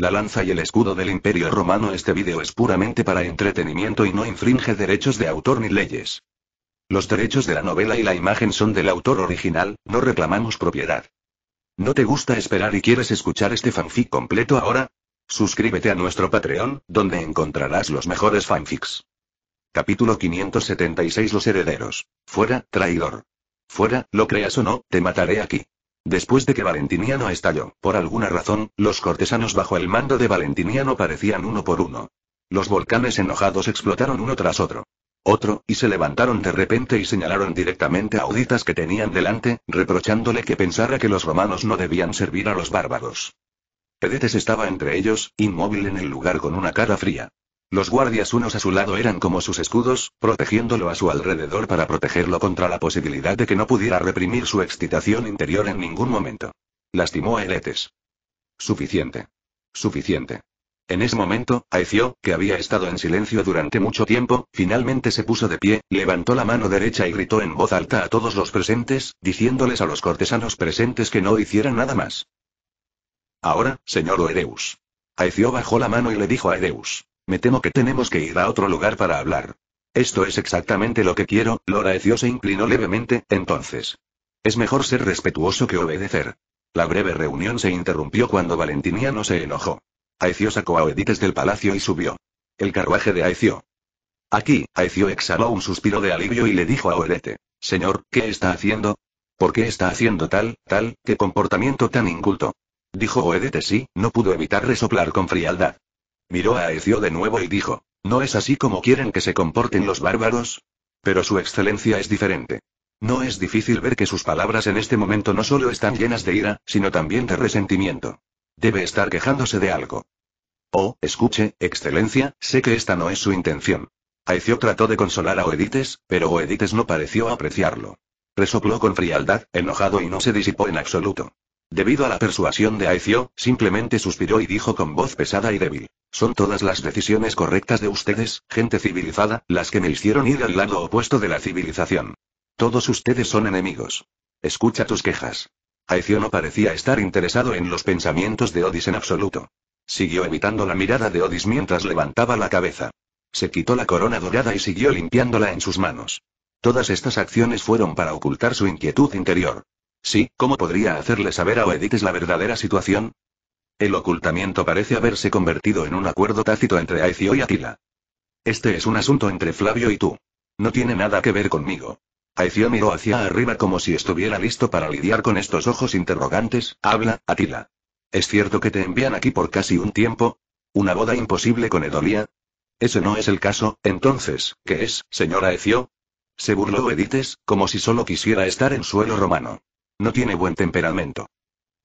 la lanza y el escudo del Imperio Romano. Este video es puramente para entretenimiento y no infringe derechos de autor ni leyes. Los derechos de la novela y la imagen son del autor original, no reclamamos propiedad. ¿No te gusta esperar y quieres escuchar este fanfic completo ahora? Suscríbete a nuestro Patreon, donde encontrarás los mejores fanfics. Capítulo 576 Los herederos. Fuera, traidor. Fuera, lo creas o no, te mataré aquí. Después de que Valentiniano estalló, por alguna razón, los cortesanos bajo el mando de Valentiniano parecían uno por uno. Los volcanes enojados explotaron uno tras otro. Otro, y se levantaron de repente y señalaron directamente a Auditas que tenían delante, reprochándole que pensara que los romanos no debían servir a los bárbaros. Pedetes estaba entre ellos, inmóvil en el lugar con una cara fría. Los guardias unos a su lado eran como sus escudos, protegiéndolo a su alrededor para protegerlo contra la posibilidad de que no pudiera reprimir su excitación interior en ningún momento. Lastimó a Eretes. Suficiente. Suficiente. En ese momento, Aecio, que había estado en silencio durante mucho tiempo, finalmente se puso de pie, levantó la mano derecha y gritó en voz alta a todos los presentes, diciéndoles a los cortesanos presentes que no hicieran nada más. Ahora, señor Oereus. Aecio bajó la mano y le dijo a Ereus. Me temo que tenemos que ir a otro lugar para hablar. Esto es exactamente lo que quiero, Loraecio se inclinó levemente, entonces. Es mejor ser respetuoso que obedecer. La breve reunión se interrumpió cuando Valentiniano se enojó. Aecio sacó a Oedites del palacio y subió. El carruaje de Aecio. Aquí, Aecio exhaló un suspiro de alivio y le dijo a Oedete. Señor, ¿qué está haciendo? ¿Por qué está haciendo tal, tal, qué comportamiento tan inculto? Dijo Oedete sí, no pudo evitar resoplar con frialdad. Miró a Aecio de nuevo y dijo, ¿no es así como quieren que se comporten los bárbaros? Pero su excelencia es diferente. No es difícil ver que sus palabras en este momento no solo están llenas de ira, sino también de resentimiento. Debe estar quejándose de algo. Oh, escuche, excelencia, sé que esta no es su intención. Aecio trató de consolar a Oedites, pero Oedites no pareció apreciarlo. Resopló con frialdad, enojado y no se disipó en absoluto. Debido a la persuasión de Aecio, simplemente suspiró y dijo con voz pesada y débil. Son todas las decisiones correctas de ustedes, gente civilizada, las que me hicieron ir al lado opuesto de la civilización. Todos ustedes son enemigos. Escucha tus quejas. Aecio no parecía estar interesado en los pensamientos de Odis en absoluto. Siguió evitando la mirada de Odis mientras levantaba la cabeza. Se quitó la corona dorada y siguió limpiándola en sus manos. Todas estas acciones fueron para ocultar su inquietud interior. Sí, ¿cómo podría hacerle saber a Oedites la verdadera situación? El ocultamiento parece haberse convertido en un acuerdo tácito entre Aecio y Atila. Este es un asunto entre Flavio y tú. No tiene nada que ver conmigo. Aecio miró hacia arriba como si estuviera listo para lidiar con estos ojos interrogantes. Habla, Atila. ¿Es cierto que te envían aquí por casi un tiempo? ¿Una boda imposible con Edolia? Ese no es el caso, entonces, ¿qué es, señora Aecio? Se burló Edites, como si solo quisiera estar en suelo romano. No tiene buen temperamento.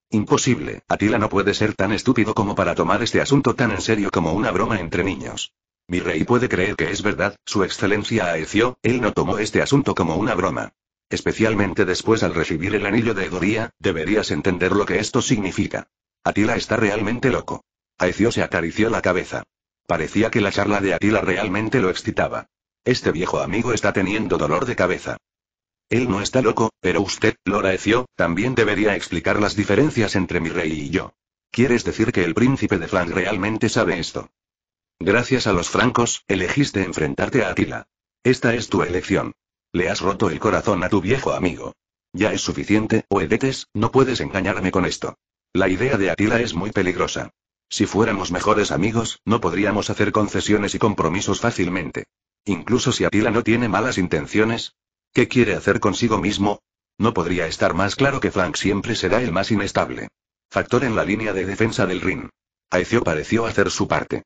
Imposible, Atila no puede ser tan estúpido como para tomar este asunto tan en serio como una broma entre niños. Mi rey puede creer que es verdad, su excelencia Aecio, él no tomó este asunto como una broma. Especialmente después al recibir el anillo de Egoría deberías entender lo que esto significa. Atila está realmente loco. Aecio se acarició la cabeza. Parecía que la charla de Atila realmente lo excitaba. Este viejo amigo está teniendo dolor de cabeza. Él no está loco, pero usted, Lora Ecio, también debería explicar las diferencias entre mi rey y yo. ¿Quieres decir que el príncipe de Flan realmente sabe esto? Gracias a los francos, elegiste enfrentarte a Atila. Esta es tu elección. Le has roto el corazón a tu viejo amigo. Ya es suficiente, Oedetes, no puedes engañarme con esto. La idea de Atila es muy peligrosa. Si fuéramos mejores amigos, no podríamos hacer concesiones y compromisos fácilmente. Incluso si Atila no tiene malas intenciones, ¿Qué quiere hacer consigo mismo? No podría estar más claro que Frank siempre será el más inestable. Factor en la línea de defensa del ring. Aecio pareció hacer su parte.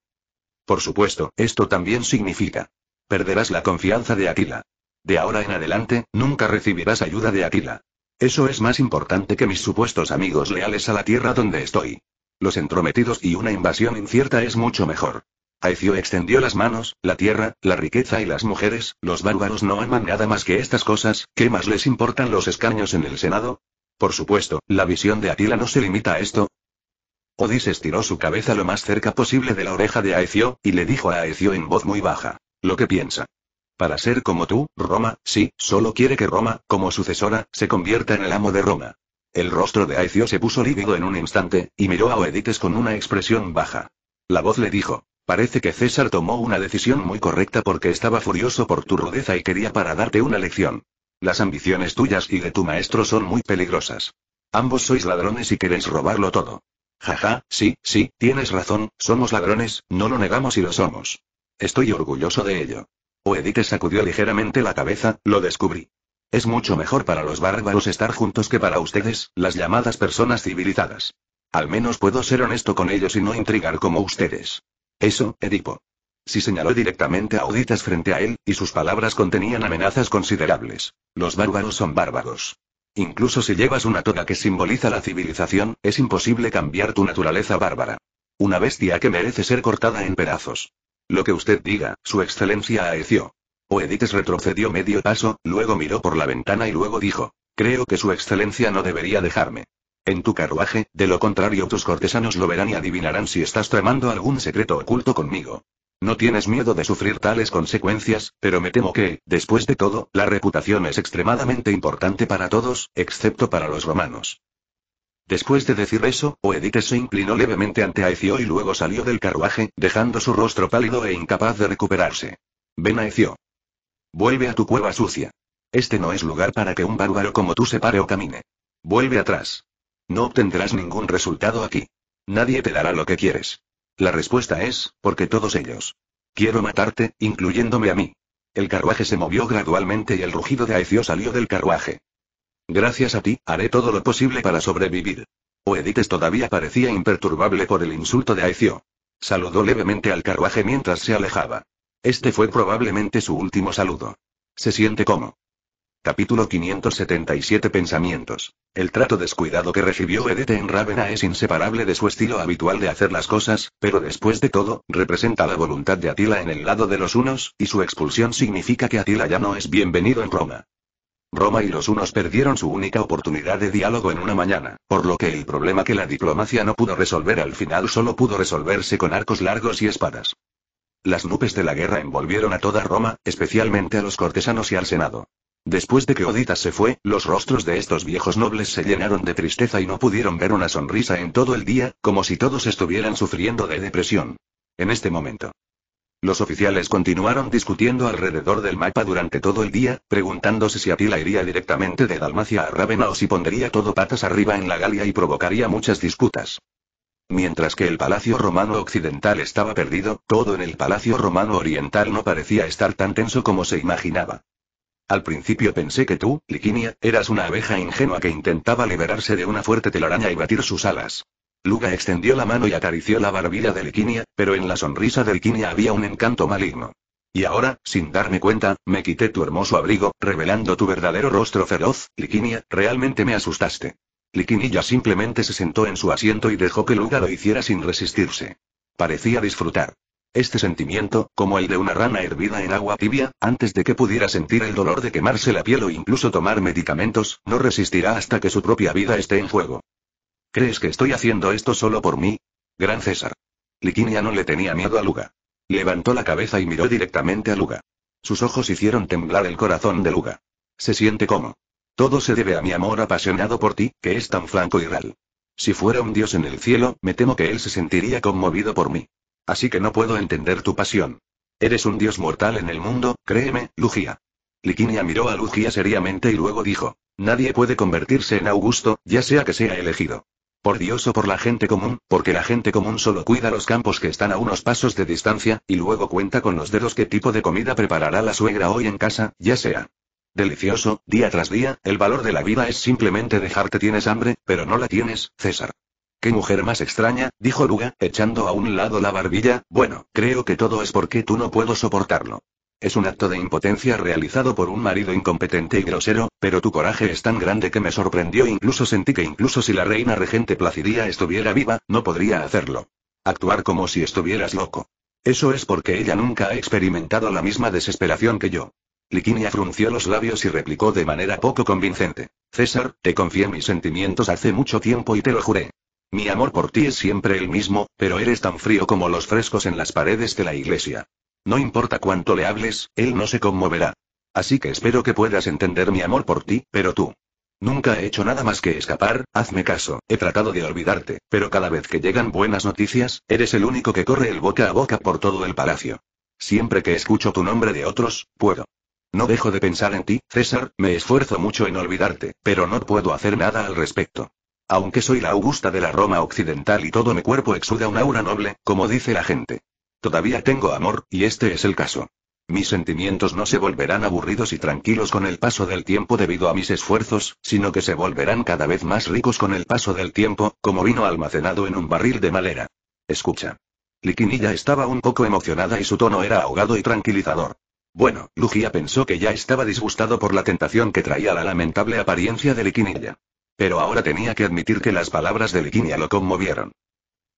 Por supuesto, esto también significa. Perderás la confianza de Atila. De ahora en adelante, nunca recibirás ayuda de Atila. Eso es más importante que mis supuestos amigos leales a la tierra donde estoy. Los entrometidos y una invasión incierta es mucho mejor. Aecio extendió las manos, la tierra, la riqueza y las mujeres, los bárbaros no aman nada más que estas cosas, ¿qué más les importan los escaños en el Senado? Por supuesto, la visión de Atila no se limita a esto. Odis estiró su cabeza lo más cerca posible de la oreja de Aecio, y le dijo a Aecio en voz muy baja, lo que piensa. Para ser como tú, Roma, sí, solo quiere que Roma, como sucesora, se convierta en el amo de Roma. El rostro de Aecio se puso lívido en un instante, y miró a Oedites con una expresión baja. La voz le dijo, Parece que César tomó una decisión muy correcta porque estaba furioso por tu rudeza y quería para darte una lección. Las ambiciones tuyas y de tu maestro son muy peligrosas. Ambos sois ladrones y queréis robarlo todo. Jaja, sí, sí, tienes razón, somos ladrones, no lo negamos y lo somos. Estoy orgulloso de ello. Oedite sacudió ligeramente la cabeza, lo descubrí. Es mucho mejor para los bárbaros estar juntos que para ustedes, las llamadas personas civilizadas. Al menos puedo ser honesto con ellos y no intrigar como ustedes. Eso, Edipo. Si señaló directamente a Auditas frente a él, y sus palabras contenían amenazas considerables. Los bárbaros son bárbaros. Incluso si llevas una toga que simboliza la civilización, es imposible cambiar tu naturaleza bárbara. Una bestia que merece ser cortada en pedazos. Lo que usted diga, su excelencia aeció. Oedites retrocedió medio paso, luego miró por la ventana y luego dijo, creo que su excelencia no debería dejarme en tu carruaje, de lo contrario tus cortesanos lo verán y adivinarán si estás tramando algún secreto oculto conmigo. No tienes miedo de sufrir tales consecuencias, pero me temo que, después de todo, la reputación es extremadamente importante para todos, excepto para los romanos. Después de decir eso, Oedites se inclinó levemente ante Aecio y luego salió del carruaje, dejando su rostro pálido e incapaz de recuperarse. Ven Aecio. Vuelve a tu cueva sucia. Este no es lugar para que un bárbaro como tú se pare o camine. Vuelve atrás. No obtendrás ningún resultado aquí. Nadie te dará lo que quieres. La respuesta es, porque todos ellos. Quiero matarte, incluyéndome a mí. El carruaje se movió gradualmente y el rugido de Aecio salió del carruaje. Gracias a ti, haré todo lo posible para sobrevivir. Oedites todavía parecía imperturbable por el insulto de Aecio. Saludó levemente al carruaje mientras se alejaba. Este fue probablemente su último saludo. Se siente como Capítulo 577 Pensamientos. El trato descuidado que recibió Edete en Rávena es inseparable de su estilo habitual de hacer las cosas, pero después de todo, representa la voluntad de Atila en el lado de los unos, y su expulsión significa que Atila ya no es bienvenido en Roma. Roma y los unos perdieron su única oportunidad de diálogo en una mañana, por lo que el problema que la diplomacia no pudo resolver al final solo pudo resolverse con arcos largos y espadas. Las nubes de la guerra envolvieron a toda Roma, especialmente a los cortesanos y al Senado. Después de que Odita se fue, los rostros de estos viejos nobles se llenaron de tristeza y no pudieron ver una sonrisa en todo el día, como si todos estuvieran sufriendo de depresión. En este momento. Los oficiales continuaron discutiendo alrededor del mapa durante todo el día, preguntándose si Atila iría directamente de Dalmacia a Rávena o si pondría todo patas arriba en la Galia y provocaría muchas disputas. Mientras que el Palacio Romano Occidental estaba perdido, todo en el Palacio Romano Oriental no parecía estar tan tenso como se imaginaba. Al principio pensé que tú, Liquinia, eras una abeja ingenua que intentaba liberarse de una fuerte telaraña y batir sus alas. Luga extendió la mano y acarició la barbilla de Liquinia, pero en la sonrisa de Liquinia había un encanto maligno. Y ahora, sin darme cuenta, me quité tu hermoso abrigo, revelando tu verdadero rostro feroz, Liquinia, realmente me asustaste. Liquinilla simplemente se sentó en su asiento y dejó que Luga lo hiciera sin resistirse. Parecía disfrutar. Este sentimiento, como el de una rana hervida en agua tibia, antes de que pudiera sentir el dolor de quemarse la piel o incluso tomar medicamentos, no resistirá hasta que su propia vida esté en fuego. ¿Crees que estoy haciendo esto solo por mí? Gran César. Liquinia no le tenía miedo a Luga. Levantó la cabeza y miró directamente a Luga. Sus ojos hicieron temblar el corazón de Luga. Se siente como. Todo se debe a mi amor apasionado por ti, que es tan franco y real. Si fuera un dios en el cielo, me temo que él se sentiría conmovido por mí. Así que no puedo entender tu pasión. Eres un dios mortal en el mundo, créeme, Lugia. Liquinia miró a Lugia seriamente y luego dijo, nadie puede convertirse en Augusto, ya sea que sea elegido. Por Dios o por la gente común, porque la gente común solo cuida los campos que están a unos pasos de distancia, y luego cuenta con los dedos qué tipo de comida preparará la suegra hoy en casa, ya sea delicioso, día tras día, el valor de la vida es simplemente dejarte tienes hambre, pero no la tienes, César. Qué mujer más extraña, dijo Luga, echando a un lado la barbilla, bueno, creo que todo es porque tú no puedo soportarlo. Es un acto de impotencia realizado por un marido incompetente y grosero, pero tu coraje es tan grande que me sorprendió. Incluso sentí que incluso si la reina regente Placidía estuviera viva, no podría hacerlo. Actuar como si estuvieras loco. Eso es porque ella nunca ha experimentado la misma desesperación que yo. Liquinia frunció los labios y replicó de manera poco convincente. César, te confié mis sentimientos hace mucho tiempo y te lo juré. Mi amor por ti es siempre el mismo, pero eres tan frío como los frescos en las paredes de la iglesia. No importa cuánto le hables, él no se conmoverá. Así que espero que puedas entender mi amor por ti, pero tú. Nunca he hecho nada más que escapar, hazme caso, he tratado de olvidarte, pero cada vez que llegan buenas noticias, eres el único que corre el boca a boca por todo el palacio. Siempre que escucho tu nombre de otros, puedo. No dejo de pensar en ti, César, me esfuerzo mucho en olvidarte, pero no puedo hacer nada al respecto. Aunque soy la Augusta de la Roma Occidental y todo mi cuerpo exuda un aura noble, como dice la gente. Todavía tengo amor, y este es el caso. Mis sentimientos no se volverán aburridos y tranquilos con el paso del tiempo debido a mis esfuerzos, sino que se volverán cada vez más ricos con el paso del tiempo, como vino almacenado en un barril de madera. Escucha. Liquinilla estaba un poco emocionada y su tono era ahogado y tranquilizador. Bueno, Lugia pensó que ya estaba disgustado por la tentación que traía la lamentable apariencia de Liquinilla. Pero ahora tenía que admitir que las palabras de Liquinia lo conmovieron.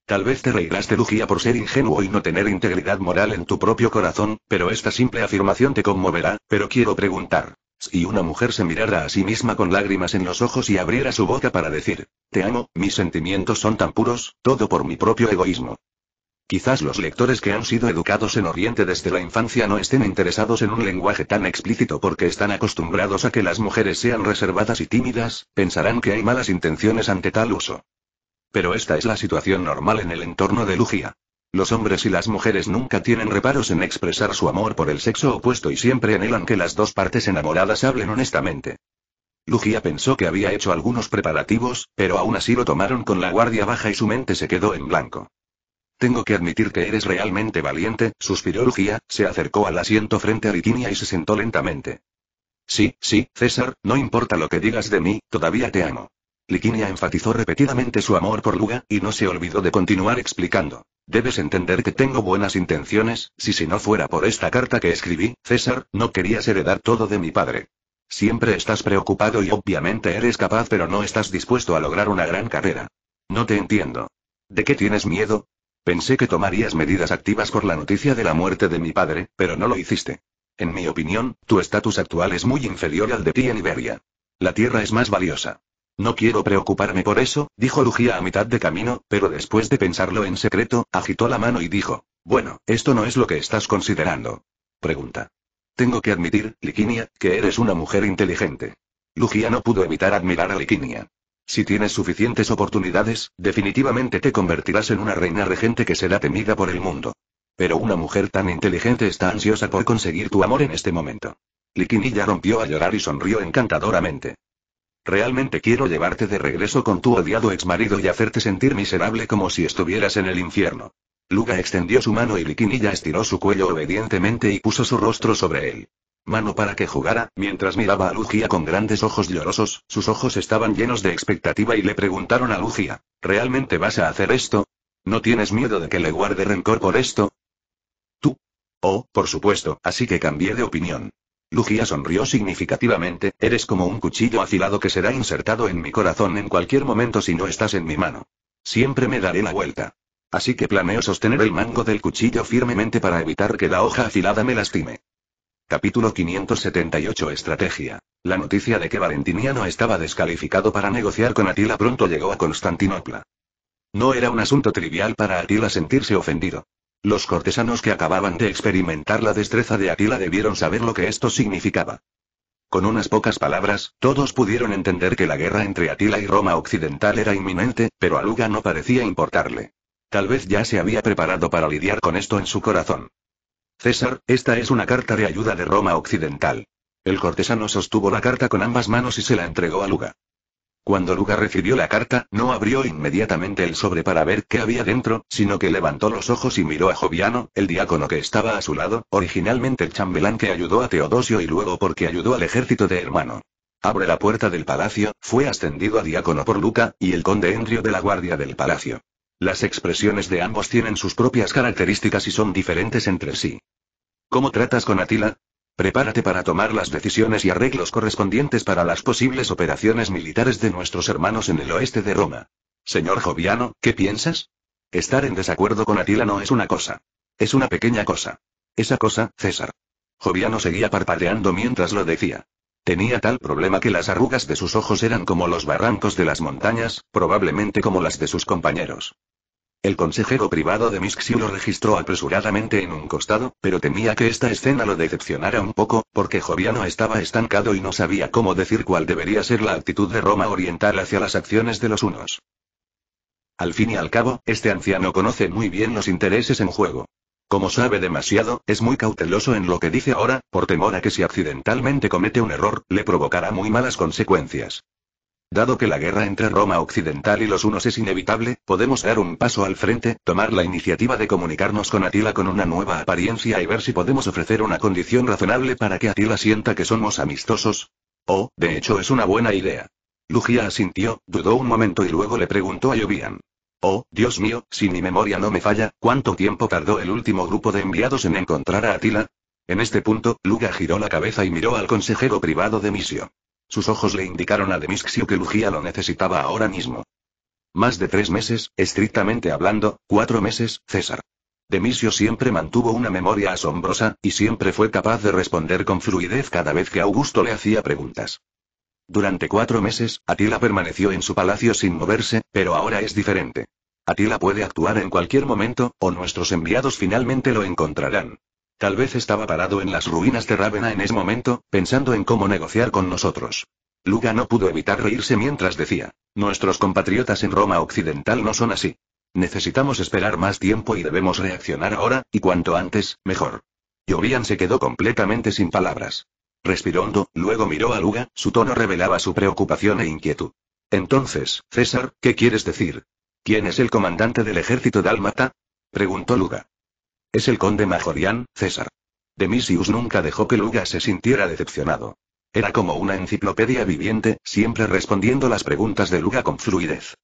Tal vez te reirás de Lugia por ser ingenuo y no tener integridad moral en tu propio corazón, pero esta simple afirmación te conmoverá, pero quiero preguntar. Si una mujer se mirara a sí misma con lágrimas en los ojos y abriera su boca para decir, te amo, mis sentimientos son tan puros, todo por mi propio egoísmo. Quizás los lectores que han sido educados en Oriente desde la infancia no estén interesados en un lenguaje tan explícito porque están acostumbrados a que las mujeres sean reservadas y tímidas, pensarán que hay malas intenciones ante tal uso. Pero esta es la situación normal en el entorno de Lugia. Los hombres y las mujeres nunca tienen reparos en expresar su amor por el sexo opuesto y siempre anhelan que las dos partes enamoradas hablen honestamente. Lugia pensó que había hecho algunos preparativos, pero aún así lo tomaron con la guardia baja y su mente se quedó en blanco. Tengo que admitir que eres realmente valiente, suspiró Lugia, se acercó al asiento frente a Litinia y se sentó lentamente. Sí, sí, César, no importa lo que digas de mí, todavía te amo. Likinia enfatizó repetidamente su amor por Luga, y no se olvidó de continuar explicando. Debes entender que tengo buenas intenciones, si si no fuera por esta carta que escribí, César, no querías heredar todo de mi padre. Siempre estás preocupado y obviamente eres capaz pero no estás dispuesto a lograr una gran carrera. No te entiendo. ¿De qué tienes miedo? Pensé que tomarías medidas activas por la noticia de la muerte de mi padre, pero no lo hiciste. En mi opinión, tu estatus actual es muy inferior al de ti en Iberia. La tierra es más valiosa. No quiero preocuparme por eso, dijo Lugia a mitad de camino, pero después de pensarlo en secreto, agitó la mano y dijo, bueno, esto no es lo que estás considerando. Pregunta. Tengo que admitir, Liquinia, que eres una mujer inteligente. Lugia no pudo evitar admirar a Liquinia. Si tienes suficientes oportunidades, definitivamente te convertirás en una reina regente que será temida por el mundo. Pero una mujer tan inteligente está ansiosa por conseguir tu amor en este momento. Likinilla rompió a llorar y sonrió encantadoramente. Realmente quiero llevarte de regreso con tu odiado exmarido y hacerte sentir miserable como si estuvieras en el infierno. Luga extendió su mano y Likinilla estiró su cuello obedientemente y puso su rostro sobre él mano para que jugara, mientras miraba a Lugia con grandes ojos llorosos, sus ojos estaban llenos de expectativa y le preguntaron a Lugia, ¿realmente vas a hacer esto? ¿No tienes miedo de que le guarde rencor por esto? ¿Tú? Oh, por supuesto, así que cambié de opinión. Lugia sonrió significativamente, eres como un cuchillo afilado que será insertado en mi corazón en cualquier momento si no estás en mi mano. Siempre me daré la vuelta. Así que planeo sostener el mango del cuchillo firmemente para evitar que la hoja afilada me lastime. Capítulo 578 Estrategia. La noticia de que Valentiniano estaba descalificado para negociar con Atila pronto llegó a Constantinopla. No era un asunto trivial para Atila sentirse ofendido. Los cortesanos que acababan de experimentar la destreza de Atila debieron saber lo que esto significaba. Con unas pocas palabras, todos pudieron entender que la guerra entre Atila y Roma Occidental era inminente, pero a Luga no parecía importarle. Tal vez ya se había preparado para lidiar con esto en su corazón. César, esta es una carta de ayuda de Roma Occidental. El cortesano sostuvo la carta con ambas manos y se la entregó a Luga. Cuando Luga recibió la carta, no abrió inmediatamente el sobre para ver qué había dentro, sino que levantó los ojos y miró a Joviano, el diácono que estaba a su lado, originalmente el chambelán que ayudó a Teodosio y luego porque ayudó al ejército de hermano. Abre la puerta del palacio, fue ascendido a diácono por Luca, y el conde Enrio de la guardia del palacio. Las expresiones de ambos tienen sus propias características y son diferentes entre sí. ¿Cómo tratas con Atila? Prepárate para tomar las decisiones y arreglos correspondientes para las posibles operaciones militares de nuestros hermanos en el oeste de Roma. Señor Joviano, ¿qué piensas? Estar en desacuerdo con Atila no es una cosa. Es una pequeña cosa. Esa cosa, César. Joviano seguía parpadeando mientras lo decía. Tenía tal problema que las arrugas de sus ojos eran como los barrancos de las montañas, probablemente como las de sus compañeros. El consejero privado de Mixiu lo registró apresuradamente en un costado, pero temía que esta escena lo decepcionara un poco, porque Joviano estaba estancado y no sabía cómo decir cuál debería ser la actitud de Roma oriental hacia las acciones de los unos. Al fin y al cabo, este anciano conoce muy bien los intereses en juego. Como sabe demasiado, es muy cauteloso en lo que dice ahora, por temor a que si accidentalmente comete un error, le provocará muy malas consecuencias. Dado que la guerra entre Roma Occidental y los unos es inevitable, podemos dar un paso al frente, tomar la iniciativa de comunicarnos con Atila con una nueva apariencia y ver si podemos ofrecer una condición razonable para que Atila sienta que somos amistosos. Oh, de hecho es una buena idea. Lugia asintió, dudó un momento y luego le preguntó a Jovian. Oh, Dios mío, si mi memoria no me falla, ¿cuánto tiempo tardó el último grupo de enviados en encontrar a Atila? En este punto, Luga giró la cabeza y miró al consejero privado de Misio. Sus ojos le indicaron a Demicio que Lugia lo necesitaba ahora mismo. Más de tres meses, estrictamente hablando, cuatro meses, César. Demisio siempre mantuvo una memoria asombrosa, y siempre fue capaz de responder con fluidez cada vez que Augusto le hacía preguntas. Durante cuatro meses, Atila permaneció en su palacio sin moverse, pero ahora es diferente. Atila puede actuar en cualquier momento, o nuestros enviados finalmente lo encontrarán. Tal vez estaba parado en las ruinas de Rávena en ese momento, pensando en cómo negociar con nosotros. Luga no pudo evitar reírse mientras decía, nuestros compatriotas en Roma Occidental no son así. Necesitamos esperar más tiempo y debemos reaccionar ahora, y cuanto antes, mejor. Jovian se quedó completamente sin palabras. Respiró luego miró a Luga, su tono revelaba su preocupación e inquietud. Entonces, César, ¿qué quieres decir? ¿Quién es el comandante del ejército dálmata? preguntó Luga. Es el conde Majorian, César. Demisius nunca dejó que Luga se sintiera decepcionado. Era como una enciclopedia viviente, siempre respondiendo las preguntas de Luga con fluidez.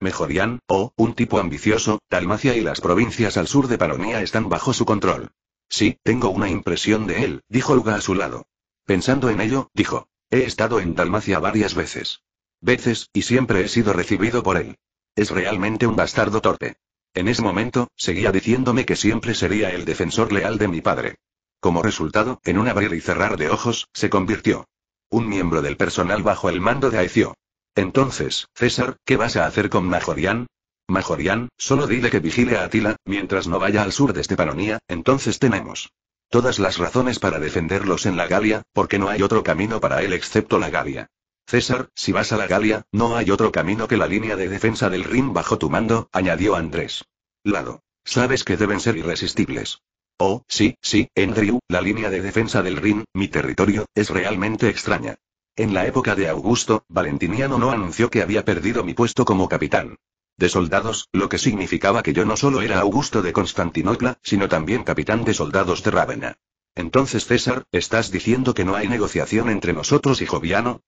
Majorian, o, oh, un tipo ambicioso, Dalmacia y las provincias al sur de Palonia están bajo su control. Sí, tengo una impresión de él, dijo Luga a su lado. Pensando en ello, dijo, he estado en Dalmacia varias veces. Veces, y siempre he sido recibido por él. Es realmente un bastardo torpe. En ese momento, seguía diciéndome que siempre sería el defensor leal de mi padre. Como resultado, en un abrir y cerrar de ojos, se convirtió. Un miembro del personal bajo el mando de Aecio. Entonces, César, ¿qué vas a hacer con Majorian? Majorian, solo dile que vigile a Atila, mientras no vaya al sur de Estepanonía, entonces tenemos. Todas las razones para defenderlos en la Galia, porque no hay otro camino para él excepto la Galia. César, si vas a la Galia, no hay otro camino que la línea de defensa del Rin bajo tu mando, añadió Andrés. Lado. Sabes que deben ser irresistibles. Oh, sí, sí, Andrew, la línea de defensa del Rin, mi territorio, es realmente extraña. En la época de Augusto, Valentiniano no anunció que había perdido mi puesto como capitán de soldados, lo que significaba que yo no solo era Augusto de Constantinopla, sino también capitán de soldados de Rávena. Entonces César, ¿estás diciendo que no hay negociación entre nosotros y Joviano?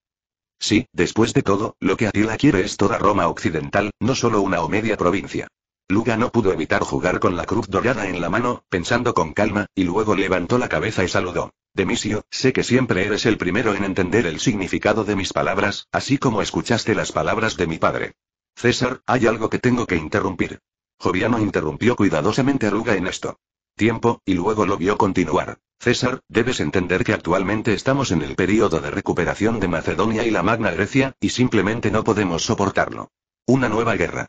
Sí, después de todo, lo que la quiere es toda Roma occidental, no solo una o media provincia. Luga no pudo evitar jugar con la cruz dorada en la mano, pensando con calma, y luego levantó la cabeza y saludó. Demisio, sé que siempre eres el primero en entender el significado de mis palabras, así como escuchaste las palabras de mi padre. César, hay algo que tengo que interrumpir. Joviano interrumpió cuidadosamente a Luga en esto. Tiempo, y luego lo vio continuar. César, debes entender que actualmente estamos en el período de recuperación de Macedonia y la Magna Grecia, y simplemente no podemos soportarlo. Una nueva guerra.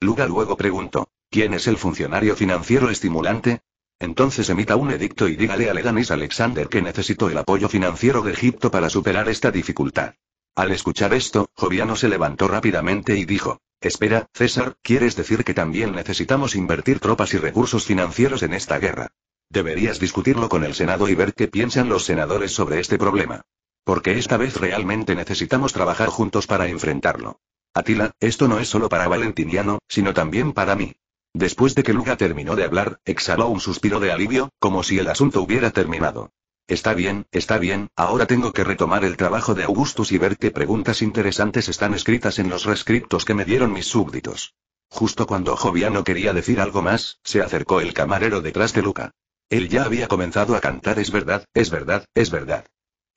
Luga luego preguntó, ¿quién es el funcionario financiero estimulante? Entonces emita un edicto y dígale a Leganis Alexander que necesito el apoyo financiero de Egipto para superar esta dificultad. Al escuchar esto, Joviano se levantó rápidamente y dijo, Espera, César, ¿quieres decir que también necesitamos invertir tropas y recursos financieros en esta guerra? Deberías discutirlo con el Senado y ver qué piensan los senadores sobre este problema. Porque esta vez realmente necesitamos trabajar juntos para enfrentarlo. Atila, esto no es solo para Valentiniano, sino también para mí. Después de que Luga terminó de hablar, exhaló un suspiro de alivio, como si el asunto hubiera terminado. Está bien, está bien, ahora tengo que retomar el trabajo de Augustus y ver qué preguntas interesantes están escritas en los rescriptos que me dieron mis súbditos. Justo cuando Joviano quería decir algo más, se acercó el camarero detrás de Luca. Él ya había comenzado a cantar Es verdad, es verdad, es verdad.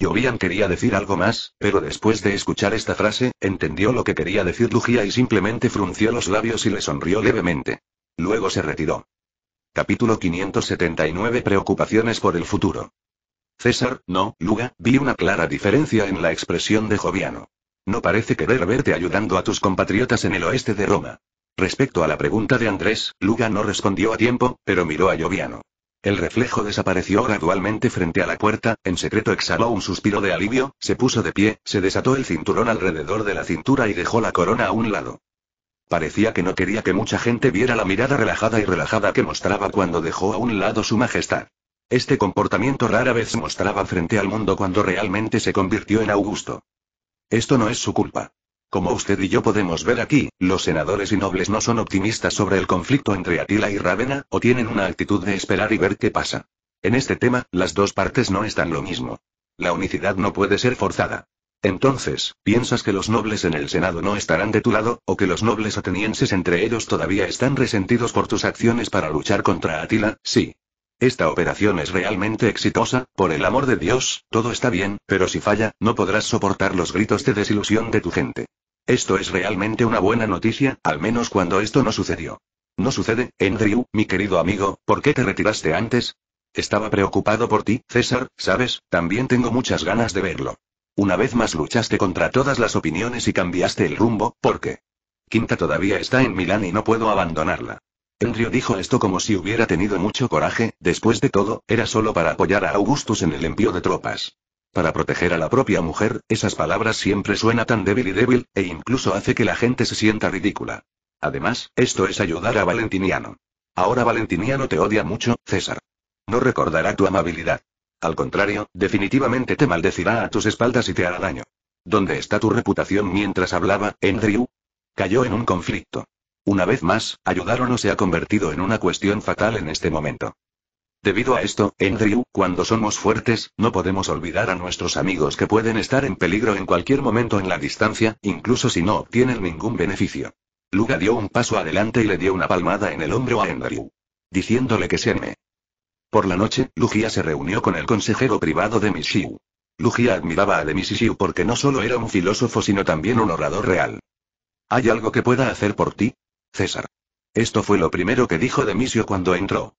Jovian quería decir algo más, pero después de escuchar esta frase, entendió lo que quería decir Lugia y simplemente frunció los labios y le sonrió levemente. Luego se retiró. Capítulo 579 Preocupaciones por el futuro. César, no, Luga, vi una clara diferencia en la expresión de Joviano. No parece querer verte ayudando a tus compatriotas en el oeste de Roma. Respecto a la pregunta de Andrés, Luga no respondió a tiempo, pero miró a Joviano. El reflejo desapareció gradualmente frente a la puerta, en secreto exhaló un suspiro de alivio, se puso de pie, se desató el cinturón alrededor de la cintura y dejó la corona a un lado. Parecía que no quería que mucha gente viera la mirada relajada y relajada que mostraba cuando dejó a un lado su majestad. Este comportamiento rara vez mostraba frente al mundo cuando realmente se convirtió en Augusto. Esto no es su culpa. Como usted y yo podemos ver aquí, los senadores y nobles no son optimistas sobre el conflicto entre Atila y Rávena, o tienen una actitud de esperar y ver qué pasa. En este tema, las dos partes no están lo mismo. La unicidad no puede ser forzada. Entonces, ¿piensas que los nobles en el Senado no estarán de tu lado, o que los nobles atenienses entre ellos todavía están resentidos por tus acciones para luchar contra Atila? Sí. Esta operación es realmente exitosa, por el amor de Dios, todo está bien, pero si falla, no podrás soportar los gritos de desilusión de tu gente. Esto es realmente una buena noticia, al menos cuando esto no sucedió. No sucede, Andrew, mi querido amigo, ¿por qué te retiraste antes? Estaba preocupado por ti, César, sabes, también tengo muchas ganas de verlo. Una vez más luchaste contra todas las opiniones y cambiaste el rumbo, ¿por qué? Quinta todavía está en Milán y no puedo abandonarla. Enrio dijo esto como si hubiera tenido mucho coraje, después de todo, era solo para apoyar a Augustus en el envío de tropas. Para proteger a la propia mujer, esas palabras siempre suenan tan débil y débil, e incluso hace que la gente se sienta ridícula. Además, esto es ayudar a Valentiniano. Ahora Valentiniano te odia mucho, César. No recordará tu amabilidad. Al contrario, definitivamente te maldecirá a tus espaldas y te hará daño. ¿Dónde está tu reputación mientras hablaba, Andrew? Cayó en un conflicto. Una vez más, ayudar o no se ha convertido en una cuestión fatal en este momento. Debido a esto, Andrew, cuando somos fuertes, no podemos olvidar a nuestros amigos que pueden estar en peligro en cualquier momento en la distancia, incluso si no obtienen ningún beneficio. Luga dio un paso adelante y le dio una palmada en el hombro a Andrew. Diciéndole que se anime. Por la noche, Lugia se reunió con el consejero privado de Mishiu. Lugia admiraba a de Mishiu porque no solo era un filósofo sino también un orador real. ¿Hay algo que pueda hacer por ti? César. Esto fue lo primero que dijo Demisio cuando entró.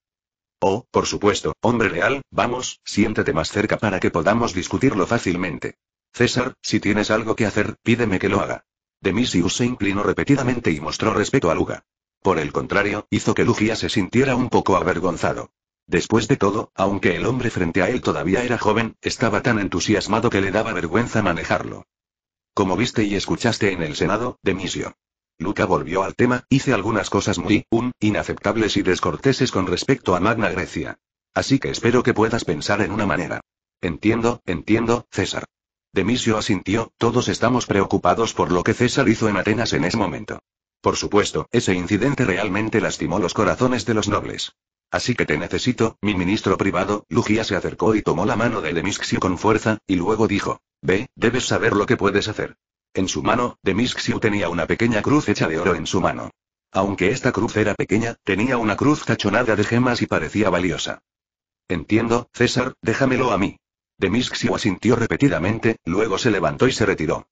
Oh, por supuesto, hombre real, vamos, siéntete más cerca para que podamos discutirlo fácilmente. César, si tienes algo que hacer, pídeme que lo haga. Demisius se inclinó repetidamente y mostró respeto a Luga. Por el contrario, hizo que Lugia se sintiera un poco avergonzado. Después de todo, aunque el hombre frente a él todavía era joven, estaba tan entusiasmado que le daba vergüenza manejarlo. Como viste y escuchaste en el Senado, Demisio. Luca volvió al tema, hice algunas cosas muy, un, inaceptables y descorteses con respecto a Magna Grecia. Así que espero que puedas pensar en una manera. Entiendo, entiendo, César. Demisio asintió, todos estamos preocupados por lo que César hizo en Atenas en ese momento. Por supuesto, ese incidente realmente lastimó los corazones de los nobles. Así que te necesito, mi ministro privado, Lugia se acercó y tomó la mano de Demisio con fuerza, y luego dijo, ve, debes saber lo que puedes hacer. En su mano, Demis tenía una pequeña cruz hecha de oro en su mano. Aunque esta cruz era pequeña, tenía una cruz cachonada de gemas y parecía valiosa. Entiendo, César, déjamelo a mí. Demis asintió repetidamente, luego se levantó y se retiró.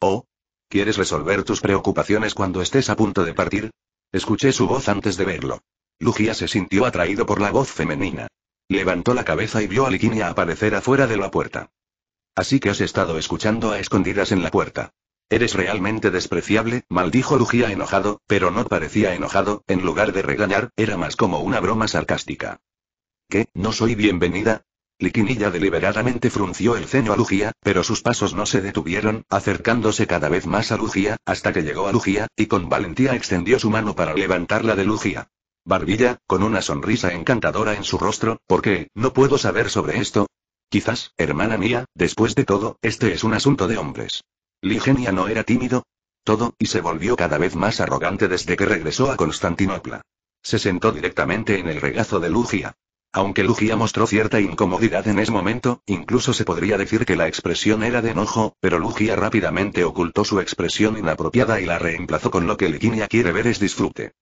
Oh. ¿Quieres resolver tus preocupaciones cuando estés a punto de partir? Escuché su voz antes de verlo. Lugia se sintió atraído por la voz femenina. Levantó la cabeza y vio a Liquinia aparecer afuera de la puerta. Así que has estado escuchando a escondidas en la puerta. Eres realmente despreciable, maldijo Lugia enojado, pero no parecía enojado, en lugar de regañar, era más como una broma sarcástica. ¿Qué, no soy bienvenida? Liquinilla deliberadamente frunció el ceño a Lugia, pero sus pasos no se detuvieron, acercándose cada vez más a Lugia, hasta que llegó a Lugia, y con valentía extendió su mano para levantarla de Lugia. Barbilla, con una sonrisa encantadora en su rostro, ¿por qué? No puedo saber sobre esto, Quizás, hermana mía, después de todo, este es un asunto de hombres. Ligenia no era tímido. Todo, y se volvió cada vez más arrogante desde que regresó a Constantinopla. Se sentó directamente en el regazo de Lugia. Aunque Lugia mostró cierta incomodidad en ese momento, incluso se podría decir que la expresión era de enojo, pero Lugia rápidamente ocultó su expresión inapropiada y la reemplazó con lo que liquinia quiere ver es disfrute.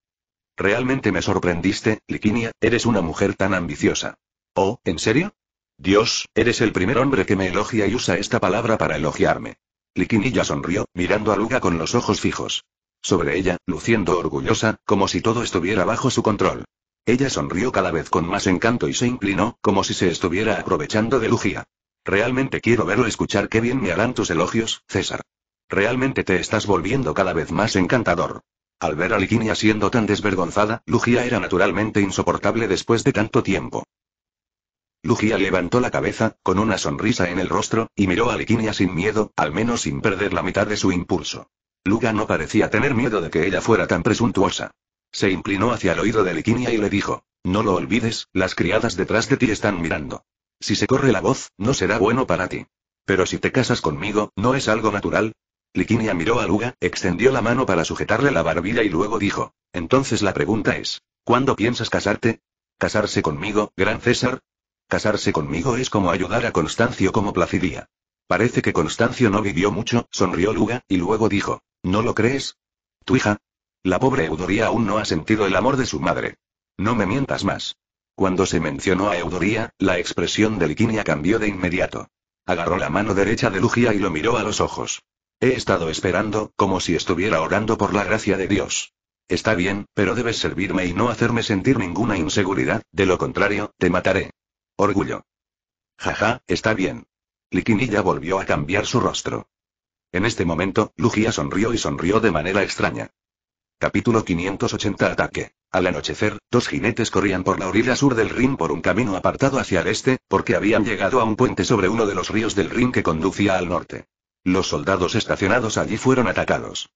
Realmente me sorprendiste, liquinia eres una mujer tan ambiciosa. Oh, ¿en serio? Dios, eres el primer hombre que me elogia y usa esta palabra para elogiarme. Liquinilla sonrió, mirando a Luga con los ojos fijos. Sobre ella, luciendo orgullosa, como si todo estuviera bajo su control. Ella sonrió cada vez con más encanto y se inclinó, como si se estuviera aprovechando de Lugia. Realmente quiero verlo escuchar qué bien me harán tus elogios, César. Realmente te estás volviendo cada vez más encantador. Al ver a Liquinia siendo tan desvergonzada, Lugia era naturalmente insoportable después de tanto tiempo. Lugia levantó la cabeza, con una sonrisa en el rostro, y miró a Liquinia sin miedo, al menos sin perder la mitad de su impulso. Luga no parecía tener miedo de que ella fuera tan presuntuosa. Se inclinó hacia el oído de Liquinia y le dijo, no lo olvides, las criadas detrás de ti están mirando. Si se corre la voz, no será bueno para ti. Pero si te casas conmigo, ¿no es algo natural? Liquinia miró a Luga, extendió la mano para sujetarle la barbilla y luego dijo, entonces la pregunta es, ¿cuándo piensas casarte? ¿Casarse conmigo, gran César? Casarse conmigo es como ayudar a Constancio como Placidía. Parece que Constancio no vivió mucho, sonrió Luga, y luego dijo, ¿no lo crees? ¿Tu hija? La pobre Eudoría aún no ha sentido el amor de su madre. No me mientas más. Cuando se mencionó a Eudoría, la expresión de Liquinia cambió de inmediato. Agarró la mano derecha de Lugia y lo miró a los ojos. He estado esperando, como si estuviera orando por la gracia de Dios. Está bien, pero debes servirme y no hacerme sentir ninguna inseguridad, de lo contrario, te mataré. Orgullo. Jaja, está bien. Liquinilla volvió a cambiar su rostro. En este momento, Lugia sonrió y sonrió de manera extraña. Capítulo 580 Ataque. Al anochecer, dos jinetes corrían por la orilla sur del Rin por un camino apartado hacia el este, porque habían llegado a un puente sobre uno de los ríos del Rin que conducía al norte. Los soldados estacionados allí fueron atacados.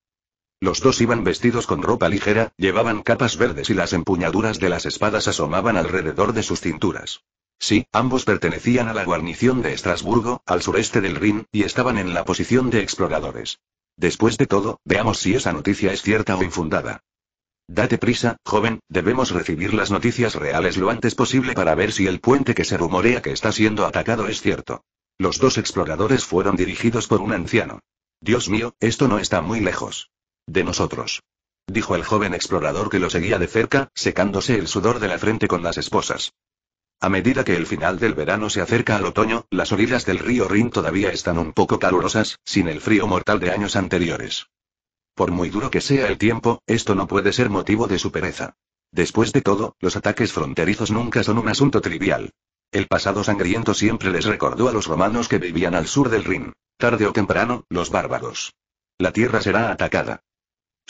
Los dos iban vestidos con ropa ligera, llevaban capas verdes y las empuñaduras de las espadas asomaban alrededor de sus cinturas. Sí, ambos pertenecían a la guarnición de Estrasburgo, al sureste del Rin, y estaban en la posición de exploradores. Después de todo, veamos si esa noticia es cierta o infundada. Date prisa, joven, debemos recibir las noticias reales lo antes posible para ver si el puente que se rumorea que está siendo atacado es cierto. Los dos exploradores fueron dirigidos por un anciano. Dios mío, esto no está muy lejos. De nosotros. Dijo el joven explorador que lo seguía de cerca, secándose el sudor de la frente con las esposas. A medida que el final del verano se acerca al otoño, las orillas del río Rin todavía están un poco calurosas, sin el frío mortal de años anteriores. Por muy duro que sea el tiempo, esto no puede ser motivo de su pereza. Después de todo, los ataques fronterizos nunca son un asunto trivial. El pasado sangriento siempre les recordó a los romanos que vivían al sur del Rin. Tarde o temprano, los bárbaros. La tierra será atacada.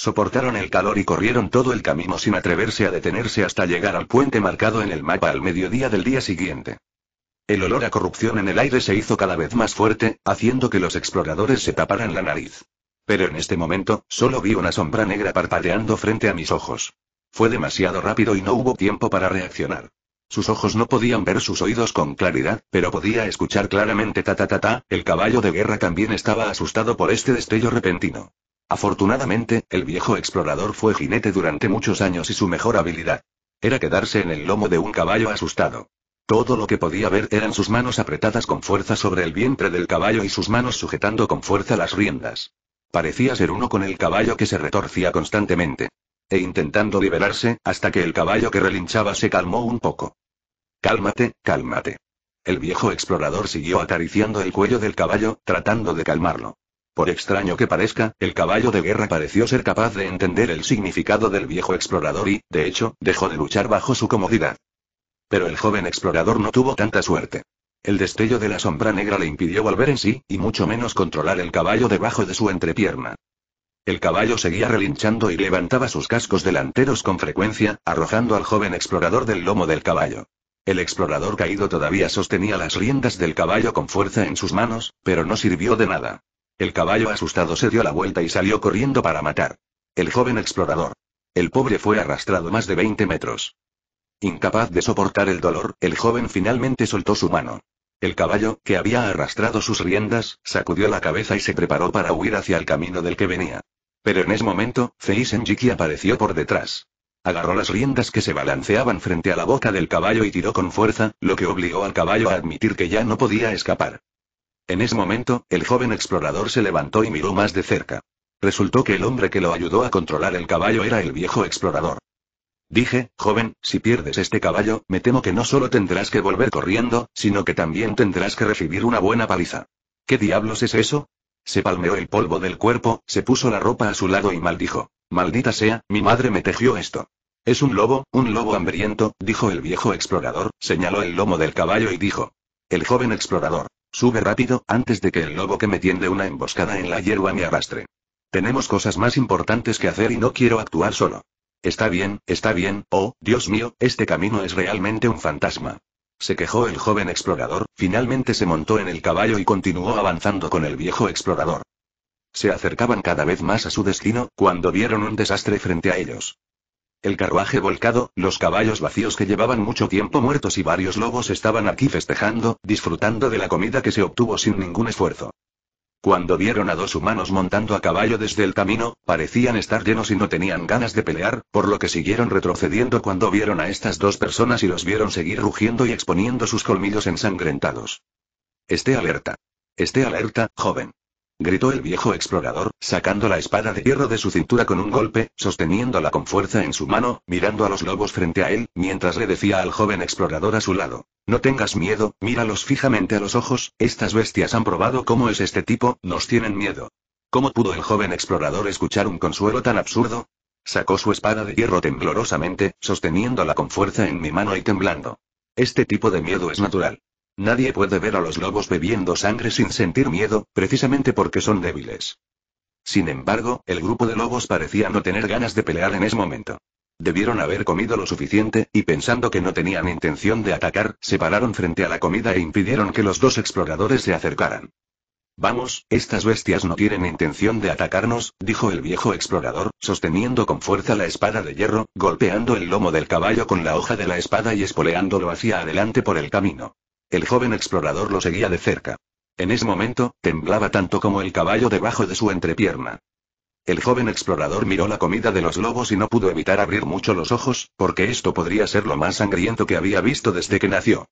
Soportaron el calor y corrieron todo el camino sin atreverse a detenerse hasta llegar al puente marcado en el mapa al mediodía del día siguiente. El olor a corrupción en el aire se hizo cada vez más fuerte, haciendo que los exploradores se taparan la nariz. Pero en este momento, solo vi una sombra negra parpadeando frente a mis ojos. Fue demasiado rápido y no hubo tiempo para reaccionar. Sus ojos no podían ver sus oídos con claridad, pero podía escuchar claramente ta ta ta ta, el caballo de guerra también estaba asustado por este destello repentino. Afortunadamente, el viejo explorador fue jinete durante muchos años y su mejor habilidad era quedarse en el lomo de un caballo asustado. Todo lo que podía ver eran sus manos apretadas con fuerza sobre el vientre del caballo y sus manos sujetando con fuerza las riendas. Parecía ser uno con el caballo que se retorcía constantemente. E intentando liberarse, hasta que el caballo que relinchaba se calmó un poco. Cálmate, cálmate. El viejo explorador siguió acariciando el cuello del caballo, tratando de calmarlo. Por extraño que parezca, el caballo de guerra pareció ser capaz de entender el significado del viejo explorador y, de hecho, dejó de luchar bajo su comodidad. Pero el joven explorador no tuvo tanta suerte. El destello de la sombra negra le impidió volver en sí, y mucho menos controlar el caballo debajo de su entrepierna. El caballo seguía relinchando y levantaba sus cascos delanteros con frecuencia, arrojando al joven explorador del lomo del caballo. El explorador caído todavía sostenía las riendas del caballo con fuerza en sus manos, pero no sirvió de nada. El caballo asustado se dio la vuelta y salió corriendo para matar. El joven explorador. El pobre fue arrastrado más de 20 metros. Incapaz de soportar el dolor, el joven finalmente soltó su mano. El caballo, que había arrastrado sus riendas, sacudió la cabeza y se preparó para huir hacia el camino del que venía. Pero en ese momento, Feisenjiki apareció por detrás. Agarró las riendas que se balanceaban frente a la boca del caballo y tiró con fuerza, lo que obligó al caballo a admitir que ya no podía escapar. En ese momento, el joven explorador se levantó y miró más de cerca. Resultó que el hombre que lo ayudó a controlar el caballo era el viejo explorador. Dije, joven, si pierdes este caballo, me temo que no solo tendrás que volver corriendo, sino que también tendrás que recibir una buena paliza. ¿Qué diablos es eso? Se palmeó el polvo del cuerpo, se puso la ropa a su lado y maldijo. Maldita sea, mi madre me tejió esto. Es un lobo, un lobo hambriento, dijo el viejo explorador, señaló el lomo del caballo y dijo. El joven explorador. Sube rápido, antes de que el lobo que me tiende una emboscada en la hierba me arrastre. Tenemos cosas más importantes que hacer y no quiero actuar solo. Está bien, está bien, oh, Dios mío, este camino es realmente un fantasma. Se quejó el joven explorador, finalmente se montó en el caballo y continuó avanzando con el viejo explorador. Se acercaban cada vez más a su destino, cuando vieron un desastre frente a ellos. El carruaje volcado, los caballos vacíos que llevaban mucho tiempo muertos y varios lobos estaban aquí festejando, disfrutando de la comida que se obtuvo sin ningún esfuerzo. Cuando vieron a dos humanos montando a caballo desde el camino, parecían estar llenos y no tenían ganas de pelear, por lo que siguieron retrocediendo cuando vieron a estas dos personas y los vieron seguir rugiendo y exponiendo sus colmillos ensangrentados. Esté alerta. Esté alerta, joven gritó el viejo explorador, sacando la espada de hierro de su cintura con un golpe, sosteniéndola con fuerza en su mano, mirando a los lobos frente a él, mientras le decía al joven explorador a su lado. No tengas miedo, míralos fijamente a los ojos, estas bestias han probado cómo es este tipo, nos tienen miedo. ¿Cómo pudo el joven explorador escuchar un consuelo tan absurdo? Sacó su espada de hierro temblorosamente, sosteniéndola con fuerza en mi mano y temblando. Este tipo de miedo es natural. Nadie puede ver a los lobos bebiendo sangre sin sentir miedo, precisamente porque son débiles. Sin embargo, el grupo de lobos parecía no tener ganas de pelear en ese momento. Debieron haber comido lo suficiente, y pensando que no tenían intención de atacar, se pararon frente a la comida e impidieron que los dos exploradores se acercaran. Vamos, estas bestias no tienen intención de atacarnos, dijo el viejo explorador, sosteniendo con fuerza la espada de hierro, golpeando el lomo del caballo con la hoja de la espada y espoleándolo hacia adelante por el camino. El joven explorador lo seguía de cerca. En ese momento, temblaba tanto como el caballo debajo de su entrepierna. El joven explorador miró la comida de los lobos y no pudo evitar abrir mucho los ojos, porque esto podría ser lo más sangriento que había visto desde que nació.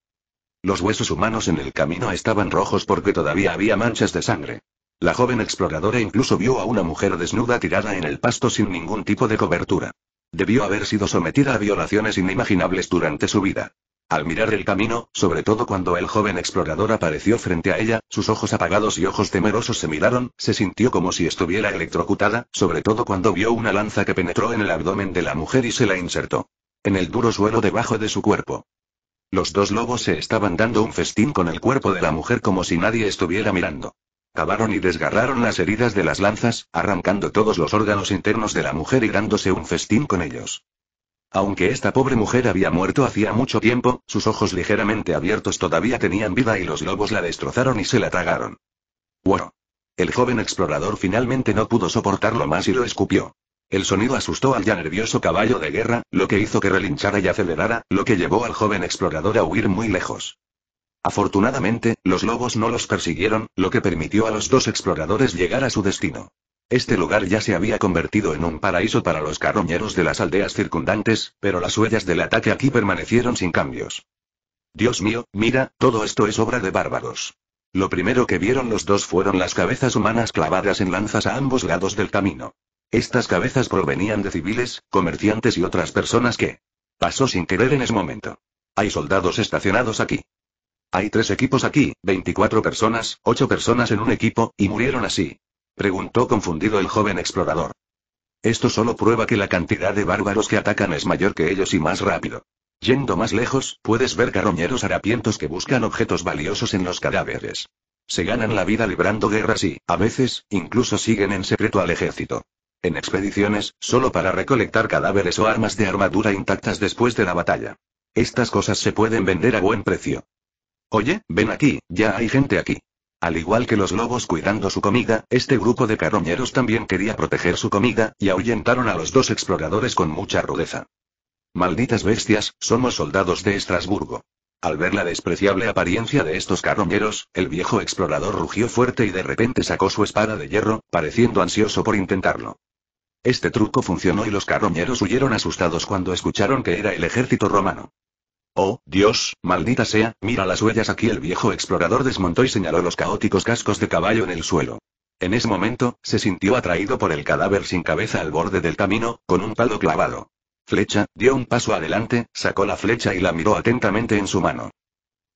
Los huesos humanos en el camino estaban rojos porque todavía había manchas de sangre. La joven exploradora incluso vio a una mujer desnuda tirada en el pasto sin ningún tipo de cobertura. Debió haber sido sometida a violaciones inimaginables durante su vida. Al mirar el camino, sobre todo cuando el joven explorador apareció frente a ella, sus ojos apagados y ojos temerosos se miraron, se sintió como si estuviera electrocutada, sobre todo cuando vio una lanza que penetró en el abdomen de la mujer y se la insertó. En el duro suelo debajo de su cuerpo. Los dos lobos se estaban dando un festín con el cuerpo de la mujer como si nadie estuviera mirando. Cavaron y desgarraron las heridas de las lanzas, arrancando todos los órganos internos de la mujer y dándose un festín con ellos. Aunque esta pobre mujer había muerto hacía mucho tiempo, sus ojos ligeramente abiertos todavía tenían vida y los lobos la destrozaron y se la tragaron. Wow. El joven explorador finalmente no pudo soportarlo más y lo escupió. El sonido asustó al ya nervioso caballo de guerra, lo que hizo que relinchara y acelerara, lo que llevó al joven explorador a huir muy lejos. Afortunadamente, los lobos no los persiguieron, lo que permitió a los dos exploradores llegar a su destino. Este lugar ya se había convertido en un paraíso para los carroñeros de las aldeas circundantes, pero las huellas del ataque aquí permanecieron sin cambios. Dios mío, mira, todo esto es obra de bárbaros. Lo primero que vieron los dos fueron las cabezas humanas clavadas en lanzas a ambos lados del camino. Estas cabezas provenían de civiles, comerciantes y otras personas que... Pasó sin querer en ese momento. Hay soldados estacionados aquí. Hay tres equipos aquí, 24 personas, 8 personas en un equipo, y murieron así, Preguntó confundido el joven explorador. Esto solo prueba que la cantidad de bárbaros que atacan es mayor que ellos y más rápido. Yendo más lejos, puedes ver carroñeros harapientos que buscan objetos valiosos en los cadáveres. Se ganan la vida librando guerras y, a veces, incluso siguen en secreto al ejército. En expediciones, solo para recolectar cadáveres o armas de armadura intactas después de la batalla. Estas cosas se pueden vender a buen precio. Oye, ven aquí, ya hay gente aquí. Al igual que los lobos cuidando su comida, este grupo de carroñeros también quería proteger su comida, y ahuyentaron a los dos exploradores con mucha rudeza. Malditas bestias, somos soldados de Estrasburgo. Al ver la despreciable apariencia de estos carroñeros, el viejo explorador rugió fuerte y de repente sacó su espada de hierro, pareciendo ansioso por intentarlo. Este truco funcionó y los carroñeros huyeron asustados cuando escucharon que era el ejército romano. Oh, Dios, maldita sea, mira las huellas aquí. El viejo explorador desmontó y señaló los caóticos cascos de caballo en el suelo. En ese momento, se sintió atraído por el cadáver sin cabeza al borde del camino, con un palo clavado. Flecha, dio un paso adelante, sacó la flecha y la miró atentamente en su mano.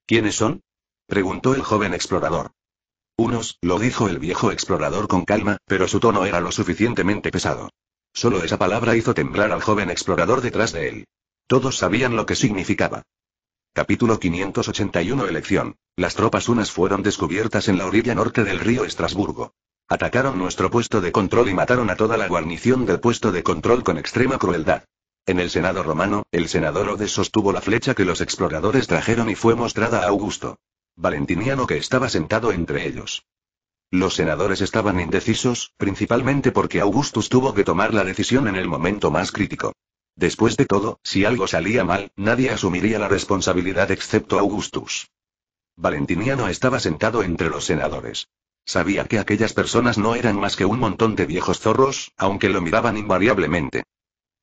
¿Quiénes son? preguntó el joven explorador. Unos, lo dijo el viejo explorador con calma, pero su tono era lo suficientemente pesado. Solo esa palabra hizo temblar al joven explorador detrás de él. Todos sabían lo que significaba. Capítulo 581 Elección. Las tropas unas fueron descubiertas en la orilla norte del río Estrasburgo. Atacaron nuestro puesto de control y mataron a toda la guarnición del puesto de control con extrema crueldad. En el Senado romano, el senador Odes sostuvo la flecha que los exploradores trajeron y fue mostrada a Augusto. Valentiniano que estaba sentado entre ellos. Los senadores estaban indecisos, principalmente porque Augustus tuvo que tomar la decisión en el momento más crítico. Después de todo, si algo salía mal, nadie asumiría la responsabilidad excepto Augustus. Valentiniano estaba sentado entre los senadores. Sabía que aquellas personas no eran más que un montón de viejos zorros, aunque lo miraban invariablemente.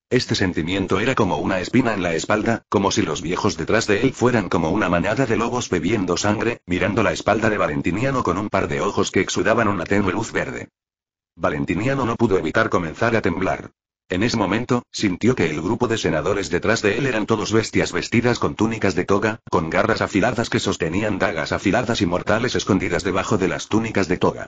Este sentimiento era como una espina en la espalda, como si los viejos detrás de él fueran como una manada de lobos bebiendo sangre, mirando la espalda de Valentiniano con un par de ojos que exudaban una tenue luz verde. Valentiniano no pudo evitar comenzar a temblar. En ese momento, sintió que el grupo de senadores detrás de él eran todos bestias vestidas con túnicas de toga, con garras afiladas que sostenían dagas afiladas y mortales escondidas debajo de las túnicas de toga.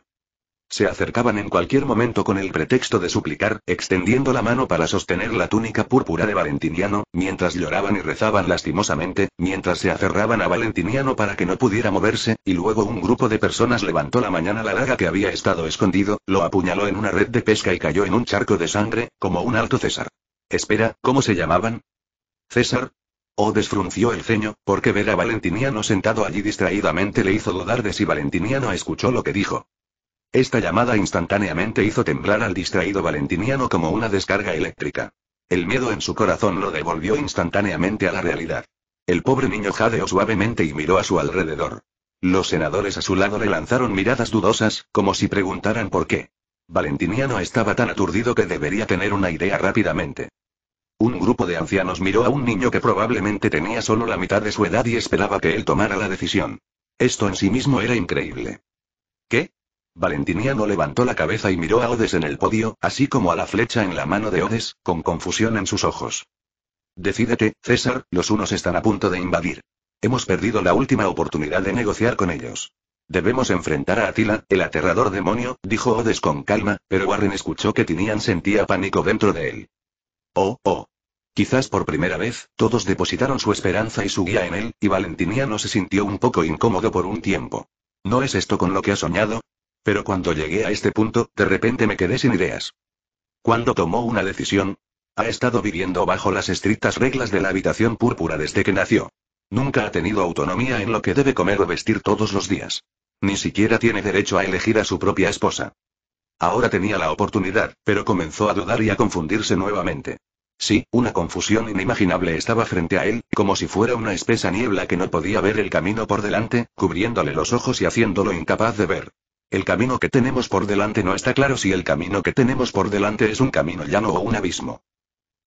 Se acercaban en cualquier momento con el pretexto de suplicar, extendiendo la mano para sostener la túnica púrpura de Valentiniano, mientras lloraban y rezaban lastimosamente, mientras se aferraban a Valentiniano para que no pudiera moverse, y luego un grupo de personas levantó la mañana la daga que había estado escondido, lo apuñaló en una red de pesca y cayó en un charco de sangre, como un alto César. Espera, ¿cómo se llamaban? César, o oh, desfrunció el ceño, porque ver a Valentiniano sentado allí distraídamente le hizo dudar de si Valentiniano escuchó lo que dijo. Esta llamada instantáneamente hizo temblar al distraído Valentiniano como una descarga eléctrica. El miedo en su corazón lo devolvió instantáneamente a la realidad. El pobre niño jadeó suavemente y miró a su alrededor. Los senadores a su lado le lanzaron miradas dudosas, como si preguntaran por qué. Valentiniano estaba tan aturdido que debería tener una idea rápidamente. Un grupo de ancianos miró a un niño que probablemente tenía solo la mitad de su edad y esperaba que él tomara la decisión. Esto en sí mismo era increíble. ¿Qué? Valentiniano levantó la cabeza y miró a Odes en el podio, así como a la flecha en la mano de Odes, con confusión en sus ojos. Decídete, César, los unos están a punto de invadir. Hemos perdido la última oportunidad de negociar con ellos. Debemos enfrentar a Atila, el aterrador demonio, dijo Odes con calma, pero Warren escuchó que Tinian sentía pánico dentro de él. Oh, oh. Quizás por primera vez, todos depositaron su esperanza y su guía en él, y Valentiniano se sintió un poco incómodo por un tiempo. ¿No es esto con lo que ha soñado? Pero cuando llegué a este punto, de repente me quedé sin ideas. Cuando tomó una decisión, ha estado viviendo bajo las estrictas reglas de la habitación púrpura desde que nació. Nunca ha tenido autonomía en lo que debe comer o vestir todos los días. Ni siquiera tiene derecho a elegir a su propia esposa. Ahora tenía la oportunidad, pero comenzó a dudar y a confundirse nuevamente. Sí, una confusión inimaginable estaba frente a él, como si fuera una espesa niebla que no podía ver el camino por delante, cubriéndole los ojos y haciéndolo incapaz de ver. El camino que tenemos por delante no está claro si el camino que tenemos por delante es un camino llano o un abismo.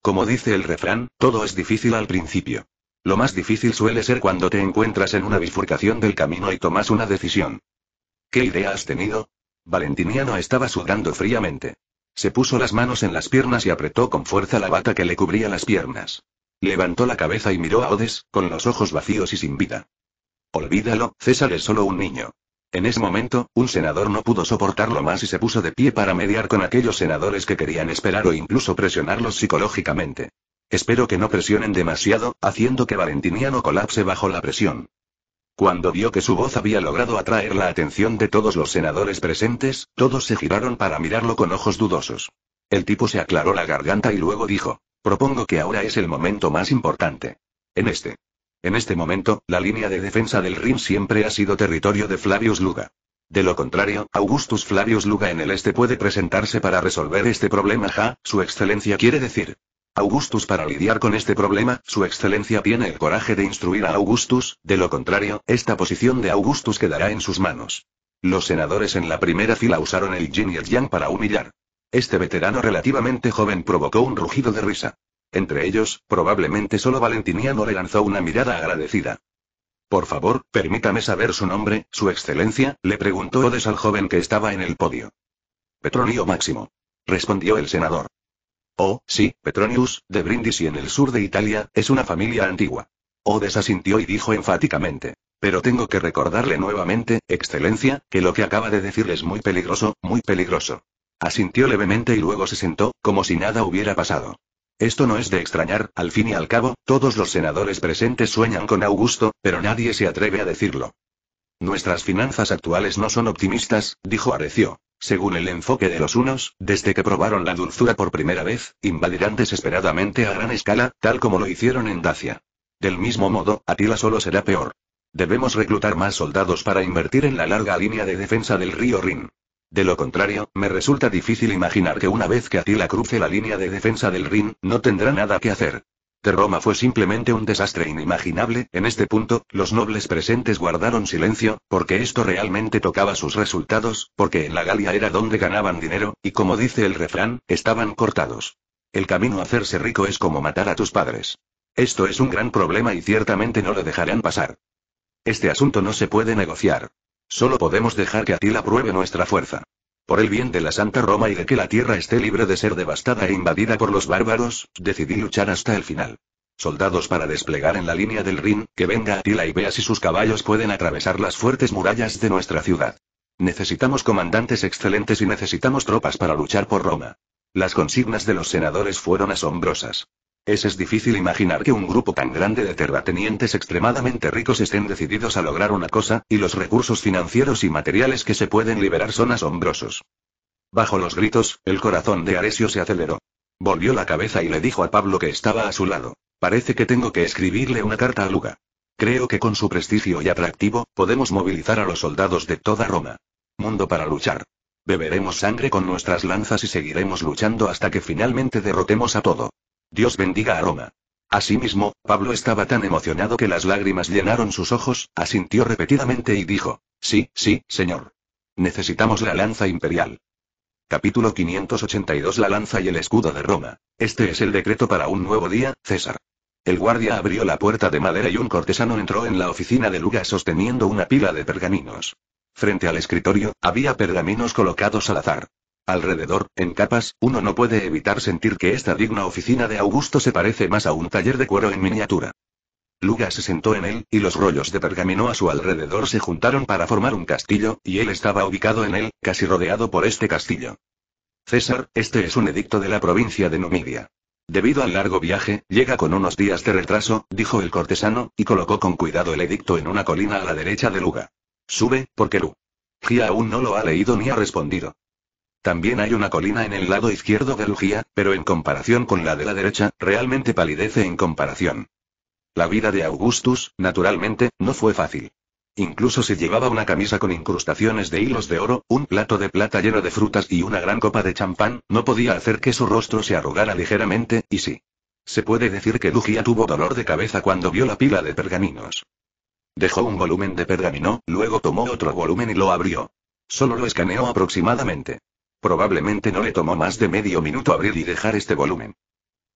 Como dice el refrán, todo es difícil al principio. Lo más difícil suele ser cuando te encuentras en una bifurcación del camino y tomas una decisión. ¿Qué idea has tenido? Valentiniano estaba sudando fríamente. Se puso las manos en las piernas y apretó con fuerza la bata que le cubría las piernas. Levantó la cabeza y miró a Odes, con los ojos vacíos y sin vida. Olvídalo, César es solo un niño. En ese momento, un senador no pudo soportarlo más y se puso de pie para mediar con aquellos senadores que querían esperar o incluso presionarlos psicológicamente. Espero que no presionen demasiado, haciendo que Valentiniano colapse bajo la presión. Cuando vio que su voz había logrado atraer la atención de todos los senadores presentes, todos se giraron para mirarlo con ojos dudosos. El tipo se aclaró la garganta y luego dijo, propongo que ahora es el momento más importante. En este en este momento, la línea de defensa del Rin siempre ha sido territorio de Flavius Luga. De lo contrario, Augustus Flavius Luga en el este puede presentarse para resolver este problema. Ja, su excelencia quiere decir. Augustus para lidiar con este problema, su excelencia tiene el coraje de instruir a Augustus, de lo contrario, esta posición de Augustus quedará en sus manos. Los senadores en la primera fila usaron el Jin y el Yang para humillar. Este veterano relativamente joven provocó un rugido de risa. Entre ellos, probablemente solo Valentiniano le lanzó una mirada agradecida. Por favor, permítame saber su nombre, Su Excelencia, le preguntó Odes al joven que estaba en el podio. Petronio Máximo. Respondió el senador. Oh, sí, Petronius, de Brindisi en el sur de Italia, es una familia antigua. Odes asintió y dijo enfáticamente. Pero tengo que recordarle nuevamente, Excelencia, que lo que acaba de decir es muy peligroso, muy peligroso. Asintió levemente y luego se sentó, como si nada hubiera pasado. Esto no es de extrañar, al fin y al cabo, todos los senadores presentes sueñan con Augusto, pero nadie se atreve a decirlo. Nuestras finanzas actuales no son optimistas, dijo Arecio. Según el enfoque de los unos, desde que probaron la dulzura por primera vez, invadirán desesperadamente a gran escala, tal como lo hicieron en Dacia. Del mismo modo, Atila solo será peor. Debemos reclutar más soldados para invertir en la larga línea de defensa del río Rin. De lo contrario, me resulta difícil imaginar que una vez que Atila cruce la línea de defensa del Rin, no tendrá nada que hacer. De Roma fue simplemente un desastre inimaginable, en este punto, los nobles presentes guardaron silencio, porque esto realmente tocaba sus resultados, porque en la Galia era donde ganaban dinero, y como dice el refrán, estaban cortados. El camino a hacerse rico es como matar a tus padres. Esto es un gran problema y ciertamente no lo dejarán pasar. Este asunto no se puede negociar. Solo podemos dejar que Atila pruebe nuestra fuerza. Por el bien de la Santa Roma y de que la tierra esté libre de ser devastada e invadida por los bárbaros, decidí luchar hasta el final. Soldados para desplegar en la línea del Rin, que venga Atila y vea si sus caballos pueden atravesar las fuertes murallas de nuestra ciudad. Necesitamos comandantes excelentes y necesitamos tropas para luchar por Roma. Las consignas de los senadores fueron asombrosas. Es es difícil imaginar que un grupo tan grande de terratenientes extremadamente ricos estén decididos a lograr una cosa, y los recursos financieros y materiales que se pueden liberar son asombrosos. Bajo los gritos, el corazón de Aresio se aceleró. Volvió la cabeza y le dijo a Pablo que estaba a su lado. Parece que tengo que escribirle una carta a Luga. Creo que con su prestigio y atractivo, podemos movilizar a los soldados de toda Roma. Mundo para luchar. Beberemos sangre con nuestras lanzas y seguiremos luchando hasta que finalmente derrotemos a todo. Dios bendiga a Roma. Asimismo, Pablo estaba tan emocionado que las lágrimas llenaron sus ojos, asintió repetidamente y dijo, Sí, sí, señor. Necesitamos la lanza imperial. Capítulo 582 La lanza y el escudo de Roma. Este es el decreto para un nuevo día, César. El guardia abrió la puerta de madera y un cortesano entró en la oficina de Luga sosteniendo una pila de pergaminos. Frente al escritorio, había pergaminos colocados al azar. Alrededor, en capas, uno no puede evitar sentir que esta digna oficina de Augusto se parece más a un taller de cuero en miniatura. Luga se sentó en él, y los rollos de pergamino a su alrededor se juntaron para formar un castillo, y él estaba ubicado en él, casi rodeado por este castillo. César, este es un edicto de la provincia de Numidia. Debido al largo viaje, llega con unos días de retraso, dijo el cortesano, y colocó con cuidado el edicto en una colina a la derecha de Luga. Sube, porque Lu. Gia aún no lo ha leído ni ha respondido. También hay una colina en el lado izquierdo de Lugia, pero en comparación con la de la derecha, realmente palidece en comparación. La vida de Augustus, naturalmente, no fue fácil. Incluso si llevaba una camisa con incrustaciones de hilos de oro, un plato de plata lleno de frutas y una gran copa de champán, no podía hacer que su rostro se arrugara ligeramente, y sí. Se puede decir que Lugia tuvo dolor de cabeza cuando vio la pila de pergaminos. Dejó un volumen de pergamino, luego tomó otro volumen y lo abrió. Solo lo escaneó aproximadamente. Probablemente no le tomó más de medio minuto abrir y dejar este volumen.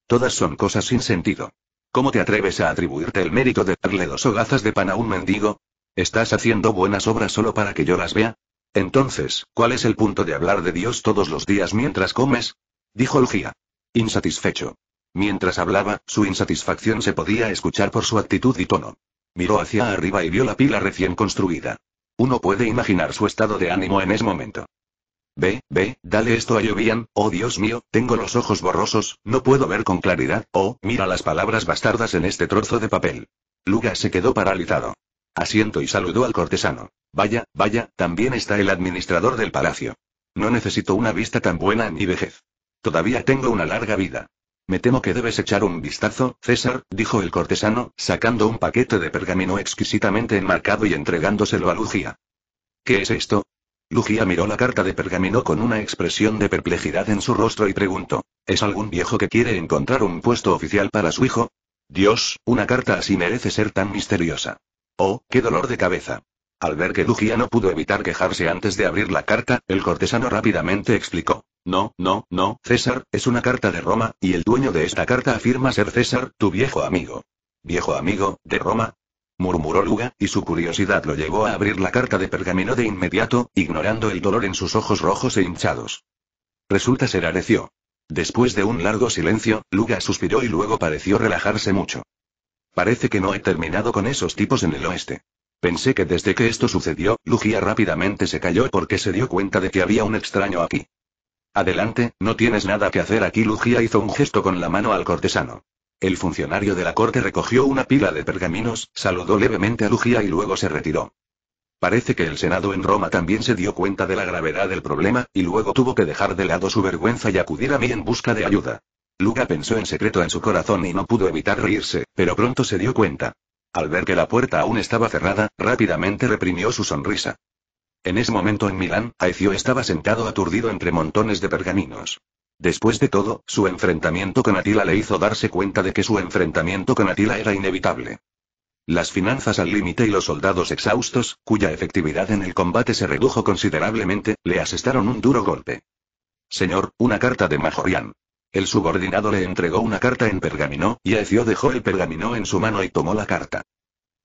Todas son cosas sin sentido. ¿Cómo te atreves a atribuirte el mérito de darle dos hogazas de pan a un mendigo? ¿Estás haciendo buenas obras solo para que yo las vea? Entonces, ¿cuál es el punto de hablar de Dios todos los días mientras comes? dijo Lugía. Insatisfecho. Mientras hablaba, su insatisfacción se podía escuchar por su actitud y tono. Miró hacia arriba y vio la pila recién construida. Uno puede imaginar su estado de ánimo en ese momento. Ve, ve, dale esto a llovian, oh Dios mío, tengo los ojos borrosos, no puedo ver con claridad, oh, mira las palabras bastardas en este trozo de papel. Luga se quedó paralizado. Asiento y saludó al cortesano. Vaya, vaya, también está el administrador del palacio. No necesito una vista tan buena en mi vejez. Todavía tengo una larga vida. Me temo que debes echar un vistazo, César, dijo el cortesano, sacando un paquete de pergamino exquisitamente enmarcado y entregándoselo a Lucía. ¿Qué es esto? Lugia miró la carta de pergamino con una expresión de perplejidad en su rostro y preguntó, ¿es algún viejo que quiere encontrar un puesto oficial para su hijo? Dios, una carta así merece ser tan misteriosa. Oh, qué dolor de cabeza. Al ver que Lugia no pudo evitar quejarse antes de abrir la carta, el cortesano rápidamente explicó. No, no, no, César, es una carta de Roma, y el dueño de esta carta afirma ser César, tu viejo amigo. ¿Viejo amigo, de Roma? murmuró Luga, y su curiosidad lo llevó a abrir la carta de pergamino de inmediato, ignorando el dolor en sus ojos rojos e hinchados. Resulta ser Después de un largo silencio, Luga suspiró y luego pareció relajarse mucho. Parece que no he terminado con esos tipos en el oeste. Pensé que desde que esto sucedió, Lugia rápidamente se cayó porque se dio cuenta de que había un extraño aquí. Adelante, no tienes nada que hacer aquí. Lugia hizo un gesto con la mano al cortesano. El funcionario de la corte recogió una pila de pergaminos, saludó levemente a Lugia y luego se retiró. Parece que el Senado en Roma también se dio cuenta de la gravedad del problema, y luego tuvo que dejar de lado su vergüenza y acudir a mí en busca de ayuda. Luga pensó en secreto en su corazón y no pudo evitar reírse, pero pronto se dio cuenta. Al ver que la puerta aún estaba cerrada, rápidamente reprimió su sonrisa. En ese momento en Milán, Aecio estaba sentado aturdido entre montones de pergaminos. Después de todo, su enfrentamiento con Atila le hizo darse cuenta de que su enfrentamiento con Atila era inevitable. Las finanzas al límite y los soldados exhaustos, cuya efectividad en el combate se redujo considerablemente, le asestaron un duro golpe. Señor, una carta de Majorian. El subordinado le entregó una carta en pergamino, y Aecio dejó el pergamino en su mano y tomó la carta.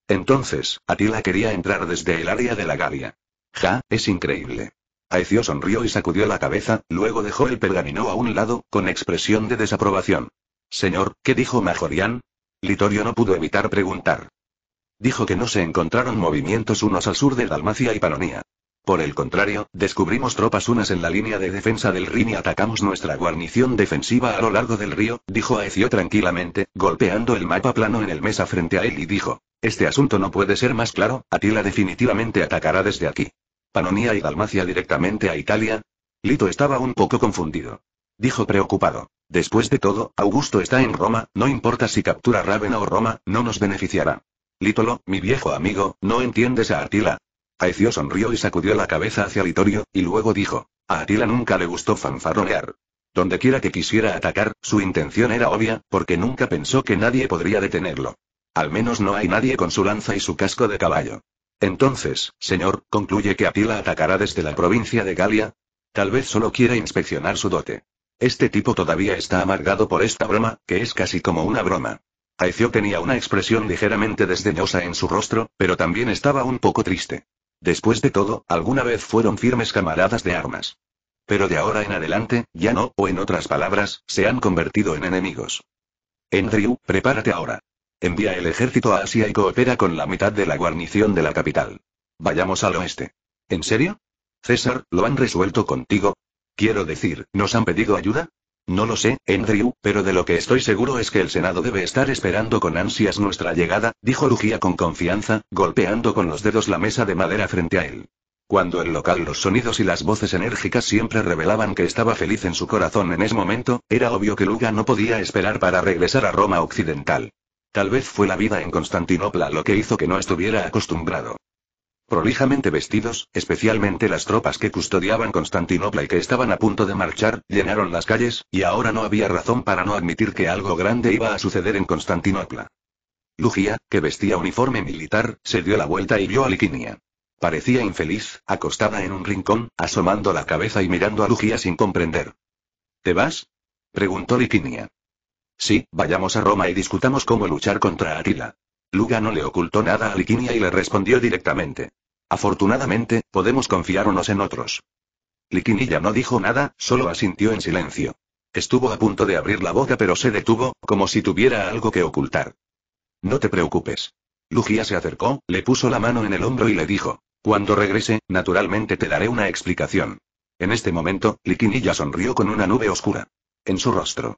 Entonces, Atila quería entrar desde el área de la Galia. Ja, es increíble. Aecio sonrió y sacudió la cabeza, luego dejó el pergamino a un lado, con expresión de desaprobación. Señor, ¿qué dijo Majorian? Litorio no pudo evitar preguntar. Dijo que no se encontraron movimientos unos al sur de Dalmacia y Panonía. Por el contrario, descubrimos tropas unas en la línea de defensa del Rin y atacamos nuestra guarnición defensiva a lo largo del río, dijo Aecio tranquilamente, golpeando el mapa plano en el mesa frente a él y dijo, este asunto no puede ser más claro, Atila definitivamente atacará desde aquí. Panonia y Dalmacia directamente a Italia? Lito estaba un poco confundido. Dijo preocupado. Después de todo, Augusto está en Roma, no importa si captura Rávena o Roma, no nos beneficiará. Lítolo, mi viejo amigo, no entiendes a Artila. Aecio sonrió y sacudió la cabeza hacia Litorio, y luego dijo, a Atila nunca le gustó fanfarronear. Donde quiera que quisiera atacar, su intención era obvia, porque nunca pensó que nadie podría detenerlo. Al menos no hay nadie con su lanza y su casco de caballo. Entonces, señor, concluye que Atila atacará desde la provincia de Galia. Tal vez solo quiera inspeccionar su dote. Este tipo todavía está amargado por esta broma, que es casi como una broma. Aecio tenía una expresión ligeramente desdeñosa en su rostro, pero también estaba un poco triste. Después de todo, alguna vez fueron firmes camaradas de armas. Pero de ahora en adelante, ya no, o en otras palabras, se han convertido en enemigos. Andrew, prepárate ahora. Envía el ejército a Asia y coopera con la mitad de la guarnición de la capital. Vayamos al oeste. ¿En serio? César, ¿lo han resuelto contigo? Quiero decir, ¿nos han pedido ayuda? No lo sé, Andrew, pero de lo que estoy seguro es que el Senado debe estar esperando con ansias nuestra llegada, dijo Lugia con confianza, golpeando con los dedos la mesa de madera frente a él. Cuando el local los sonidos y las voces enérgicas siempre revelaban que estaba feliz en su corazón en ese momento, era obvio que Luga no podía esperar para regresar a Roma Occidental. Tal vez fue la vida en Constantinopla lo que hizo que no estuviera acostumbrado. Prolijamente vestidos, especialmente las tropas que custodiaban Constantinopla y que estaban a punto de marchar, llenaron las calles, y ahora no había razón para no admitir que algo grande iba a suceder en Constantinopla. Lugia, que vestía uniforme militar, se dio la vuelta y vio a Liquinia. Parecía infeliz, acostada en un rincón, asomando la cabeza y mirando a Lugia sin comprender. ¿Te vas? preguntó Liquinia. Sí, vayamos a Roma y discutamos cómo luchar contra Atila. Luga no le ocultó nada a Liquinia y le respondió directamente. Afortunadamente, podemos confiarnos en otros. Liquinilla no dijo nada, solo asintió en silencio. Estuvo a punto de abrir la boca pero se detuvo, como si tuviera algo que ocultar. No te preocupes. Lugia se acercó, le puso la mano en el hombro y le dijo. Cuando regrese, naturalmente te daré una explicación. En este momento, Liquinilla sonrió con una nube oscura. En su rostro.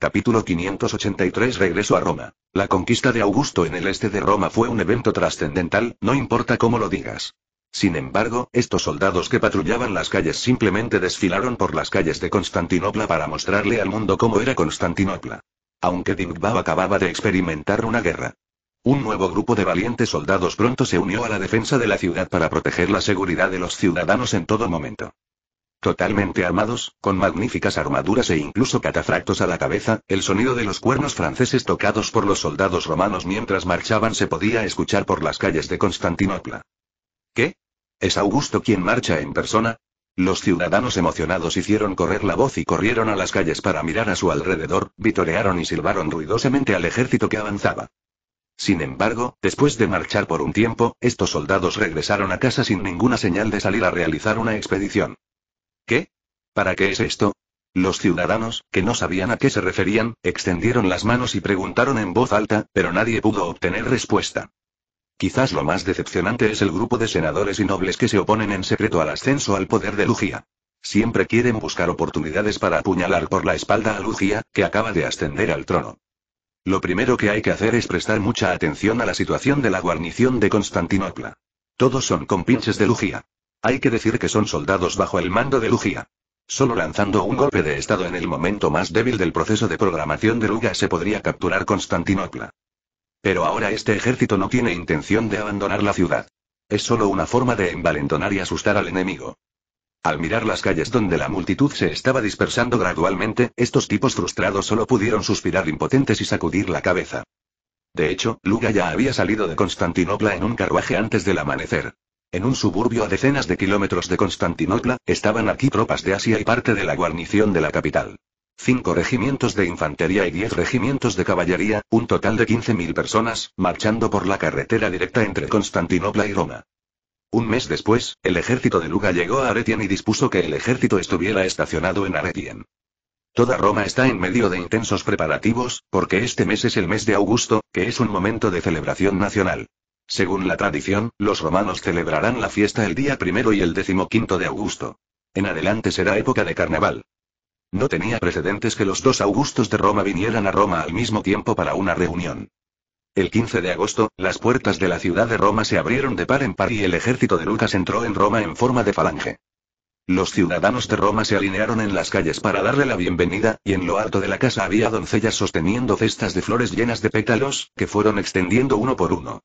Capítulo 583 Regreso a Roma. La conquista de Augusto en el este de Roma fue un evento trascendental, no importa cómo lo digas. Sin embargo, estos soldados que patrullaban las calles simplemente desfilaron por las calles de Constantinopla para mostrarle al mundo cómo era Constantinopla. Aunque Digbao acababa de experimentar una guerra. Un nuevo grupo de valientes soldados pronto se unió a la defensa de la ciudad para proteger la seguridad de los ciudadanos en todo momento. Totalmente armados, con magníficas armaduras e incluso catafractos a la cabeza, el sonido de los cuernos franceses tocados por los soldados romanos mientras marchaban se podía escuchar por las calles de Constantinopla. ¿Qué? ¿Es Augusto quien marcha en persona? Los ciudadanos emocionados hicieron correr la voz y corrieron a las calles para mirar a su alrededor, vitorearon y silbaron ruidosamente al ejército que avanzaba. Sin embargo, después de marchar por un tiempo, estos soldados regresaron a casa sin ninguna señal de salir a realizar una expedición. ¿Qué? ¿Para qué es esto? Los ciudadanos, que no sabían a qué se referían, extendieron las manos y preguntaron en voz alta, pero nadie pudo obtener respuesta. Quizás lo más decepcionante es el grupo de senadores y nobles que se oponen en secreto al ascenso al poder de Lugia. Siempre quieren buscar oportunidades para apuñalar por la espalda a Lugia, que acaba de ascender al trono. Lo primero que hay que hacer es prestar mucha atención a la situación de la guarnición de Constantinopla. Todos son compinches de Lugia. Hay que decir que son soldados bajo el mando de Lugia. Solo lanzando un golpe de estado en el momento más débil del proceso de programación de Luga se podría capturar Constantinopla. Pero ahora este ejército no tiene intención de abandonar la ciudad. Es solo una forma de envalentonar y asustar al enemigo. Al mirar las calles donde la multitud se estaba dispersando gradualmente, estos tipos frustrados solo pudieron suspirar impotentes y sacudir la cabeza. De hecho, Luga ya había salido de Constantinopla en un carruaje antes del amanecer. En un suburbio a decenas de kilómetros de Constantinopla, estaban aquí tropas de Asia y parte de la guarnición de la capital. Cinco regimientos de infantería y diez regimientos de caballería, un total de 15.000 personas, marchando por la carretera directa entre Constantinopla y Roma. Un mes después, el ejército de Luga llegó a Aretien y dispuso que el ejército estuviera estacionado en Aretien. Toda Roma está en medio de intensos preparativos, porque este mes es el mes de Augusto, que es un momento de celebración nacional. Según la tradición, los romanos celebrarán la fiesta el día primero y el quinto de agosto. En adelante será época de carnaval. No tenía precedentes que los dos Augustos de Roma vinieran a Roma al mismo tiempo para una reunión. El 15 de agosto, las puertas de la ciudad de Roma se abrieron de par en par y el ejército de Lucas entró en Roma en forma de falange. Los ciudadanos de Roma se alinearon en las calles para darle la bienvenida, y en lo alto de la casa había doncellas sosteniendo cestas de flores llenas de pétalos, que fueron extendiendo uno por uno.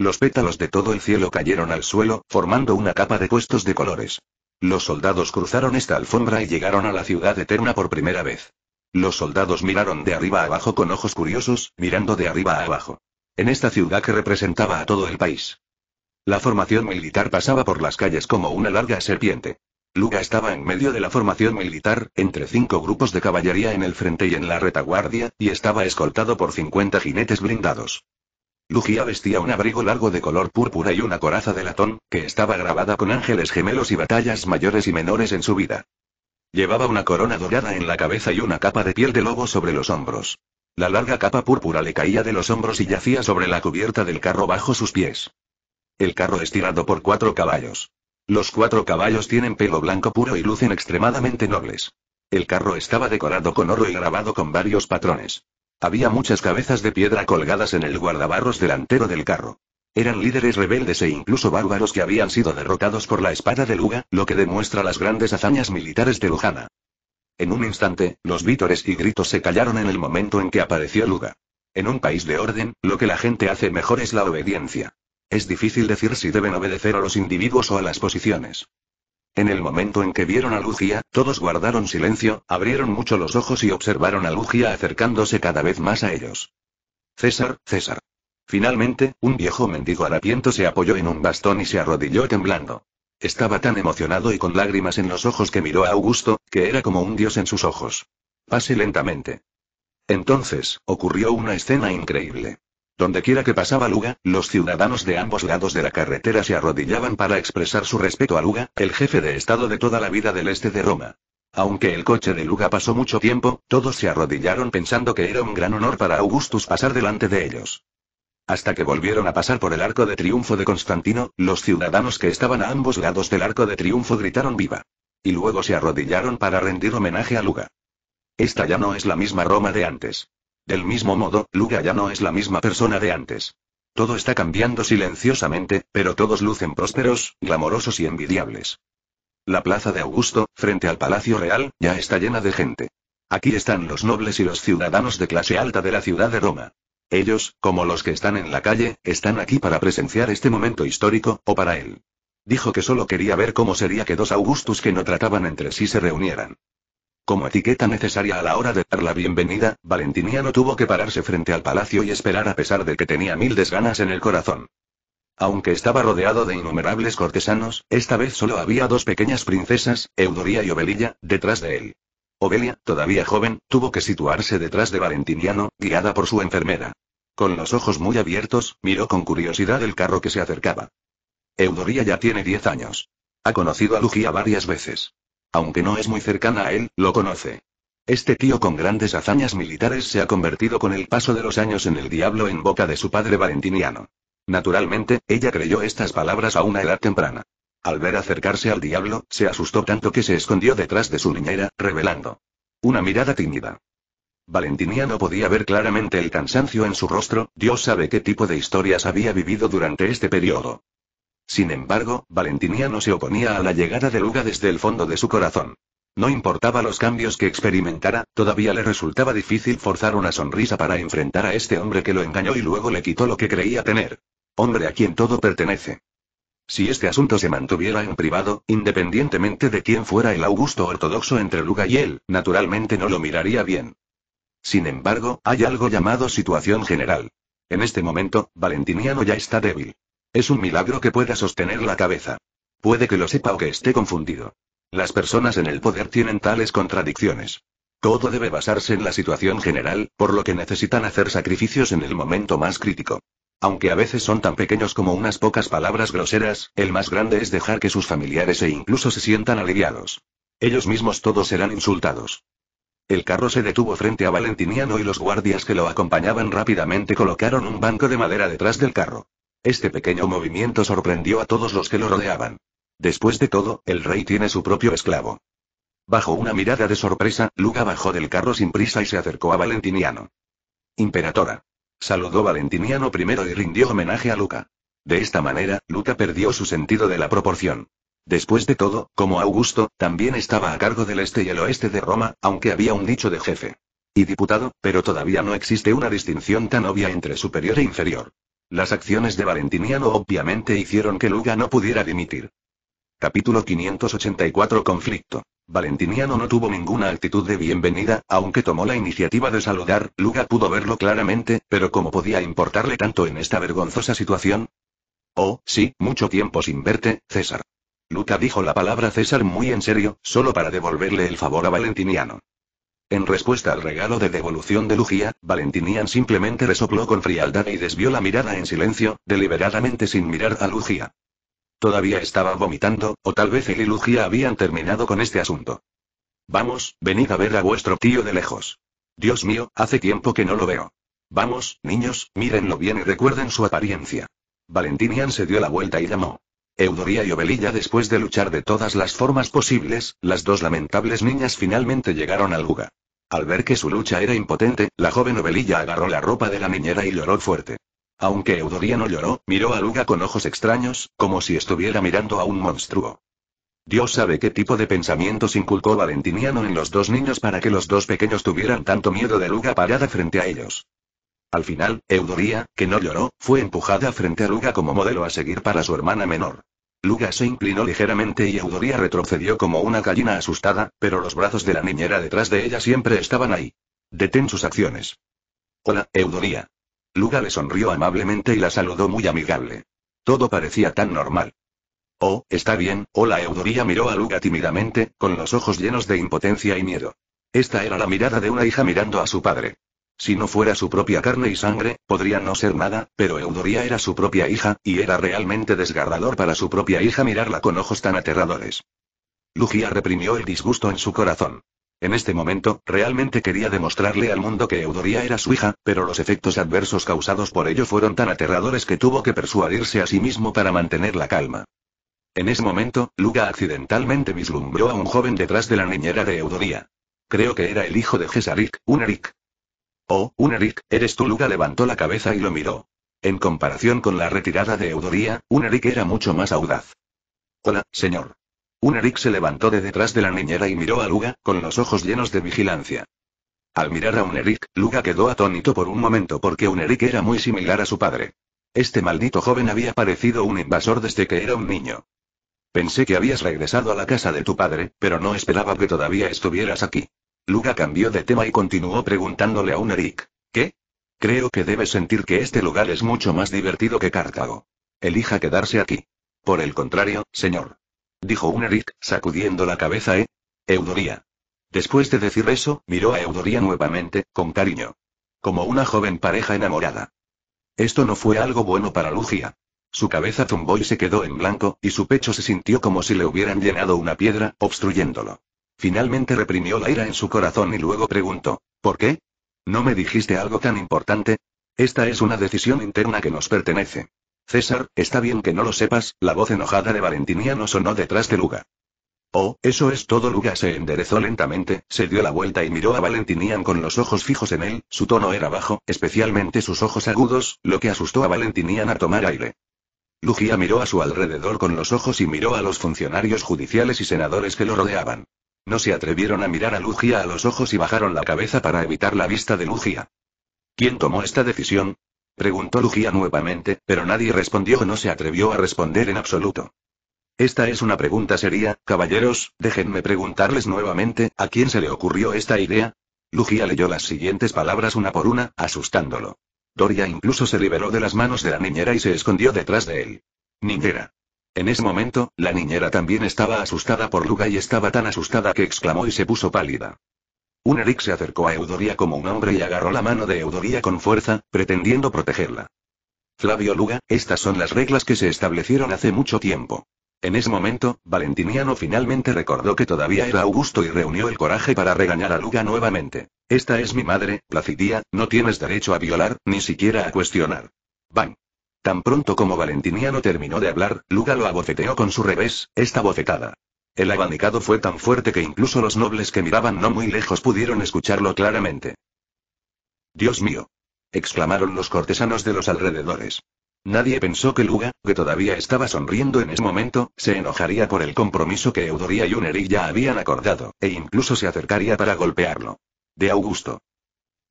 Los pétalos de todo el cielo cayeron al suelo, formando una capa de puestos de colores. Los soldados cruzaron esta alfombra y llegaron a la ciudad eterna por primera vez. Los soldados miraron de arriba a abajo con ojos curiosos, mirando de arriba a abajo. En esta ciudad que representaba a todo el país. La formación militar pasaba por las calles como una larga serpiente. Luga estaba en medio de la formación militar, entre cinco grupos de caballería en el frente y en la retaguardia, y estaba escoltado por 50 jinetes blindados. Lugia vestía un abrigo largo de color púrpura y una coraza de latón, que estaba grabada con ángeles gemelos y batallas mayores y menores en su vida. Llevaba una corona dorada en la cabeza y una capa de piel de lobo sobre los hombros. La larga capa púrpura le caía de los hombros y yacía sobre la cubierta del carro bajo sus pies. El carro es tirado por cuatro caballos. Los cuatro caballos tienen pelo blanco puro y lucen extremadamente nobles. El carro estaba decorado con oro y grabado con varios patrones. Había muchas cabezas de piedra colgadas en el guardabarros delantero del carro. Eran líderes rebeldes e incluso bárbaros que habían sido derrotados por la espada de Luga, lo que demuestra las grandes hazañas militares de Lujana. En un instante, los vítores y gritos se callaron en el momento en que apareció Luga. En un país de orden, lo que la gente hace mejor es la obediencia. Es difícil decir si deben obedecer a los individuos o a las posiciones. En el momento en que vieron a Lucía, todos guardaron silencio, abrieron mucho los ojos y observaron a Lucía acercándose cada vez más a ellos. César, César. Finalmente, un viejo mendigo harapiento se apoyó en un bastón y se arrodilló temblando. Estaba tan emocionado y con lágrimas en los ojos que miró a Augusto, que era como un dios en sus ojos. Pase lentamente. Entonces, ocurrió una escena increíble quiera que pasaba Luga, los ciudadanos de ambos lados de la carretera se arrodillaban para expresar su respeto a Luga, el jefe de Estado de toda la vida del este de Roma. Aunque el coche de Luga pasó mucho tiempo, todos se arrodillaron pensando que era un gran honor para Augustus pasar delante de ellos. Hasta que volvieron a pasar por el arco de triunfo de Constantino, los ciudadanos que estaban a ambos lados del arco de triunfo gritaron viva. Y luego se arrodillaron para rendir homenaje a Luga. Esta ya no es la misma Roma de antes. Del mismo modo, Luga ya no es la misma persona de antes. Todo está cambiando silenciosamente, pero todos lucen prósperos, glamorosos y envidiables. La plaza de Augusto, frente al Palacio Real, ya está llena de gente. Aquí están los nobles y los ciudadanos de clase alta de la ciudad de Roma. Ellos, como los que están en la calle, están aquí para presenciar este momento histórico, o para él. Dijo que solo quería ver cómo sería que dos Augustus que no trataban entre sí se reunieran. Como etiqueta necesaria a la hora de dar la bienvenida, Valentiniano tuvo que pararse frente al palacio y esperar a pesar de que tenía mil desganas en el corazón. Aunque estaba rodeado de innumerables cortesanos, esta vez solo había dos pequeñas princesas, Eudoría y Obelilla, detrás de él. Obelia, todavía joven, tuvo que situarse detrás de Valentiniano, guiada por su enfermera. Con los ojos muy abiertos, miró con curiosidad el carro que se acercaba. Eudoría ya tiene diez años. Ha conocido a Lugía varias veces. Aunque no es muy cercana a él, lo conoce. Este tío con grandes hazañas militares se ha convertido con el paso de los años en el diablo en boca de su padre Valentiniano. Naturalmente, ella creyó estas palabras a una edad temprana. Al ver acercarse al diablo, se asustó tanto que se escondió detrás de su niñera, revelando una mirada tímida. Valentiniano podía ver claramente el cansancio en su rostro, Dios sabe qué tipo de historias había vivido durante este periodo. Sin embargo, Valentiniano se oponía a la llegada de Luga desde el fondo de su corazón. No importaba los cambios que experimentara, todavía le resultaba difícil forzar una sonrisa para enfrentar a este hombre que lo engañó y luego le quitó lo que creía tener. Hombre a quien todo pertenece. Si este asunto se mantuviera en privado, independientemente de quién fuera el augusto ortodoxo entre Luga y él, naturalmente no lo miraría bien. Sin embargo, hay algo llamado situación general. En este momento, Valentiniano ya está débil. Es un milagro que pueda sostener la cabeza. Puede que lo sepa o que esté confundido. Las personas en el poder tienen tales contradicciones. Todo debe basarse en la situación general, por lo que necesitan hacer sacrificios en el momento más crítico. Aunque a veces son tan pequeños como unas pocas palabras groseras, el más grande es dejar que sus familiares e incluso se sientan aliviados. Ellos mismos todos serán insultados. El carro se detuvo frente a Valentiniano y los guardias que lo acompañaban rápidamente colocaron un banco de madera detrás del carro. Este pequeño movimiento sorprendió a todos los que lo rodeaban. Después de todo, el rey tiene su propio esclavo. Bajo una mirada de sorpresa, Luca bajó del carro sin prisa y se acercó a Valentiniano. Imperatora. Saludó Valentiniano primero y rindió homenaje a Luca. De esta manera, Luca perdió su sentido de la proporción. Después de todo, como Augusto, también estaba a cargo del este y el oeste de Roma, aunque había un dicho de jefe y diputado, pero todavía no existe una distinción tan obvia entre superior e inferior. Las acciones de Valentiniano obviamente hicieron que Luga no pudiera dimitir. Capítulo 584 Conflicto. Valentiniano no tuvo ninguna actitud de bienvenida, aunque tomó la iniciativa de saludar, Luga pudo verlo claramente, pero ¿cómo podía importarle tanto en esta vergonzosa situación? Oh, sí, mucho tiempo sin verte, César. Luca dijo la palabra César muy en serio, solo para devolverle el favor a Valentiniano. En respuesta al regalo de devolución de Lugia, Valentinian simplemente resopló con frialdad y desvió la mirada en silencio, deliberadamente sin mirar a Lugia. Todavía estaba vomitando, o tal vez él y Lugia habían terminado con este asunto. Vamos, venid a ver a vuestro tío de lejos. Dios mío, hace tiempo que no lo veo. Vamos, niños, mírenlo bien y recuerden su apariencia. Valentinian se dio la vuelta y llamó. Eudoría y Obelilla después de luchar de todas las formas posibles, las dos lamentables niñas finalmente llegaron al Luga. Al ver que su lucha era impotente, la joven Obelilla agarró la ropa de la niñera y lloró fuerte. Aunque Eudoría no lloró, miró a Luga con ojos extraños, como si estuviera mirando a un monstruo. Dios sabe qué tipo de pensamientos inculcó Valentiniano en los dos niños para que los dos pequeños tuvieran tanto miedo de Luga parada frente a ellos. Al final, Eudoría, que no lloró, fue empujada frente a Luga como modelo a seguir para su hermana menor. Luga se inclinó ligeramente y Eudoría retrocedió como una gallina asustada, pero los brazos de la niñera detrás de ella siempre estaban ahí. Detén sus acciones. Hola, Eudoría. Luga le sonrió amablemente y la saludó muy amigable. Todo parecía tan normal. Oh, está bien, hola Eudoría miró a Luga tímidamente, con los ojos llenos de impotencia y miedo. Esta era la mirada de una hija mirando a su padre. Si no fuera su propia carne y sangre, podría no ser nada, pero Eudoria era su propia hija, y era realmente desgarrador para su propia hija mirarla con ojos tan aterradores. Lugia reprimió el disgusto en su corazón. En este momento, realmente quería demostrarle al mundo que Eudoria era su hija, pero los efectos adversos causados por ello fueron tan aterradores que tuvo que persuadirse a sí mismo para mantener la calma. En ese momento, Luga accidentalmente vislumbró a un joven detrás de la niñera de Eudoria. Creo que era el hijo de Gesarik, un Eric. Oh, Unerick, eres tú Luga levantó la cabeza y lo miró. En comparación con la retirada de Eudoría, Uneric era mucho más audaz. Hola, señor. Uneric se levantó de detrás de la niñera y miró a Luga, con los ojos llenos de vigilancia. Al mirar a Uneric, Luga quedó atónito por un momento porque Uneric era muy similar a su padre. Este maldito joven había parecido un invasor desde que era un niño. Pensé que habías regresado a la casa de tu padre, pero no esperaba que todavía estuvieras aquí. Luga cambió de tema y continuó preguntándole a un ¿Qué? Creo que debes sentir que este lugar es mucho más divertido que Cartago. Elija quedarse aquí. Por el contrario, señor. Dijo un sacudiendo la cabeza, ¿eh? Eudoría. Después de decir eso, miró a Eudoría nuevamente, con cariño. Como una joven pareja enamorada. Esto no fue algo bueno para Lugia. Su cabeza zumbó y se quedó en blanco, y su pecho se sintió como si le hubieran llenado una piedra, obstruyéndolo. Finalmente reprimió la ira en su corazón y luego preguntó, ¿por qué? ¿No me dijiste algo tan importante? Esta es una decisión interna que nos pertenece. César, está bien que no lo sepas, la voz enojada de Valentiniano sonó detrás de Luga. Oh, eso es todo. Luga se enderezó lentamente, se dio la vuelta y miró a Valentinian con los ojos fijos en él, su tono era bajo, especialmente sus ojos agudos, lo que asustó a Valentinian a tomar aire. Lugia miró a su alrededor con los ojos y miró a los funcionarios judiciales y senadores que lo rodeaban. No se atrevieron a mirar a Lugia a los ojos y bajaron la cabeza para evitar la vista de Lugia. ¿Quién tomó esta decisión? Preguntó Lugia nuevamente, pero nadie respondió o no se atrevió a responder en absoluto. Esta es una pregunta seria, caballeros, déjenme preguntarles nuevamente, ¿a quién se le ocurrió esta idea? Lugia leyó las siguientes palabras una por una, asustándolo. Doria incluso se liberó de las manos de la niñera y se escondió detrás de él. Niñera. En ese momento, la niñera también estaba asustada por Luga y estaba tan asustada que exclamó y se puso pálida. Un Eric se acercó a Eudoría como un hombre y agarró la mano de Eudoría con fuerza, pretendiendo protegerla. Flavio Luga, estas son las reglas que se establecieron hace mucho tiempo. En ese momento, Valentiniano finalmente recordó que todavía era Augusto y reunió el coraje para regañar a Luga nuevamente. Esta es mi madre, Placidia, no tienes derecho a violar, ni siquiera a cuestionar. Bang. Tan pronto como Valentiniano terminó de hablar, Luga lo abofeteó con su revés, esta bofetada. El abanicado fue tan fuerte que incluso los nobles que miraban no muy lejos pudieron escucharlo claramente. Dios mío. exclamaron los cortesanos de los alrededores. Nadie pensó que Luga, que todavía estaba sonriendo en ese momento, se enojaría por el compromiso que Eudoría y Uneri ya habían acordado, e incluso se acercaría para golpearlo. De Augusto.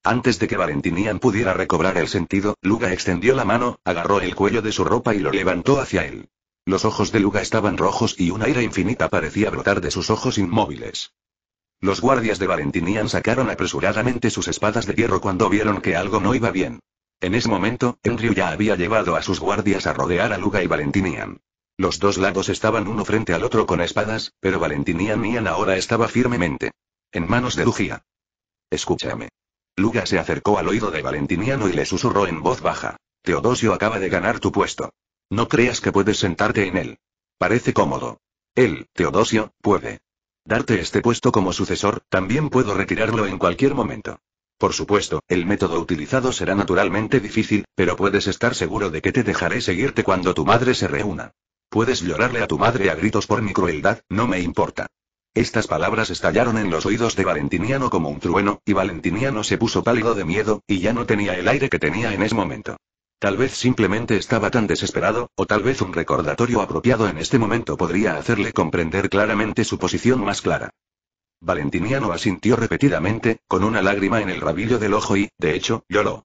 Antes de que Valentinian pudiera recobrar el sentido, Luga extendió la mano, agarró el cuello de su ropa y lo levantó hacia él. Los ojos de Luga estaban rojos y una ira infinita parecía brotar de sus ojos inmóviles. Los guardias de Valentinian sacaron apresuradamente sus espadas de hierro cuando vieron que algo no iba bien. En ese momento, río ya había llevado a sus guardias a rodear a Luga y Valentinian. Los dos lados estaban uno frente al otro con espadas, pero Valentinian Ian ahora estaba firmemente. En manos de Lugia. Escúchame. Luga se acercó al oído de Valentiniano y le susurró en voz baja. Teodosio acaba de ganar tu puesto. No creas que puedes sentarte en él. Parece cómodo. Él, Teodosio, puede. Darte este puesto como sucesor, también puedo retirarlo en cualquier momento. Por supuesto, el método utilizado será naturalmente difícil, pero puedes estar seguro de que te dejaré seguirte cuando tu madre se reúna. Puedes llorarle a tu madre a gritos por mi crueldad, no me importa. Estas palabras estallaron en los oídos de Valentiniano como un trueno, y Valentiniano se puso pálido de miedo, y ya no tenía el aire que tenía en ese momento. Tal vez simplemente estaba tan desesperado, o tal vez un recordatorio apropiado en este momento podría hacerle comprender claramente su posición más clara. Valentiniano asintió repetidamente, con una lágrima en el rabillo del ojo y, de hecho, lloró.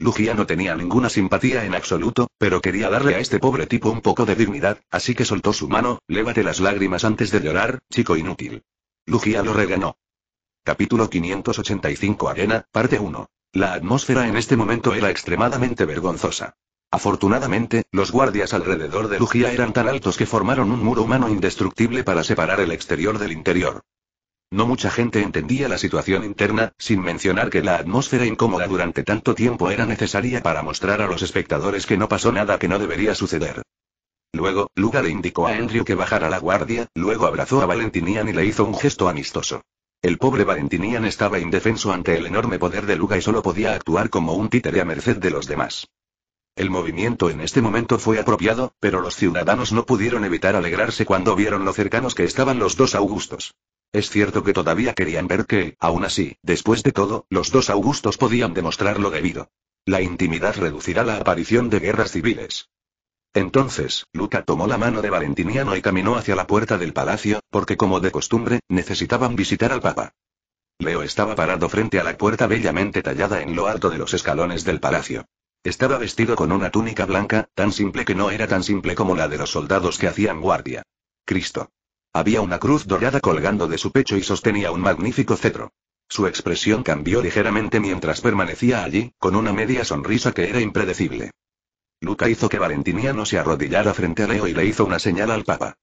Lugia no tenía ninguna simpatía en absoluto, pero quería darle a este pobre tipo un poco de dignidad, así que soltó su mano, lévate las lágrimas antes de llorar, chico inútil. Lugia lo reganó. Capítulo 585 Arena, parte 1. La atmósfera en este momento era extremadamente vergonzosa. Afortunadamente, los guardias alrededor de Lugia eran tan altos que formaron un muro humano indestructible para separar el exterior del interior. No mucha gente entendía la situación interna, sin mencionar que la atmósfera incómoda durante tanto tiempo era necesaria para mostrar a los espectadores que no pasó nada que no debería suceder. Luego, Luga le indicó a Andrew que bajara la guardia, luego abrazó a Valentinian y le hizo un gesto amistoso. El pobre Valentinian estaba indefenso ante el enorme poder de Luga y solo podía actuar como un títere a merced de los demás. El movimiento en este momento fue apropiado, pero los ciudadanos no pudieron evitar alegrarse cuando vieron lo cercanos que estaban los dos Augustos. Es cierto que todavía querían ver que, aún así, después de todo, los dos Augustos podían demostrar lo debido. La intimidad reducirá la aparición de guerras civiles. Entonces, Luca tomó la mano de Valentiniano y caminó hacia la puerta del palacio, porque como de costumbre, necesitaban visitar al Papa. Leo estaba parado frente a la puerta bellamente tallada en lo alto de los escalones del palacio. Estaba vestido con una túnica blanca, tan simple que no era tan simple como la de los soldados que hacían guardia. Cristo. Había una cruz dorada colgando de su pecho y sostenía un magnífico cetro. Su expresión cambió ligeramente mientras permanecía allí, con una media sonrisa que era impredecible. Luca hizo que Valentiniano se arrodillara frente a Leo y le hizo una señal al Papa.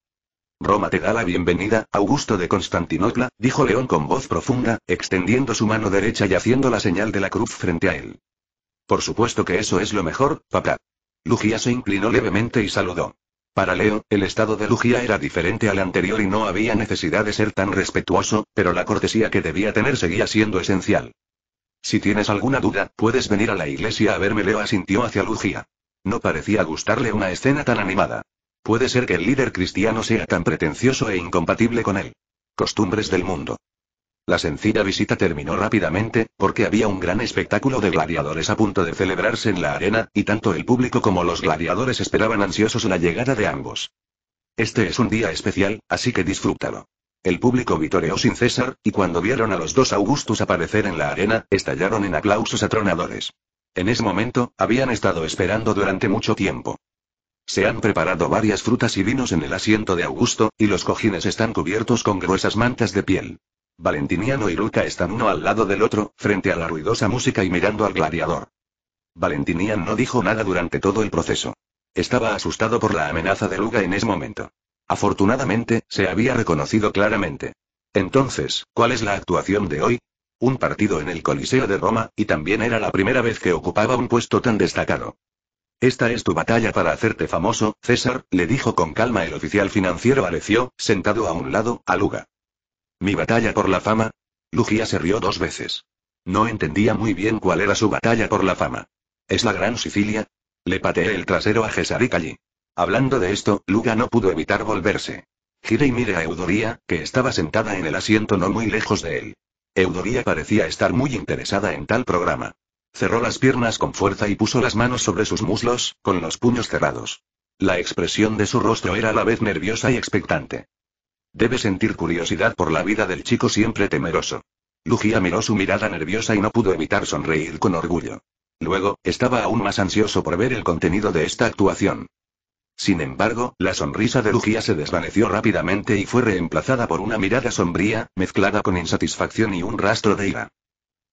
Roma te da la bienvenida, Augusto de Constantinopla, dijo León con voz profunda, extendiendo su mano derecha y haciendo la señal de la cruz frente a él. Por supuesto que eso es lo mejor, papá. Lugía se inclinó levemente y saludó. Para Leo, el estado de Lugía era diferente al anterior y no había necesidad de ser tan respetuoso, pero la cortesía que debía tener seguía siendo esencial. Si tienes alguna duda, puedes venir a la iglesia a verme. Leo asintió hacia Lugía. No parecía gustarle una escena tan animada. Puede ser que el líder cristiano sea tan pretencioso e incompatible con él. Costumbres del mundo. La sencilla visita terminó rápidamente, porque había un gran espectáculo de gladiadores a punto de celebrarse en la arena, y tanto el público como los gladiadores esperaban ansiosos la llegada de ambos. Este es un día especial, así que disfrútalo. El público vitoreó sin cesar, y cuando vieron a los dos Augustus aparecer en la arena, estallaron en aplausos atronadores. En ese momento, habían estado esperando durante mucho tiempo. Se han preparado varias frutas y vinos en el asiento de Augusto, y los cojines están cubiertos con gruesas mantas de piel. Valentiniano y Luca están uno al lado del otro, frente a la ruidosa música y mirando al gladiador. Valentinian no dijo nada durante todo el proceso. Estaba asustado por la amenaza de Luga en ese momento. Afortunadamente, se había reconocido claramente. Entonces, ¿cuál es la actuación de hoy? Un partido en el Coliseo de Roma, y también era la primera vez que ocupaba un puesto tan destacado. Esta es tu batalla para hacerte famoso, César, le dijo con calma el oficial financiero Alecio, sentado a un lado, a Luga. Mi batalla por la fama. Lugia se rió dos veces. No entendía muy bien cuál era su batalla por la fama. ¿Es la Gran Sicilia? Le pateé el trasero a Jesaric allí. Hablando de esto, Luga no pudo evitar volverse. Gire y mire a Eudoría, que estaba sentada en el asiento no muy lejos de él. Eudoría parecía estar muy interesada en tal programa. Cerró las piernas con fuerza y puso las manos sobre sus muslos, con los puños cerrados. La expresión de su rostro era a la vez nerviosa y expectante. Debe sentir curiosidad por la vida del chico siempre temeroso. Lugia miró su mirada nerviosa y no pudo evitar sonreír con orgullo. Luego, estaba aún más ansioso por ver el contenido de esta actuación. Sin embargo, la sonrisa de Lugia se desvaneció rápidamente y fue reemplazada por una mirada sombría, mezclada con insatisfacción y un rastro de ira.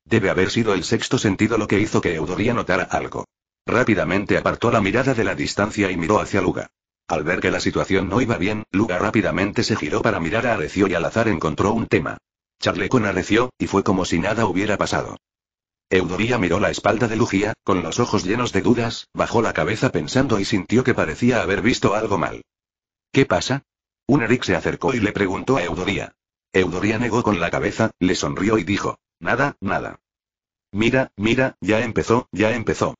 Debe haber sido el sexto sentido lo que hizo que Eudoria notara algo. Rápidamente apartó la mirada de la distancia y miró hacia Luga. Al ver que la situación no iba bien, Luga rápidamente se giró para mirar a Arecio y al azar encontró un tema. Charlé con Arecio, y fue como si nada hubiera pasado. Eudoría miró la espalda de Lugía, con los ojos llenos de dudas, bajó la cabeza pensando y sintió que parecía haber visto algo mal. ¿Qué pasa? Un Eric se acercó y le preguntó a Eudoría. Eudoría negó con la cabeza, le sonrió y dijo, nada, nada. Mira, mira, ya empezó, ya empezó.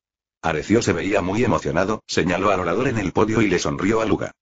Arecio se veía muy emocionado, señaló al orador en el podio y le sonrió a Luga.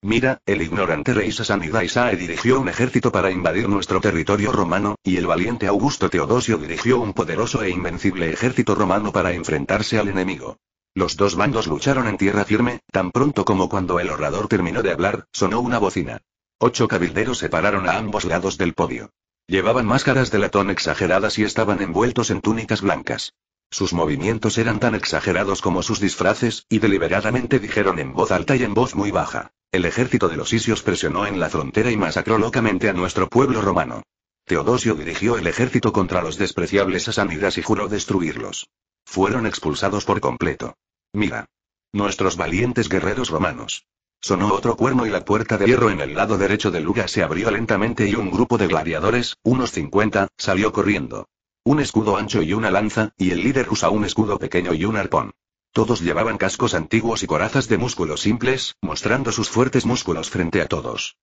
Mira, el ignorante rey Sasanida Isae dirigió un ejército para invadir nuestro territorio romano, y el valiente Augusto Teodosio dirigió un poderoso e invencible ejército romano para enfrentarse al enemigo. Los dos bandos lucharon en tierra firme, tan pronto como cuando el orador terminó de hablar, sonó una bocina. Ocho cabilderos se pararon a ambos lados del podio. Llevaban máscaras de latón exageradas y estaban envueltos en túnicas blancas. Sus movimientos eran tan exagerados como sus disfraces, y deliberadamente dijeron en voz alta y en voz muy baja. El ejército de los Isios presionó en la frontera y masacró locamente a nuestro pueblo romano. Teodosio dirigió el ejército contra los despreciables asanidas y juró destruirlos. Fueron expulsados por completo. Mira. Nuestros valientes guerreros romanos. Sonó otro cuerno y la puerta de hierro en el lado derecho del lugar se abrió lentamente y un grupo de gladiadores, unos 50, salió corriendo. Un escudo ancho y una lanza, y el líder usa un escudo pequeño y un arpón. Todos llevaban cascos antiguos y corazas de músculos simples, mostrando sus fuertes músculos frente a todos.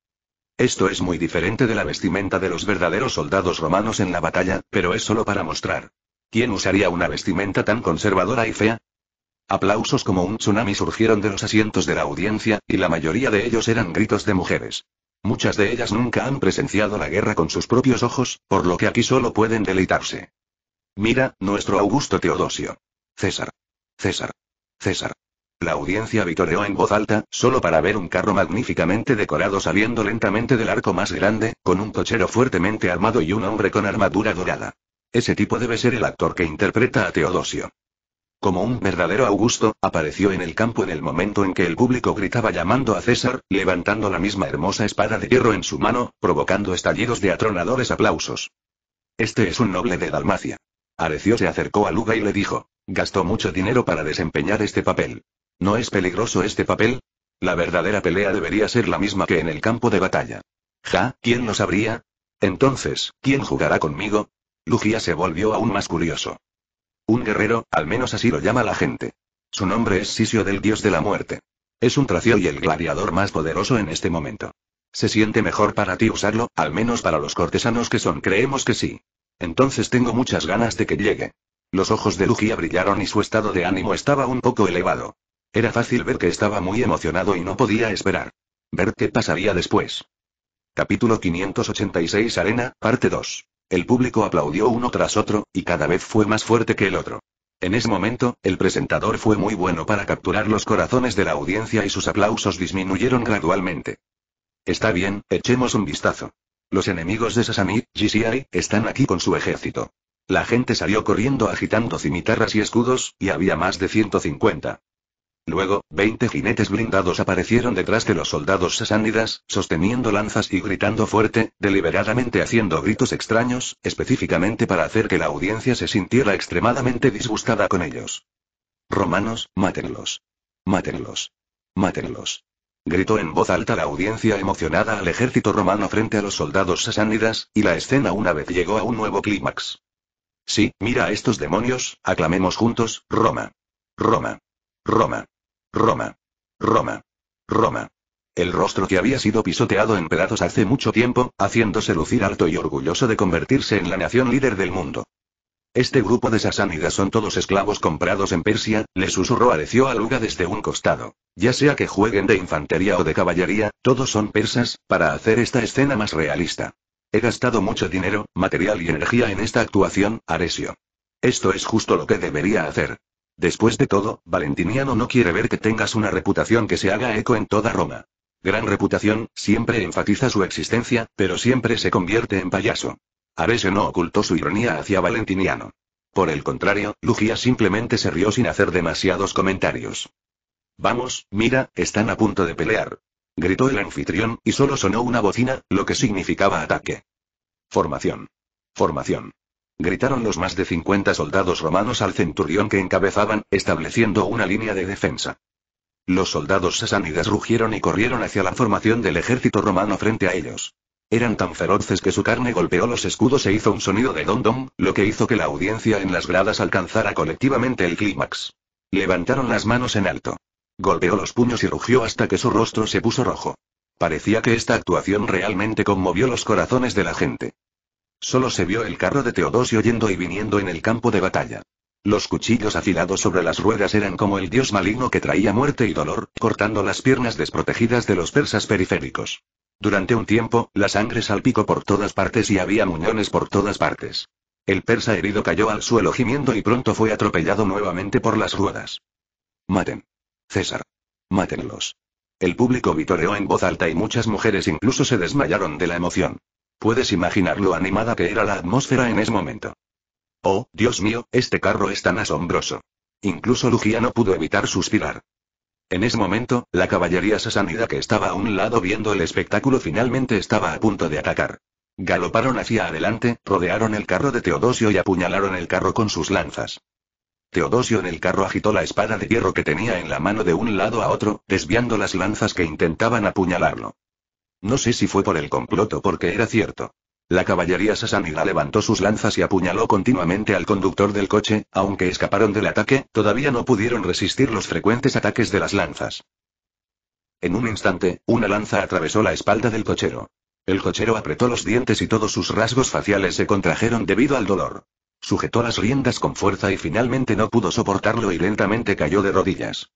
Esto es muy diferente de la vestimenta de los verdaderos soldados romanos en la batalla, pero es solo para mostrar. ¿Quién usaría una vestimenta tan conservadora y fea? Aplausos como un tsunami surgieron de los asientos de la audiencia, y la mayoría de ellos eran gritos de mujeres. Muchas de ellas nunca han presenciado la guerra con sus propios ojos, por lo que aquí solo pueden deleitarse. Mira, nuestro Augusto Teodosio. César. César. César. La audiencia vitoreó en voz alta, solo para ver un carro magníficamente decorado saliendo lentamente del arco más grande, con un cochero fuertemente armado y un hombre con armadura dorada. Ese tipo debe ser el actor que interpreta a Teodosio. Como un verdadero Augusto, apareció en el campo en el momento en que el público gritaba llamando a César, levantando la misma hermosa espada de hierro en su mano, provocando estallidos de atronadores aplausos. Este es un noble de Dalmacia. Arecio se acercó a Luga y le dijo, gastó mucho dinero para desempeñar este papel. ¿No es peligroso este papel? La verdadera pelea debería ser la misma que en el campo de batalla. Ja, ¿quién lo sabría? Entonces, ¿quién jugará conmigo? Lugia se volvió aún más curioso. Un guerrero, al menos así lo llama la gente. Su nombre es Sisio del dios de la muerte. Es un tracio y el gladiador más poderoso en este momento. Se siente mejor para ti usarlo, al menos para los cortesanos que son, creemos que sí. Entonces tengo muchas ganas de que llegue. Los ojos de Lugia brillaron y su estado de ánimo estaba un poco elevado. Era fácil ver que estaba muy emocionado y no podía esperar. Ver qué pasaría después. Capítulo 586 Arena, parte 2. El público aplaudió uno tras otro, y cada vez fue más fuerte que el otro. En ese momento, el presentador fue muy bueno para capturar los corazones de la audiencia y sus aplausos disminuyeron gradualmente. Está bien, echemos un vistazo. Los enemigos de Sasami, GCI, están aquí con su ejército. La gente salió corriendo agitando cimitarras y escudos, y había más de 150. Luego, veinte jinetes blindados aparecieron detrás de los soldados sasánidas, sosteniendo lanzas y gritando fuerte, deliberadamente haciendo gritos extraños, específicamente para hacer que la audiencia se sintiera extremadamente disgustada con ellos. Romanos, mátenlos. Mátenlos. Mátenlos. Gritó en voz alta la audiencia emocionada al ejército romano frente a los soldados sasánidas, y la escena una vez llegó a un nuevo clímax. Sí, mira a estos demonios, aclamemos juntos, Roma. Roma. Roma. Roma. Roma. Roma. El rostro que había sido pisoteado en pedazos hace mucho tiempo, haciéndose lucir alto y orgulloso de convertirse en la nación líder del mundo. Este grupo de sasánidas son todos esclavos comprados en Persia, le susurró Aresio a Luga desde un costado. Ya sea que jueguen de infantería o de caballería, todos son persas, para hacer esta escena más realista. He gastado mucho dinero, material y energía en esta actuación, Aresio. Esto es justo lo que debería hacer. Después de todo, Valentiniano no quiere ver que tengas una reputación que se haga eco en toda Roma. Gran reputación, siempre enfatiza su existencia, pero siempre se convierte en payaso. veces no ocultó su ironía hacia Valentiniano. Por el contrario, Lugia simplemente se rió sin hacer demasiados comentarios. Vamos, mira, están a punto de pelear. Gritó el anfitrión, y solo sonó una bocina, lo que significaba ataque. Formación. Formación gritaron los más de 50 soldados romanos al centurión que encabezaban, estableciendo una línea de defensa. Los soldados sasánidas rugieron y corrieron hacia la formación del ejército romano frente a ellos. Eran tan feroces que su carne golpeó los escudos e hizo un sonido de don-don, lo que hizo que la audiencia en las gradas alcanzara colectivamente el clímax. Levantaron las manos en alto. Golpeó los puños y rugió hasta que su rostro se puso rojo. Parecía que esta actuación realmente conmovió los corazones de la gente. Solo se vio el carro de Teodosio yendo y viniendo en el campo de batalla. Los cuchillos afilados sobre las ruedas eran como el dios maligno que traía muerte y dolor, cortando las piernas desprotegidas de los persas periféricos. Durante un tiempo, la sangre salpicó por todas partes y había muñones por todas partes. El persa herido cayó al suelo gimiendo y pronto fue atropellado nuevamente por las ruedas. Maten. César. Mátenlos. El público vitoreó en voz alta y muchas mujeres incluso se desmayaron de la emoción. Puedes imaginar lo animada que era la atmósfera en ese momento. Oh, Dios mío, este carro es tan asombroso. Incluso Lugia no pudo evitar suspirar. En ese momento, la caballería sasanida que estaba a un lado viendo el espectáculo finalmente estaba a punto de atacar. Galoparon hacia adelante, rodearon el carro de Teodosio y apuñalaron el carro con sus lanzas. Teodosio en el carro agitó la espada de hierro que tenía en la mano de un lado a otro, desviando las lanzas que intentaban apuñalarlo. No sé si fue por el complot o porque era cierto. La caballería sasánida levantó sus lanzas y apuñaló continuamente al conductor del coche, aunque escaparon del ataque, todavía no pudieron resistir los frecuentes ataques de las lanzas. En un instante, una lanza atravesó la espalda del cochero. El cochero apretó los dientes y todos sus rasgos faciales se contrajeron debido al dolor. Sujetó las riendas con fuerza y finalmente no pudo soportarlo y lentamente cayó de rodillas.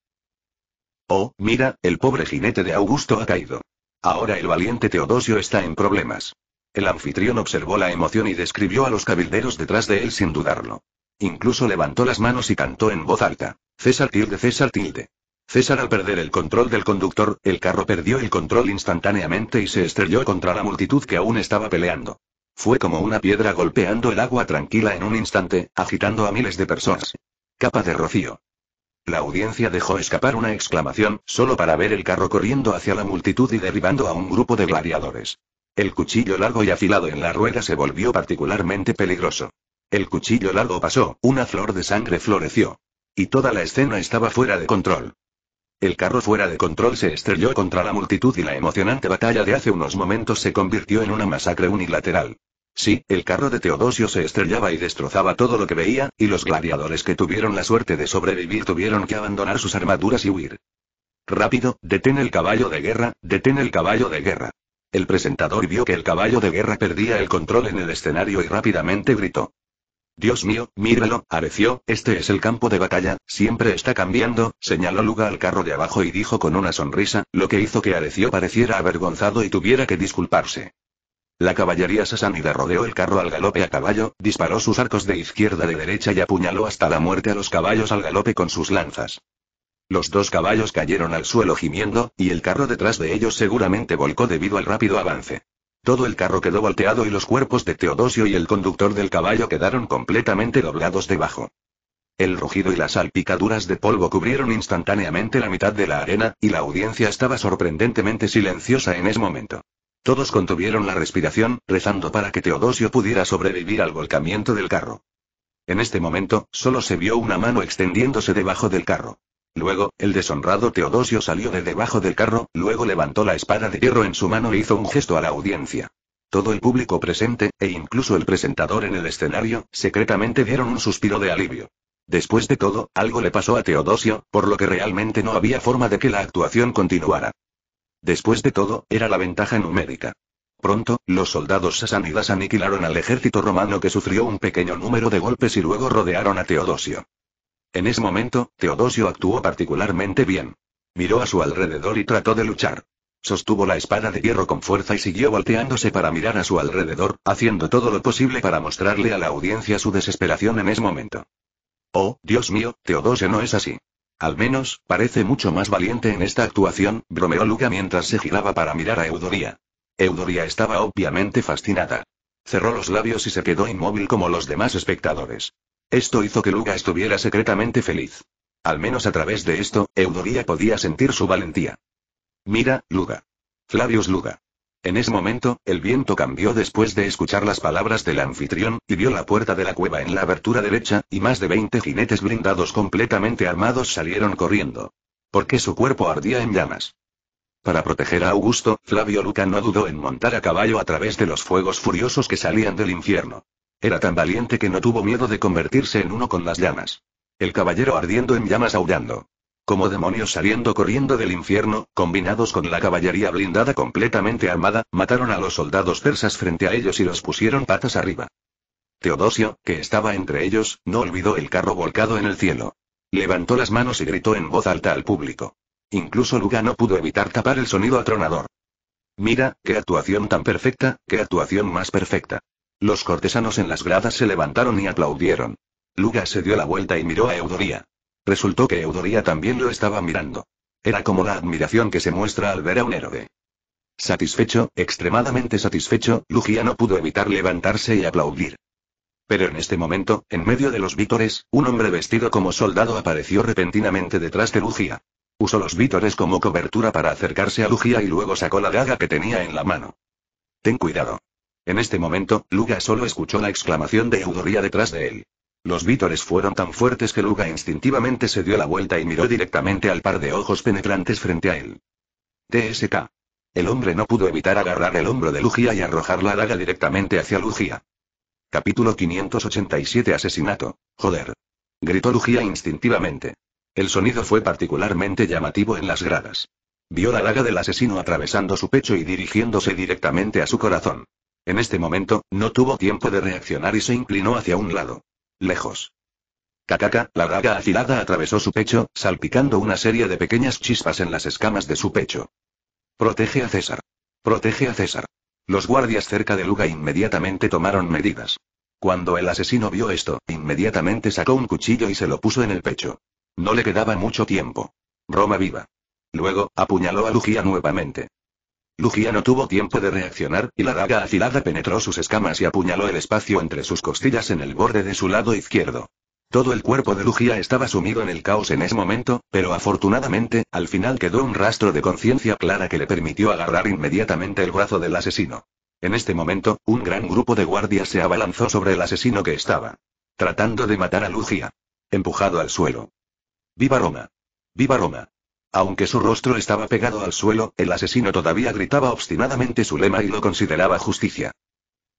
Oh, mira, el pobre jinete de Augusto ha caído. Ahora el valiente Teodosio está en problemas. El anfitrión observó la emoción y describió a los cabilderos detrás de él sin dudarlo. Incluso levantó las manos y cantó en voz alta. César tilde, César tilde. César al perder el control del conductor, el carro perdió el control instantáneamente y se estrelló contra la multitud que aún estaba peleando. Fue como una piedra golpeando el agua tranquila en un instante, agitando a miles de personas. Capa de rocío. La audiencia dejó escapar una exclamación, solo para ver el carro corriendo hacia la multitud y derribando a un grupo de gladiadores. El cuchillo largo y afilado en la rueda se volvió particularmente peligroso. El cuchillo largo pasó, una flor de sangre floreció. Y toda la escena estaba fuera de control. El carro fuera de control se estrelló contra la multitud y la emocionante batalla de hace unos momentos se convirtió en una masacre unilateral. Sí, el carro de Teodosio se estrellaba y destrozaba todo lo que veía, y los gladiadores que tuvieron la suerte de sobrevivir tuvieron que abandonar sus armaduras y huir. Rápido, detén el caballo de guerra, detén el caballo de guerra. El presentador vio que el caballo de guerra perdía el control en el escenario y rápidamente gritó. Dios mío, míralo, areció, este es el campo de batalla, siempre está cambiando, señaló Luga al carro de abajo y dijo con una sonrisa, lo que hizo que Arecio pareciera avergonzado y tuviera que disculparse. La caballería sasánida rodeó el carro al galope a caballo, disparó sus arcos de izquierda de derecha y apuñaló hasta la muerte a los caballos al galope con sus lanzas. Los dos caballos cayeron al suelo gimiendo, y el carro detrás de ellos seguramente volcó debido al rápido avance. Todo el carro quedó volteado y los cuerpos de Teodosio y el conductor del caballo quedaron completamente doblados debajo. El rugido y las salpicaduras de polvo cubrieron instantáneamente la mitad de la arena, y la audiencia estaba sorprendentemente silenciosa en ese momento. Todos contuvieron la respiración, rezando para que Teodosio pudiera sobrevivir al volcamiento del carro. En este momento, solo se vio una mano extendiéndose debajo del carro. Luego, el deshonrado Teodosio salió de debajo del carro, luego levantó la espada de hierro en su mano e hizo un gesto a la audiencia. Todo el público presente, e incluso el presentador en el escenario, secretamente dieron un suspiro de alivio. Después de todo, algo le pasó a Teodosio, por lo que realmente no había forma de que la actuación continuara. Después de todo, era la ventaja numérica. Pronto, los soldados sasánidas aniquilaron al ejército romano que sufrió un pequeño número de golpes y luego rodearon a Teodosio. En ese momento, Teodosio actuó particularmente bien. Miró a su alrededor y trató de luchar. Sostuvo la espada de hierro con fuerza y siguió volteándose para mirar a su alrededor, haciendo todo lo posible para mostrarle a la audiencia su desesperación en ese momento. Oh, Dios mío, Teodosio no es así. Al menos, parece mucho más valiente en esta actuación, bromeó Luga mientras se giraba para mirar a Eudoría. Eudoría estaba obviamente fascinada. Cerró los labios y se quedó inmóvil como los demás espectadores. Esto hizo que Luga estuviera secretamente feliz. Al menos a través de esto, Eudoría podía sentir su valentía. Mira, Luga. Flavius Luga. En ese momento, el viento cambió después de escuchar las palabras del anfitrión, y vio la puerta de la cueva en la abertura derecha, y más de 20 jinetes blindados completamente armados salieron corriendo. Porque su cuerpo ardía en llamas. Para proteger a Augusto, Flavio Luca no dudó en montar a caballo a través de los fuegos furiosos que salían del infierno. Era tan valiente que no tuvo miedo de convertirse en uno con las llamas. El caballero ardiendo en llamas aullando como demonios saliendo corriendo del infierno, combinados con la caballería blindada completamente armada, mataron a los soldados persas frente a ellos y los pusieron patas arriba. Teodosio, que estaba entre ellos, no olvidó el carro volcado en el cielo. Levantó las manos y gritó en voz alta al público. Incluso Luga no pudo evitar tapar el sonido atronador. Mira, qué actuación tan perfecta, qué actuación más perfecta. Los cortesanos en las gradas se levantaron y aplaudieron. Luga se dio la vuelta y miró a Eudoría. Resultó que Eudoría también lo estaba mirando. Era como la admiración que se muestra al ver a un héroe. Satisfecho, extremadamente satisfecho, Lugia no pudo evitar levantarse y aplaudir. Pero en este momento, en medio de los vítores, un hombre vestido como soldado apareció repentinamente detrás de Lugia. Usó los vítores como cobertura para acercarse a Lugia y luego sacó la daga que tenía en la mano. Ten cuidado. En este momento, Luga solo escuchó la exclamación de Eudoría detrás de él. Los vítores fueron tan fuertes que Luga instintivamente se dio la vuelta y miró directamente al par de ojos penetrantes frente a él. TSK. El hombre no pudo evitar agarrar el hombro de Lugia y arrojar la daga directamente hacia Lugia. Capítulo 587 Asesinato. Joder. Gritó Lugia instintivamente. El sonido fue particularmente llamativo en las gradas. Vio la daga del asesino atravesando su pecho y dirigiéndose directamente a su corazón. En este momento, no tuvo tiempo de reaccionar y se inclinó hacia un lado. Lejos. Cacaca, la raga afilada atravesó su pecho, salpicando una serie de pequeñas chispas en las escamas de su pecho. Protege a César. Protege a César. Los guardias cerca de Luga inmediatamente tomaron medidas. Cuando el asesino vio esto, inmediatamente sacó un cuchillo y se lo puso en el pecho. No le quedaba mucho tiempo. Roma viva. Luego, apuñaló a Lugia nuevamente. Lugia no tuvo tiempo de reaccionar, y la daga afilada penetró sus escamas y apuñaló el espacio entre sus costillas en el borde de su lado izquierdo. Todo el cuerpo de Lugia estaba sumido en el caos en ese momento, pero afortunadamente, al final quedó un rastro de conciencia clara que le permitió agarrar inmediatamente el brazo del asesino. En este momento, un gran grupo de guardias se abalanzó sobre el asesino que estaba tratando de matar a Lugia. Empujado al suelo. ¡Viva Roma! ¡Viva Roma! Aunque su rostro estaba pegado al suelo, el asesino todavía gritaba obstinadamente su lema y lo consideraba justicia.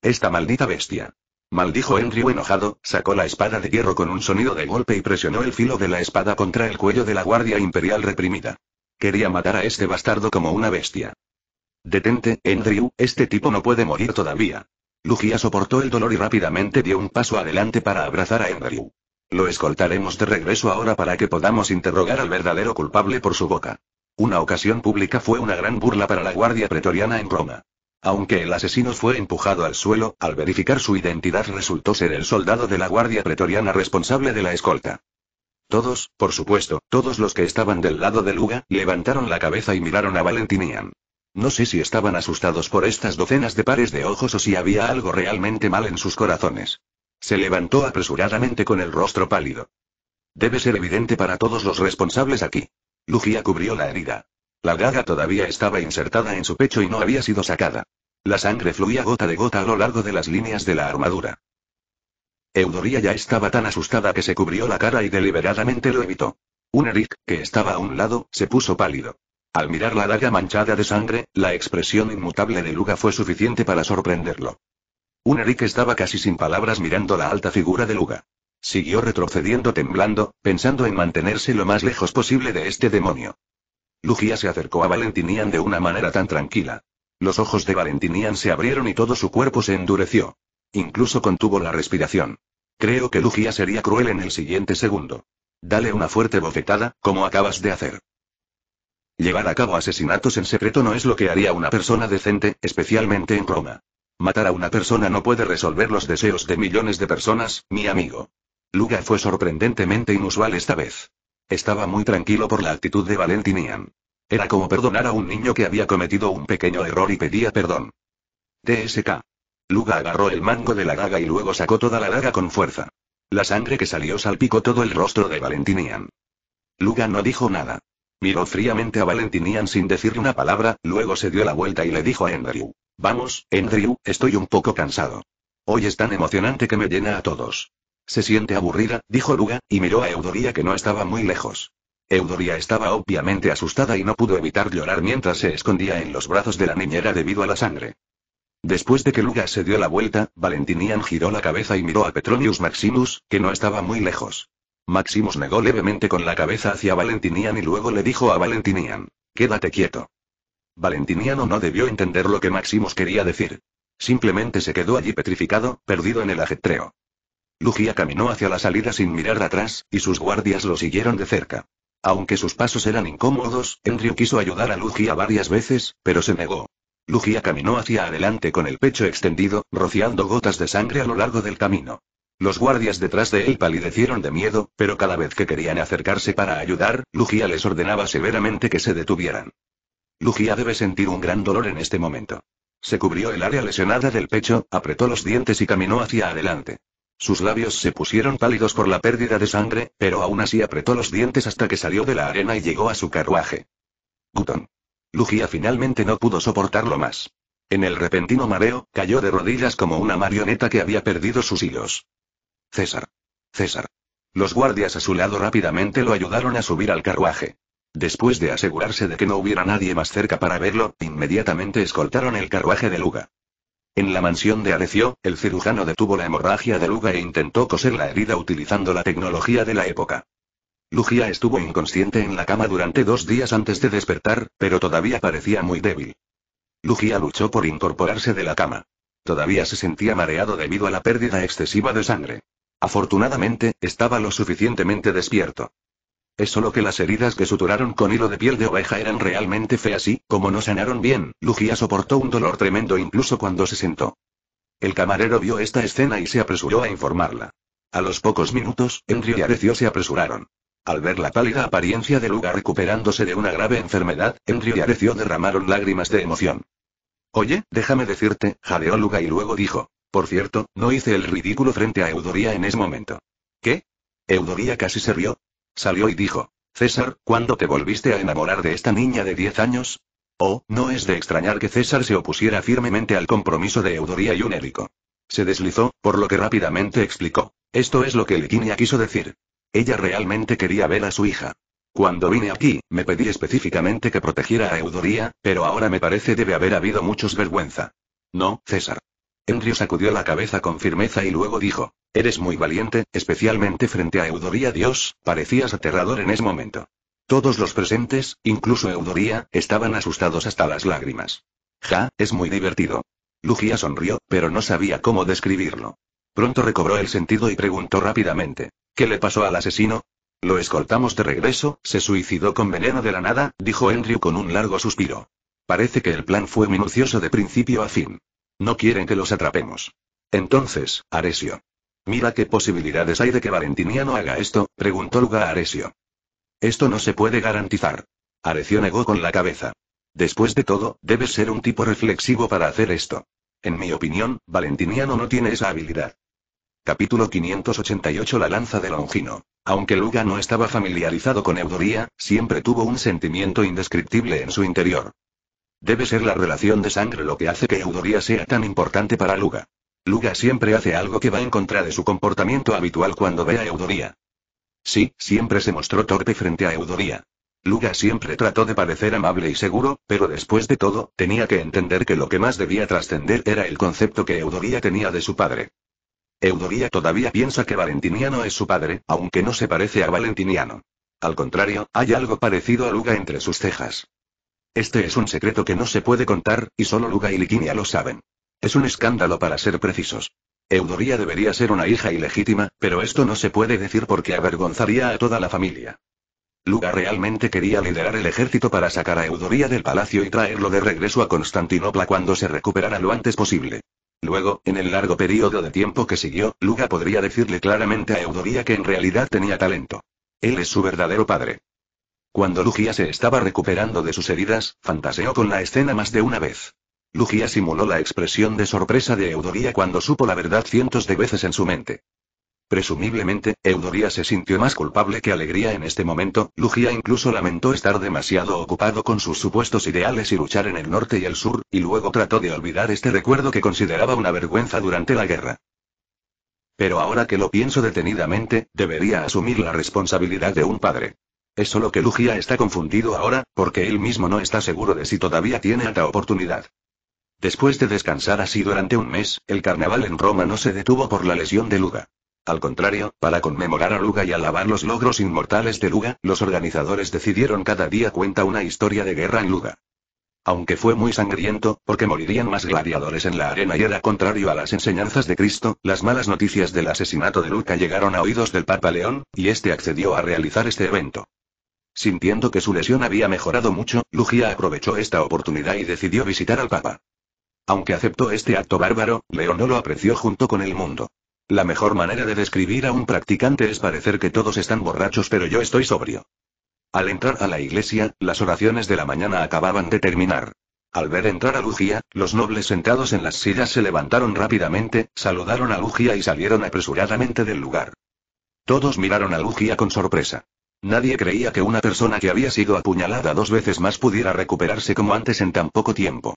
Esta maldita bestia. Maldijo Andrew enojado, sacó la espada de hierro con un sonido de golpe y presionó el filo de la espada contra el cuello de la guardia imperial reprimida. Quería matar a este bastardo como una bestia. Detente, Andrew, este tipo no puede morir todavía. Lugia soportó el dolor y rápidamente dio un paso adelante para abrazar a Andrew. Lo escoltaremos de regreso ahora para que podamos interrogar al verdadero culpable por su boca. Una ocasión pública fue una gran burla para la Guardia Pretoriana en Roma. Aunque el asesino fue empujado al suelo, al verificar su identidad resultó ser el soldado de la Guardia Pretoriana responsable de la escolta. Todos, por supuesto, todos los que estaban del lado de Luga, levantaron la cabeza y miraron a Valentinian. No sé si estaban asustados por estas docenas de pares de ojos o si había algo realmente mal en sus corazones. Se levantó apresuradamente con el rostro pálido. Debe ser evidente para todos los responsables aquí. Lugia cubrió la herida. La daga todavía estaba insertada en su pecho y no había sido sacada. La sangre fluía gota de gota a lo largo de las líneas de la armadura. Eudoria ya estaba tan asustada que se cubrió la cara y deliberadamente lo evitó. Un Eric, que estaba a un lado, se puso pálido. Al mirar la daga manchada de sangre, la expresión inmutable de Luga fue suficiente para sorprenderlo. Un estaba casi sin palabras mirando la alta figura de Luga. Siguió retrocediendo temblando, pensando en mantenerse lo más lejos posible de este demonio. Lugia se acercó a Valentinian de una manera tan tranquila. Los ojos de Valentinian se abrieron y todo su cuerpo se endureció. Incluso contuvo la respiración. Creo que Lugia sería cruel en el siguiente segundo. Dale una fuerte bofetada, como acabas de hacer. Llevar a cabo asesinatos en secreto no es lo que haría una persona decente, especialmente en Roma. Matar a una persona no puede resolver los deseos de millones de personas, mi amigo. Luga fue sorprendentemente inusual esta vez. Estaba muy tranquilo por la actitud de Valentinian. Era como perdonar a un niño que había cometido un pequeño error y pedía perdón. TSK. Luga agarró el mango de la daga y luego sacó toda la daga con fuerza. La sangre que salió salpicó todo el rostro de Valentinian. Luga no dijo nada. Miró fríamente a Valentinian sin decir una palabra, luego se dio la vuelta y le dijo a Andrew. Vamos, Andrew, estoy un poco cansado. Hoy es tan emocionante que me llena a todos. Se siente aburrida, dijo Luga, y miró a Eudoria que no estaba muy lejos. Eudoria estaba obviamente asustada y no pudo evitar llorar mientras se escondía en los brazos de la niñera debido a la sangre. Después de que Luga se dio la vuelta, Valentinian giró la cabeza y miró a Petronius Maximus, que no estaba muy lejos. Maximus negó levemente con la cabeza hacia Valentinian y luego le dijo a Valentinian, quédate quieto. Valentiniano no debió entender lo que Maximus quería decir. Simplemente se quedó allí petrificado, perdido en el ajetreo. Lugia caminó hacia la salida sin mirar atrás, y sus guardias lo siguieron de cerca. Aunque sus pasos eran incómodos, Enrio quiso ayudar a Lugia varias veces, pero se negó. Lugia caminó hacia adelante con el pecho extendido, rociando gotas de sangre a lo largo del camino. Los guardias detrás de él palidecieron de miedo, pero cada vez que querían acercarse para ayudar, Lugia les ordenaba severamente que se detuvieran. Lugia debe sentir un gran dolor en este momento. Se cubrió el área lesionada del pecho, apretó los dientes y caminó hacia adelante. Sus labios se pusieron pálidos por la pérdida de sangre, pero aún así apretó los dientes hasta que salió de la arena y llegó a su carruaje. Guton. Lugia finalmente no pudo soportarlo más. En el repentino mareo, cayó de rodillas como una marioneta que había perdido sus hilos. César. César. Los guardias a su lado rápidamente lo ayudaron a subir al carruaje. Después de asegurarse de que no hubiera nadie más cerca para verlo, inmediatamente escoltaron el carruaje de Luga. En la mansión de Arecio, el cirujano detuvo la hemorragia de Luga e intentó coser la herida utilizando la tecnología de la época. Lugia estuvo inconsciente en la cama durante dos días antes de despertar, pero todavía parecía muy débil. Lugia luchó por incorporarse de la cama. Todavía se sentía mareado debido a la pérdida excesiva de sangre. Afortunadamente, estaba lo suficientemente despierto. Es solo que las heridas que suturaron con hilo de piel de oveja eran realmente feas y, como no sanaron bien, Lugia soportó un dolor tremendo incluso cuando se sentó. El camarero vio esta escena y se apresuró a informarla. A los pocos minutos, Henry y Arecio se apresuraron. Al ver la pálida apariencia de Luga recuperándose de una grave enfermedad, Henry y Arecio derramaron lágrimas de emoción. Oye, déjame decirte, jadeó Luga y luego dijo. Por cierto, no hice el ridículo frente a Eudoría en ese momento. ¿Qué? Eudoría casi se rió, Salió y dijo, César, ¿cuándo te volviste a enamorar de esta niña de 10 años? Oh, no es de extrañar que César se opusiera firmemente al compromiso de Eudoría y unérico? Se deslizó, por lo que rápidamente explicó. Esto es lo que Liquinia quiso decir. Ella realmente quería ver a su hija. Cuando vine aquí, me pedí específicamente que protegiera a Eudoría, pero ahora me parece debe haber habido muchos vergüenza. No, César. Enrio sacudió la cabeza con firmeza y luego dijo, Eres muy valiente, especialmente frente a Eudoría Dios, parecías aterrador en ese momento. Todos los presentes, incluso Eudoría, estaban asustados hasta las lágrimas. Ja, es muy divertido. Lugia sonrió, pero no sabía cómo describirlo. Pronto recobró el sentido y preguntó rápidamente. ¿Qué le pasó al asesino? Lo escoltamos de regreso, se suicidó con veneno de la nada, dijo Andrew con un largo suspiro. Parece que el plan fue minucioso de principio a fin. No quieren que los atrapemos. Entonces, Aresio. Mira qué posibilidades hay de que Valentiniano haga esto, preguntó Luga a Arecio. Esto no se puede garantizar. Arecio negó con la cabeza. Después de todo, debes ser un tipo reflexivo para hacer esto. En mi opinión, Valentiniano no tiene esa habilidad. Capítulo 588 La lanza de Longino. Aunque Luga no estaba familiarizado con Eudoría, siempre tuvo un sentimiento indescriptible en su interior. Debe ser la relación de sangre lo que hace que Eudoría sea tan importante para Luga. Luga siempre hace algo que va en contra de su comportamiento habitual cuando ve a Eudoría. Sí, siempre se mostró torpe frente a Eudoría. Luga siempre trató de parecer amable y seguro, pero después de todo, tenía que entender que lo que más debía trascender era el concepto que Eudoría tenía de su padre. Eudoría todavía piensa que Valentiniano es su padre, aunque no se parece a Valentiniano. Al contrario, hay algo parecido a Luga entre sus cejas. Este es un secreto que no se puede contar, y solo Luga y Liquinia lo saben. Es un escándalo para ser precisos. Eudoría debería ser una hija ilegítima, pero esto no se puede decir porque avergonzaría a toda la familia. Luga realmente quería liderar el ejército para sacar a Eudoría del palacio y traerlo de regreso a Constantinopla cuando se recuperara lo antes posible. Luego, en el largo periodo de tiempo que siguió, Luga podría decirle claramente a Eudoría que en realidad tenía talento. Él es su verdadero padre. Cuando Lugia se estaba recuperando de sus heridas, fantaseó con la escena más de una vez. Lugia simuló la expresión de sorpresa de Eudoría cuando supo la verdad cientos de veces en su mente. Presumiblemente, Eudoría se sintió más culpable que alegría en este momento, Lugia incluso lamentó estar demasiado ocupado con sus supuestos ideales y luchar en el norte y el sur, y luego trató de olvidar este recuerdo que consideraba una vergüenza durante la guerra. Pero ahora que lo pienso detenidamente, debería asumir la responsabilidad de un padre. Es solo que Lugia está confundido ahora, porque él mismo no está seguro de si todavía tiene alta oportunidad. Después de descansar así durante un mes, el carnaval en Roma no se detuvo por la lesión de Luga. Al contrario, para conmemorar a Luga y alabar los logros inmortales de Luga, los organizadores decidieron cada día cuenta una historia de guerra en Luga. Aunque fue muy sangriento, porque morirían más gladiadores en la arena y era contrario a las enseñanzas de Cristo, las malas noticias del asesinato de Luca llegaron a oídos del Papa León, y este accedió a realizar este evento. Sintiendo que su lesión había mejorado mucho, Lugia aprovechó esta oportunidad y decidió visitar al Papa. Aunque aceptó este acto bárbaro, León no lo apreció junto con el mundo. La mejor manera de describir a un practicante es parecer que todos están borrachos pero yo estoy sobrio. Al entrar a la iglesia, las oraciones de la mañana acababan de terminar. Al ver entrar a Lugia, los nobles sentados en las sillas se levantaron rápidamente, saludaron a Lugia y salieron apresuradamente del lugar. Todos miraron a Lugia con sorpresa. Nadie creía que una persona que había sido apuñalada dos veces más pudiera recuperarse como antes en tan poco tiempo.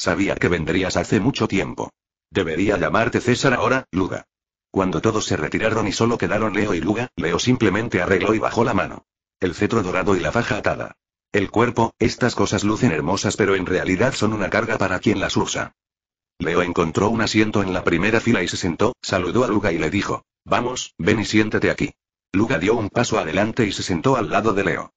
Sabía que vendrías hace mucho tiempo. Debería llamarte César ahora, Luga. Cuando todos se retiraron y solo quedaron Leo y Luga, Leo simplemente arregló y bajó la mano. El cetro dorado y la faja atada. El cuerpo, estas cosas lucen hermosas pero en realidad son una carga para quien las usa. Leo encontró un asiento en la primera fila y se sentó, saludó a Luga y le dijo, vamos, ven y siéntate aquí. Luga dio un paso adelante y se sentó al lado de Leo.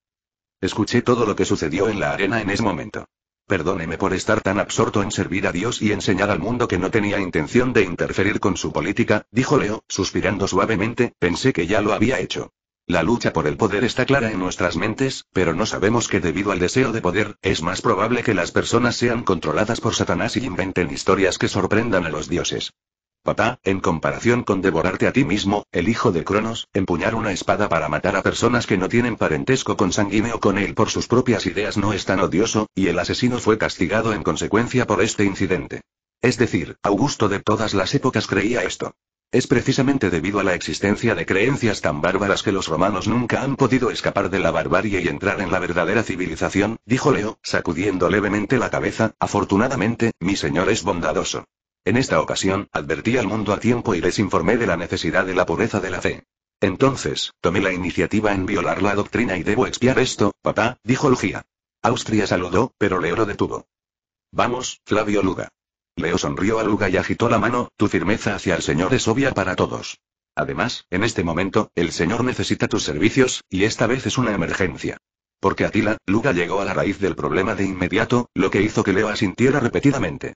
Escuché todo lo que sucedió en la arena en ese momento. Perdóneme por estar tan absorto en servir a Dios y enseñar al mundo que no tenía intención de interferir con su política, dijo Leo, suspirando suavemente, pensé que ya lo había hecho. La lucha por el poder está clara en nuestras mentes, pero no sabemos que debido al deseo de poder, es más probable que las personas sean controladas por Satanás y inventen historias que sorprendan a los dioses. Papá, en comparación con devorarte a ti mismo, el hijo de Cronos, empuñar una espada para matar a personas que no tienen parentesco consanguíneo con él por sus propias ideas no es tan odioso, y el asesino fue castigado en consecuencia por este incidente. Es decir, Augusto de todas las épocas creía esto. Es precisamente debido a la existencia de creencias tan bárbaras que los romanos nunca han podido escapar de la barbarie y entrar en la verdadera civilización, dijo Leo, sacudiendo levemente la cabeza, afortunadamente, mi señor es bondadoso. En esta ocasión, advertí al mundo a tiempo y les informé de la necesidad de la pureza de la fe. Entonces, tomé la iniciativa en violar la doctrina y debo expiar esto, papá, dijo Lugia. Austria saludó, pero Leo lo detuvo. Vamos, Flavio Luga. Leo sonrió a Luga y agitó la mano, tu firmeza hacia el Señor es obvia para todos. Además, en este momento, el Señor necesita tus servicios, y esta vez es una emergencia. Porque Atila, Luga llegó a la raíz del problema de inmediato, lo que hizo que Leo asintiera repetidamente.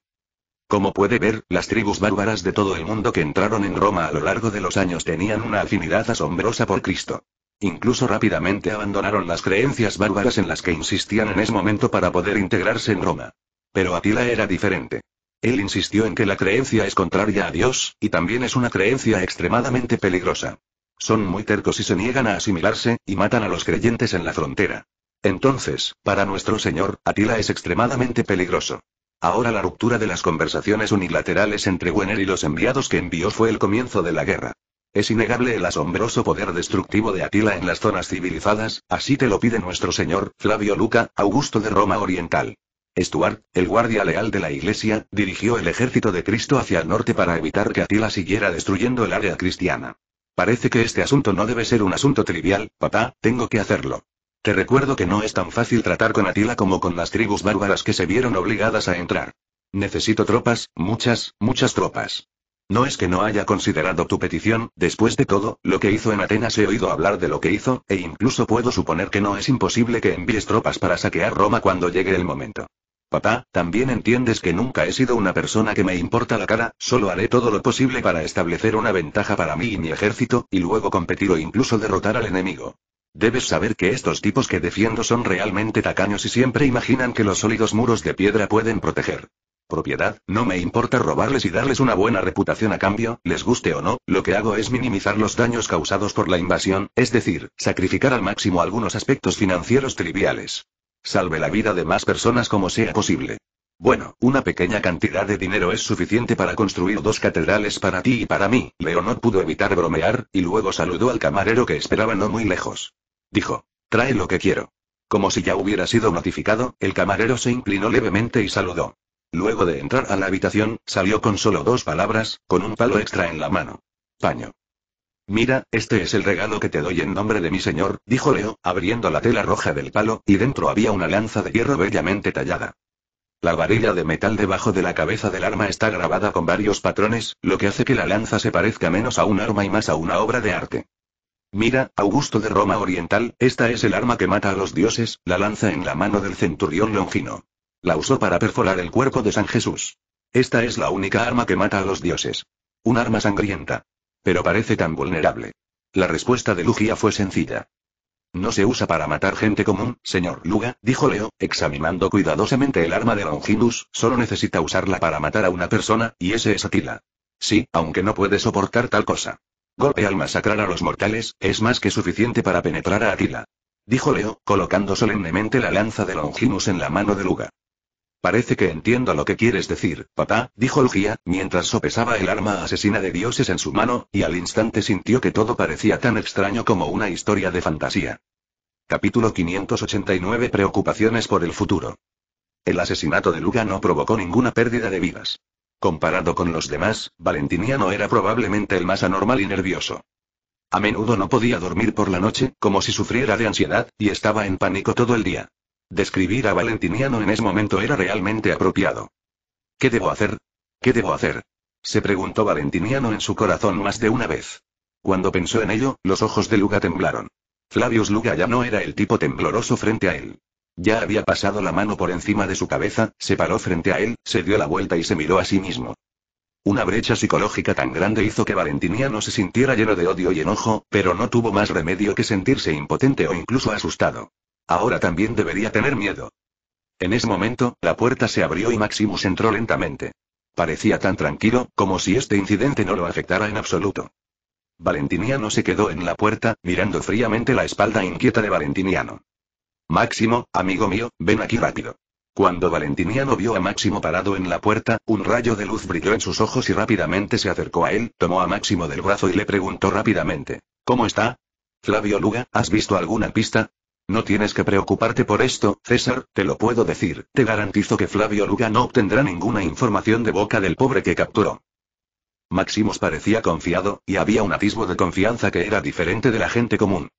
Como puede ver, las tribus bárbaras de todo el mundo que entraron en Roma a lo largo de los años tenían una afinidad asombrosa por Cristo. Incluso rápidamente abandonaron las creencias bárbaras en las que insistían en ese momento para poder integrarse en Roma. Pero Atila era diferente. Él insistió en que la creencia es contraria a Dios, y también es una creencia extremadamente peligrosa. Son muy tercos y se niegan a asimilarse, y matan a los creyentes en la frontera. Entonces, para nuestro Señor, Atila es extremadamente peligroso. Ahora la ruptura de las conversaciones unilaterales entre Wenner y los enviados que envió fue el comienzo de la guerra. Es innegable el asombroso poder destructivo de Atila en las zonas civilizadas, así te lo pide nuestro señor, Flavio Luca, Augusto de Roma Oriental. Stuart, el guardia leal de la iglesia, dirigió el ejército de Cristo hacia el norte para evitar que Atila siguiera destruyendo el área cristiana. Parece que este asunto no debe ser un asunto trivial, papá, tengo que hacerlo. Te recuerdo que no es tan fácil tratar con Atila como con las tribus bárbaras que se vieron obligadas a entrar. Necesito tropas, muchas, muchas tropas. No es que no haya considerado tu petición, después de todo, lo que hizo en Atenas he oído hablar de lo que hizo, e incluso puedo suponer que no es imposible que envíes tropas para saquear Roma cuando llegue el momento. Papá, también entiendes que nunca he sido una persona que me importa la cara, solo haré todo lo posible para establecer una ventaja para mí y mi ejército, y luego competir o incluso derrotar al enemigo. Debes saber que estos tipos que defiendo son realmente tacaños y siempre imaginan que los sólidos muros de piedra pueden proteger. Propiedad, no me importa robarles y darles una buena reputación a cambio, les guste o no, lo que hago es minimizar los daños causados por la invasión, es decir, sacrificar al máximo algunos aspectos financieros triviales. Salve la vida de más personas como sea posible. Bueno, una pequeña cantidad de dinero es suficiente para construir dos catedrales para ti y para mí. Leonor pudo evitar bromear, y luego saludó al camarero que esperaba no muy lejos dijo. Trae lo que quiero. Como si ya hubiera sido notificado, el camarero se inclinó levemente y saludó. Luego de entrar a la habitación, salió con solo dos palabras, con un palo extra en la mano. Paño. Mira, este es el regalo que te doy en nombre de mi señor, dijo Leo, abriendo la tela roja del palo, y dentro había una lanza de hierro bellamente tallada. La varilla de metal debajo de la cabeza del arma está grabada con varios patrones, lo que hace que la lanza se parezca menos a un arma y más a una obra de arte. Mira, Augusto de Roma Oriental, esta es el arma que mata a los dioses, la lanza en la mano del centurión Longino. La usó para perforar el cuerpo de San Jesús. Esta es la única arma que mata a los dioses. Un arma sangrienta. Pero parece tan vulnerable. La respuesta de Lugia fue sencilla. No se usa para matar gente común, señor Luga, dijo Leo, examinando cuidadosamente el arma de Longinus, solo necesita usarla para matar a una persona, y ese es atila. Sí, aunque no puede soportar tal cosa golpe al masacrar a los mortales, es más que suficiente para penetrar a Atila. Dijo Leo, colocando solemnemente la lanza de Longinus en la mano de Luga. Parece que entiendo lo que quieres decir, papá, dijo Lugia, mientras sopesaba el arma asesina de dioses en su mano, y al instante sintió que todo parecía tan extraño como una historia de fantasía. Capítulo 589 Preocupaciones por el futuro. El asesinato de Luga no provocó ninguna pérdida de vidas. Comparado con los demás, Valentiniano era probablemente el más anormal y nervioso. A menudo no podía dormir por la noche, como si sufriera de ansiedad, y estaba en pánico todo el día. Describir a Valentiniano en ese momento era realmente apropiado. ¿Qué debo hacer? ¿Qué debo hacer? se preguntó Valentiniano en su corazón más de una vez. Cuando pensó en ello, los ojos de Luga temblaron. Flavius Luga ya no era el tipo tembloroso frente a él. Ya había pasado la mano por encima de su cabeza, se paró frente a él, se dio la vuelta y se miró a sí mismo. Una brecha psicológica tan grande hizo que Valentiniano se sintiera lleno de odio y enojo, pero no tuvo más remedio que sentirse impotente o incluso asustado. Ahora también debería tener miedo. En ese momento, la puerta se abrió y Maximus entró lentamente. Parecía tan tranquilo, como si este incidente no lo afectara en absoluto. Valentiniano se quedó en la puerta, mirando fríamente la espalda inquieta de Valentiniano. Máximo, amigo mío, ven aquí rápido. Cuando Valentiniano vio a Máximo parado en la puerta, un rayo de luz brilló en sus ojos y rápidamente se acercó a él, tomó a Máximo del brazo y le preguntó rápidamente. ¿Cómo está? Flavio Luga, ¿has visto alguna pista? No tienes que preocuparte por esto, César, te lo puedo decir, te garantizo que Flavio Luga no obtendrá ninguna información de boca del pobre que capturó. Máximo parecía confiado, y había un atisbo de confianza que era diferente de la gente común.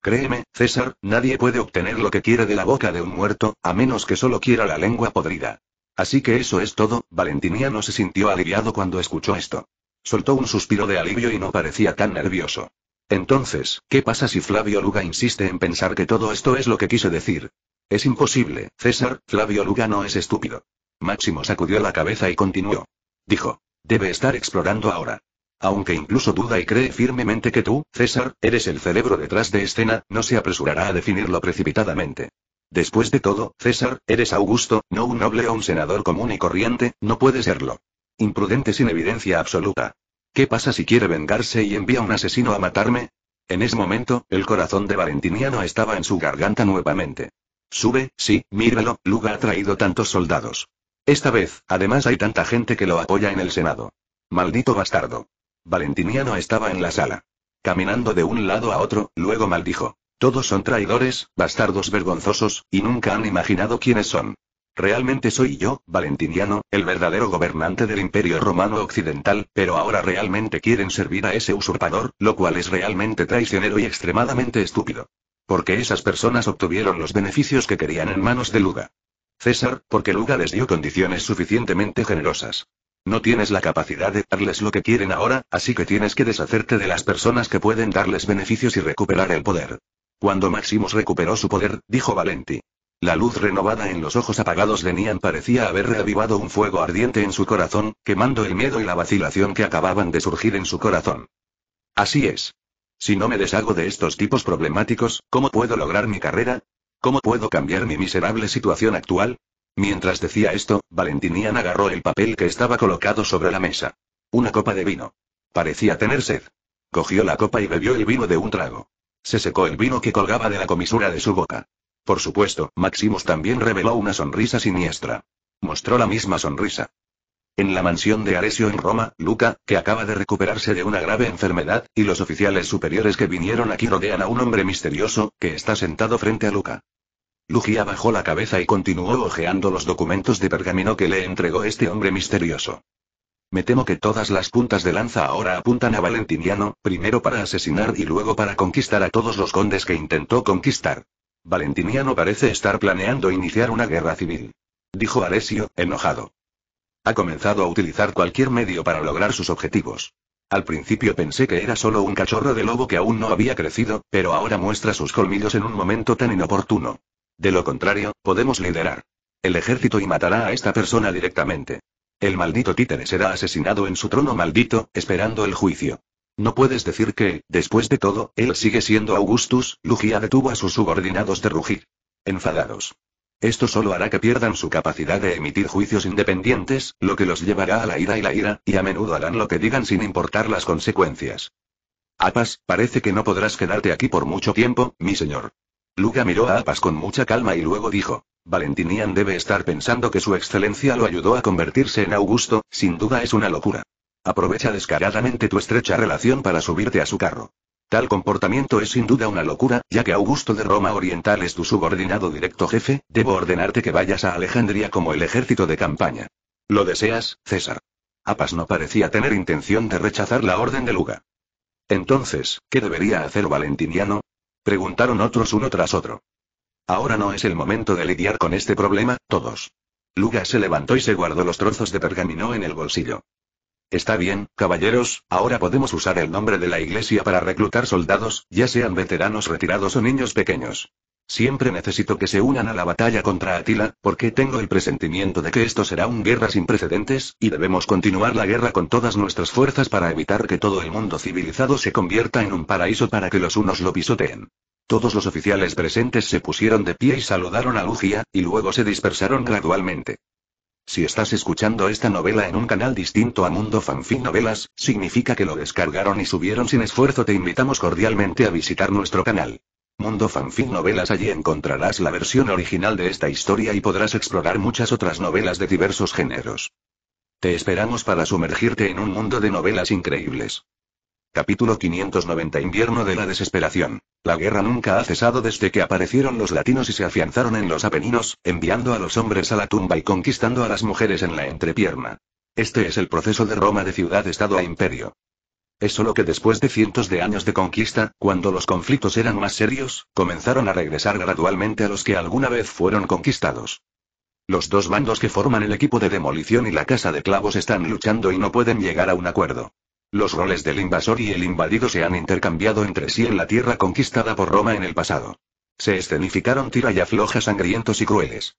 Créeme, César, nadie puede obtener lo que quiere de la boca de un muerto, a menos que solo quiera la lengua podrida. Así que eso es todo, Valentiniano se sintió aliviado cuando escuchó esto. Soltó un suspiro de alivio y no parecía tan nervioso. Entonces, ¿qué pasa si Flavio Luga insiste en pensar que todo esto es lo que quise decir? Es imposible, César, Flavio Luga no es estúpido. Máximo sacudió la cabeza y continuó. Dijo. Debe estar explorando ahora. Aunque incluso duda y cree firmemente que tú, César, eres el cerebro detrás de escena, no se apresurará a definirlo precipitadamente. Después de todo, César, eres Augusto, no un noble o un senador común y corriente, no puede serlo. Imprudente sin evidencia absoluta. ¿Qué pasa si quiere vengarse y envía un asesino a matarme? En ese momento, el corazón de Valentiniano estaba en su garganta nuevamente. Sube, sí, míralo, Luga ha traído tantos soldados. Esta vez, además hay tanta gente que lo apoya en el Senado. Maldito bastardo. Valentiniano estaba en la sala. Caminando de un lado a otro, luego maldijo. Todos son traidores, bastardos vergonzosos, y nunca han imaginado quiénes son. Realmente soy yo, Valentiniano, el verdadero gobernante del Imperio Romano Occidental, pero ahora realmente quieren servir a ese usurpador, lo cual es realmente traicionero y extremadamente estúpido. Porque esas personas obtuvieron los beneficios que querían en manos de Luga. César, porque Luga les dio condiciones suficientemente generosas. No tienes la capacidad de darles lo que quieren ahora, así que tienes que deshacerte de las personas que pueden darles beneficios y recuperar el poder. Cuando Maximus recuperó su poder, dijo Valenti. La luz renovada en los ojos apagados de Nian parecía haber reavivado un fuego ardiente en su corazón, quemando el miedo y la vacilación que acababan de surgir en su corazón. Así es. Si no me deshago de estos tipos problemáticos, ¿cómo puedo lograr mi carrera? ¿Cómo puedo cambiar mi miserable situación actual? Mientras decía esto, Valentinian agarró el papel que estaba colocado sobre la mesa. Una copa de vino. Parecía tener sed. Cogió la copa y bebió el vino de un trago. Se secó el vino que colgaba de la comisura de su boca. Por supuesto, Maximus también reveló una sonrisa siniestra. Mostró la misma sonrisa. En la mansión de Aresio en Roma, Luca, que acaba de recuperarse de una grave enfermedad, y los oficiales superiores que vinieron aquí rodean a un hombre misterioso, que está sentado frente a Luca. Lugia bajó la cabeza y continuó hojeando los documentos de pergamino que le entregó este hombre misterioso. Me temo que todas las puntas de lanza ahora apuntan a Valentiniano, primero para asesinar y luego para conquistar a todos los condes que intentó conquistar. Valentiniano parece estar planeando iniciar una guerra civil. Dijo Alessio, enojado. Ha comenzado a utilizar cualquier medio para lograr sus objetivos. Al principio pensé que era solo un cachorro de lobo que aún no había crecido, pero ahora muestra sus colmillos en un momento tan inoportuno. De lo contrario, podemos liderar el ejército y matará a esta persona directamente. El maldito títere será asesinado en su trono maldito, esperando el juicio. No puedes decir que, después de todo, él sigue siendo Augustus, Lugia detuvo a sus subordinados de rugir. Enfadados. Esto solo hará que pierdan su capacidad de emitir juicios independientes, lo que los llevará a la ira y la ira, y a menudo harán lo que digan sin importar las consecuencias. Apas, parece que no podrás quedarte aquí por mucho tiempo, mi señor. Luga miró a Apas con mucha calma y luego dijo. Valentinian debe estar pensando que su excelencia lo ayudó a convertirse en Augusto, sin duda es una locura. Aprovecha descaradamente tu estrecha relación para subirte a su carro. Tal comportamiento es sin duda una locura, ya que Augusto de Roma Oriental es tu subordinado directo jefe, debo ordenarte que vayas a Alejandría como el ejército de campaña. ¿Lo deseas, César? Apas no parecía tener intención de rechazar la orden de Luga. Entonces, ¿qué debería hacer Valentiniano? Preguntaron otros uno tras otro. Ahora no es el momento de lidiar con este problema, todos. Luga se levantó y se guardó los trozos de pergamino en el bolsillo. Está bien, caballeros, ahora podemos usar el nombre de la iglesia para reclutar soldados, ya sean veteranos retirados o niños pequeños. Siempre necesito que se unan a la batalla contra Atila, porque tengo el presentimiento de que esto será una guerra sin precedentes, y debemos continuar la guerra con todas nuestras fuerzas para evitar que todo el mundo civilizado se convierta en un paraíso para que los unos lo pisoteen. Todos los oficiales presentes se pusieron de pie y saludaron a Lucía y luego se dispersaron gradualmente. Si estás escuchando esta novela en un canal distinto a Mundo Fanfic Novelas, significa que lo descargaron y subieron sin esfuerzo. Te invitamos cordialmente a visitar nuestro canal. Mundo Fanfic Novelas Allí encontrarás la versión original de esta historia y podrás explorar muchas otras novelas de diversos géneros. Te esperamos para sumergirte en un mundo de novelas increíbles. Capítulo 590 Invierno de la Desesperación. La guerra nunca ha cesado desde que aparecieron los latinos y se afianzaron en los Apeninos, enviando a los hombres a la tumba y conquistando a las mujeres en la entrepierna. Este es el proceso de Roma de ciudad-estado a e imperio. Es solo que después de cientos de años de conquista, cuando los conflictos eran más serios, comenzaron a regresar gradualmente a los que alguna vez fueron conquistados. Los dos bandos que forman el equipo de demolición y la casa de clavos están luchando y no pueden llegar a un acuerdo. Los roles del invasor y el invadido se han intercambiado entre sí en la tierra conquistada por Roma en el pasado. Se escenificaron tira y afloja sangrientos y crueles.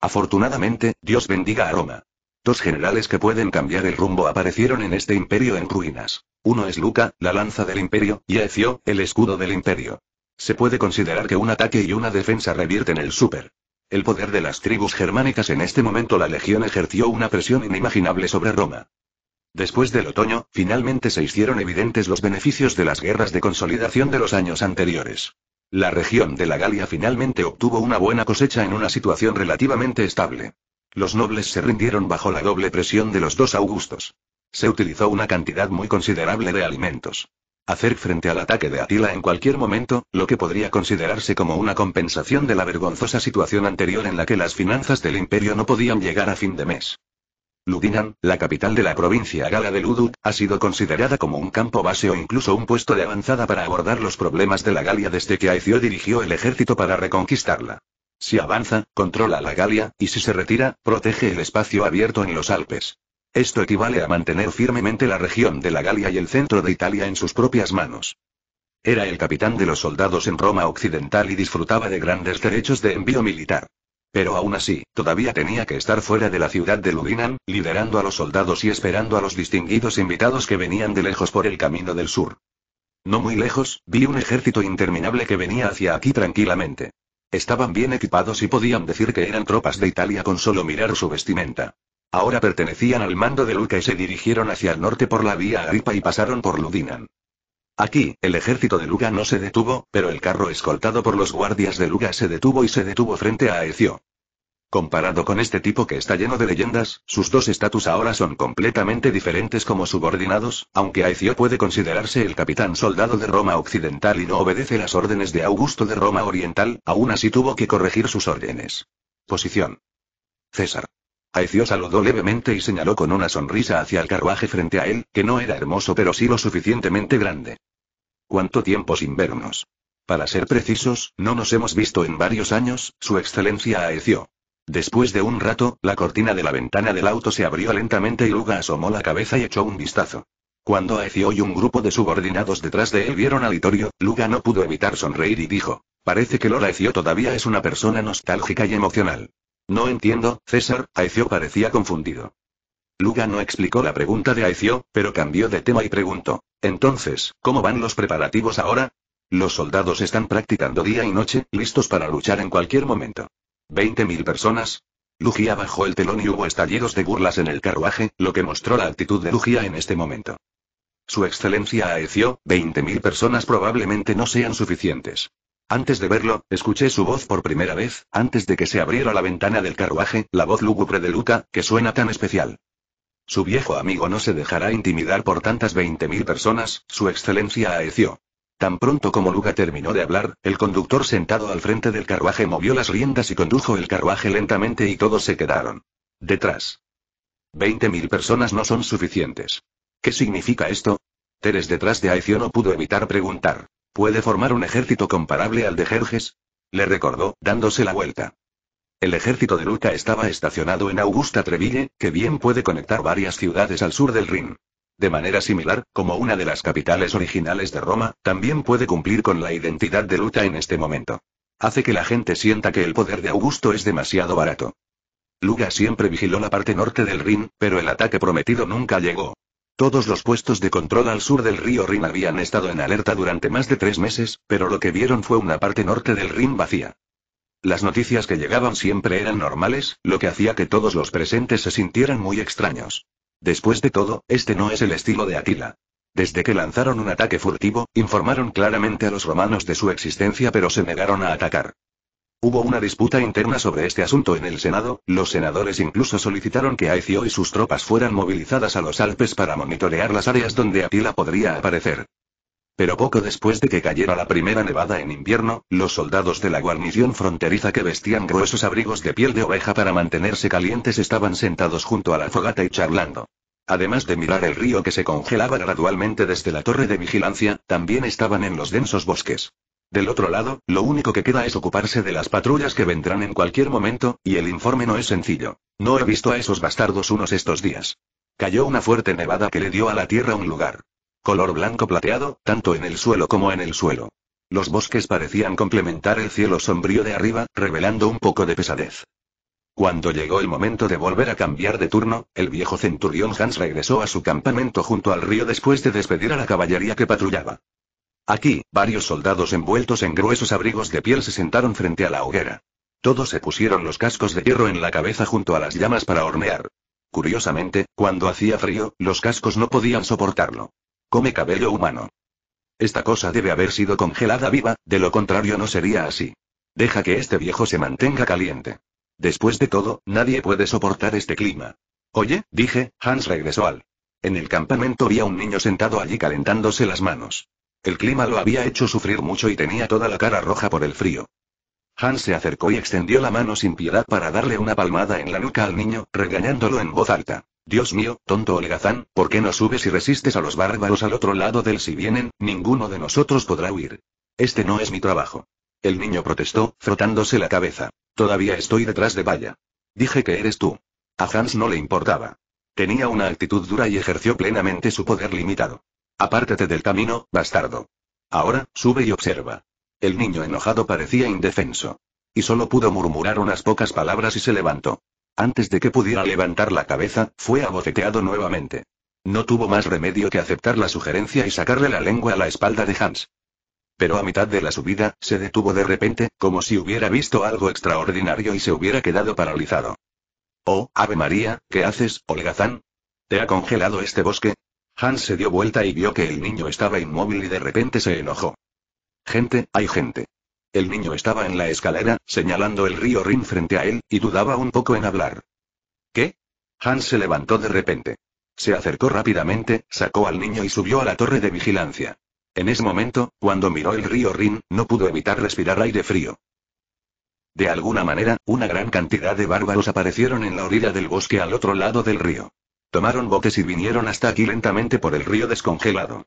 Afortunadamente, Dios bendiga a Roma. Dos generales que pueden cambiar el rumbo aparecieron en este imperio en ruinas. Uno es Luca, la lanza del imperio, y Ezio, el escudo del imperio. Se puede considerar que un ataque y una defensa revierten el super. El poder de las tribus germánicas en este momento la legión ejerció una presión inimaginable sobre Roma. Después del otoño, finalmente se hicieron evidentes los beneficios de las guerras de consolidación de los años anteriores. La región de la Galia finalmente obtuvo una buena cosecha en una situación relativamente estable. Los nobles se rindieron bajo la doble presión de los dos Augustos. Se utilizó una cantidad muy considerable de alimentos. Hacer frente al ataque de Atila en cualquier momento, lo que podría considerarse como una compensación de la vergonzosa situación anterior en la que las finanzas del imperio no podían llegar a fin de mes. Ludinan, la capital de la provincia gala de Ludut, ha sido considerada como un campo base o incluso un puesto de avanzada para abordar los problemas de la Galia desde que Aecio dirigió el ejército para reconquistarla. Si avanza, controla la Galia, y si se retira, protege el espacio abierto en los Alpes. Esto equivale a mantener firmemente la región de la Galia y el centro de Italia en sus propias manos. Era el capitán de los soldados en Roma Occidental y disfrutaba de grandes derechos de envío militar. Pero aún así, todavía tenía que estar fuera de la ciudad de Ludinan, liderando a los soldados y esperando a los distinguidos invitados que venían de lejos por el camino del sur. No muy lejos, vi un ejército interminable que venía hacia aquí tranquilamente. Estaban bien equipados y podían decir que eran tropas de Italia con solo mirar su vestimenta. Ahora pertenecían al mando de Luca y se dirigieron hacia el norte por la vía Aripa y pasaron por Ludinan. Aquí, el ejército de Luga no se detuvo, pero el carro escoltado por los guardias de Luga se detuvo y se detuvo frente a Aecio. Comparado con este tipo que está lleno de leyendas, sus dos estatus ahora son completamente diferentes como subordinados, aunque Aecio puede considerarse el capitán soldado de Roma Occidental y no obedece las órdenes de Augusto de Roma Oriental, aún así tuvo que corregir sus órdenes. Posición. César. Aecio saludó levemente y señaló con una sonrisa hacia el carruaje frente a él, que no era hermoso pero sí lo suficientemente grande. ¿Cuánto tiempo sin vernos? Para ser precisos, no nos hemos visto en varios años, su excelencia Aecio. Después de un rato, la cortina de la ventana del auto se abrió lentamente y Luga asomó la cabeza y echó un vistazo. Cuando Aecio y un grupo de subordinados detrás de él vieron a Litorio, Luga no pudo evitar sonreír y dijo, parece que Lora Aecio todavía es una persona nostálgica y emocional. No entiendo, César, Aecio parecía confundido. Luga no explicó la pregunta de Aecio, pero cambió de tema y preguntó, entonces, ¿cómo van los preparativos ahora? Los soldados están practicando día y noche, listos para luchar en cualquier momento. ¿20.000 personas? Lugia bajó el telón y hubo estallidos de burlas en el carruaje, lo que mostró la actitud de Lugia en este momento. Su excelencia aeció, 20.000 personas probablemente no sean suficientes. Antes de verlo, escuché su voz por primera vez, antes de que se abriera la ventana del carruaje, la voz lúgubre de Luca, que suena tan especial. Su viejo amigo no se dejará intimidar por tantas 20.000 personas, su excelencia aeció. Tan pronto como Luca terminó de hablar, el conductor sentado al frente del carruaje movió las riendas y condujo el carruaje lentamente y todos se quedaron. Detrás. Veinte mil personas no son suficientes. ¿Qué significa esto? Teres detrás de Aecio no pudo evitar preguntar. ¿Puede formar un ejército comparable al de Jerjes? Le recordó, dándose la vuelta. El ejército de Luca estaba estacionado en Augusta Treville, que bien puede conectar varias ciudades al sur del Rin. De manera similar, como una de las capitales originales de Roma, también puede cumplir con la identidad de Luta en este momento. Hace que la gente sienta que el poder de Augusto es demasiado barato. Luga siempre vigiló la parte norte del Rin, pero el ataque prometido nunca llegó. Todos los puestos de control al sur del río Rin habían estado en alerta durante más de tres meses, pero lo que vieron fue una parte norte del Rin vacía. Las noticias que llegaban siempre eran normales, lo que hacía que todos los presentes se sintieran muy extraños. Después de todo, este no es el estilo de Atila. Desde que lanzaron un ataque furtivo, informaron claramente a los romanos de su existencia pero se negaron a atacar. Hubo una disputa interna sobre este asunto en el Senado, los senadores incluso solicitaron que Aecio y sus tropas fueran movilizadas a los Alpes para monitorear las áreas donde Atila podría aparecer. Pero poco después de que cayera la primera nevada en invierno, los soldados de la guarnición fronteriza que vestían gruesos abrigos de piel de oveja para mantenerse calientes estaban sentados junto a la fogata y charlando. Además de mirar el río que se congelaba gradualmente desde la torre de vigilancia, también estaban en los densos bosques. Del otro lado, lo único que queda es ocuparse de las patrullas que vendrán en cualquier momento, y el informe no es sencillo. No he visto a esos bastardos unos estos días. Cayó una fuerte nevada que le dio a la tierra un lugar color blanco plateado, tanto en el suelo como en el suelo. Los bosques parecían complementar el cielo sombrío de arriba, revelando un poco de pesadez. Cuando llegó el momento de volver a cambiar de turno, el viejo centurión Hans regresó a su campamento junto al río después de despedir a la caballería que patrullaba. Aquí, varios soldados envueltos en gruesos abrigos de piel se sentaron frente a la hoguera. Todos se pusieron los cascos de hierro en la cabeza junto a las llamas para hornear. Curiosamente, cuando hacía frío, los cascos no podían soportarlo. Come cabello humano. Esta cosa debe haber sido congelada viva, de lo contrario no sería así. Deja que este viejo se mantenga caliente. Después de todo, nadie puede soportar este clima. Oye, dije, Hans regresó al. En el campamento había un niño sentado allí calentándose las manos. El clima lo había hecho sufrir mucho y tenía toda la cara roja por el frío. Hans se acercó y extendió la mano sin piedad para darle una palmada en la nuca al niño, regañándolo en voz alta. Dios mío, tonto holgazán, ¿por qué no subes y resistes a los bárbaros al otro lado del si vienen? Ninguno de nosotros podrá huir. Este no es mi trabajo. El niño protestó, frotándose la cabeza. Todavía estoy detrás de Valla. Dije que eres tú. A Hans no le importaba. Tenía una actitud dura y ejerció plenamente su poder limitado. Apártate del camino, bastardo. Ahora, sube y observa. El niño enojado parecía indefenso. Y solo pudo murmurar unas pocas palabras y se levantó. Antes de que pudiera levantar la cabeza, fue abofeteado nuevamente. No tuvo más remedio que aceptar la sugerencia y sacarle la lengua a la espalda de Hans. Pero a mitad de la subida, se detuvo de repente, como si hubiera visto algo extraordinario y se hubiera quedado paralizado. Oh, Ave María, ¿qué haces, holgazán? ¿Te ha congelado este bosque? Hans se dio vuelta y vio que el niño estaba inmóvil y de repente se enojó. Gente, hay gente. El niño estaba en la escalera, señalando el río Rin frente a él, y dudaba un poco en hablar. ¿Qué? Hans se levantó de repente. Se acercó rápidamente, sacó al niño y subió a la torre de vigilancia. En ese momento, cuando miró el río Rin, no pudo evitar respirar aire frío. De alguna manera, una gran cantidad de bárbaros aparecieron en la orilla del bosque al otro lado del río. Tomaron botes y vinieron hasta aquí lentamente por el río descongelado.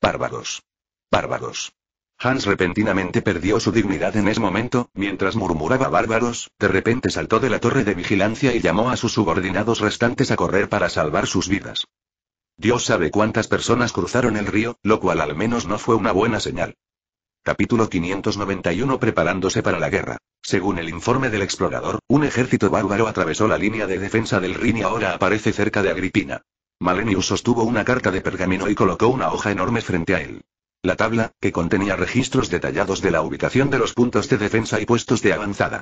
Bárbaros. Bárbaros. Hans repentinamente perdió su dignidad en ese momento, mientras murmuraba bárbaros, de repente saltó de la torre de vigilancia y llamó a sus subordinados restantes a correr para salvar sus vidas. Dios sabe cuántas personas cruzaron el río, lo cual al menos no fue una buena señal. Capítulo 591 Preparándose para la guerra. Según el informe del explorador, un ejército bárbaro atravesó la línea de defensa del Rin y ahora aparece cerca de Agripina. Malenius sostuvo una carta de pergamino y colocó una hoja enorme frente a él. La tabla, que contenía registros detallados de la ubicación de los puntos de defensa y puestos de avanzada.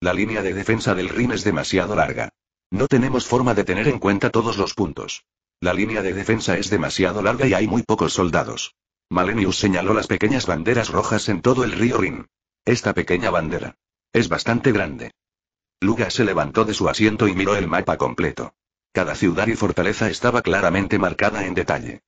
La línea de defensa del Rin es demasiado larga. No tenemos forma de tener en cuenta todos los puntos. La línea de defensa es demasiado larga y hay muy pocos soldados. Malenius señaló las pequeñas banderas rojas en todo el río Rin. Esta pequeña bandera. Es bastante grande. Luga se levantó de su asiento y miró el mapa completo. Cada ciudad y fortaleza estaba claramente marcada en detalle.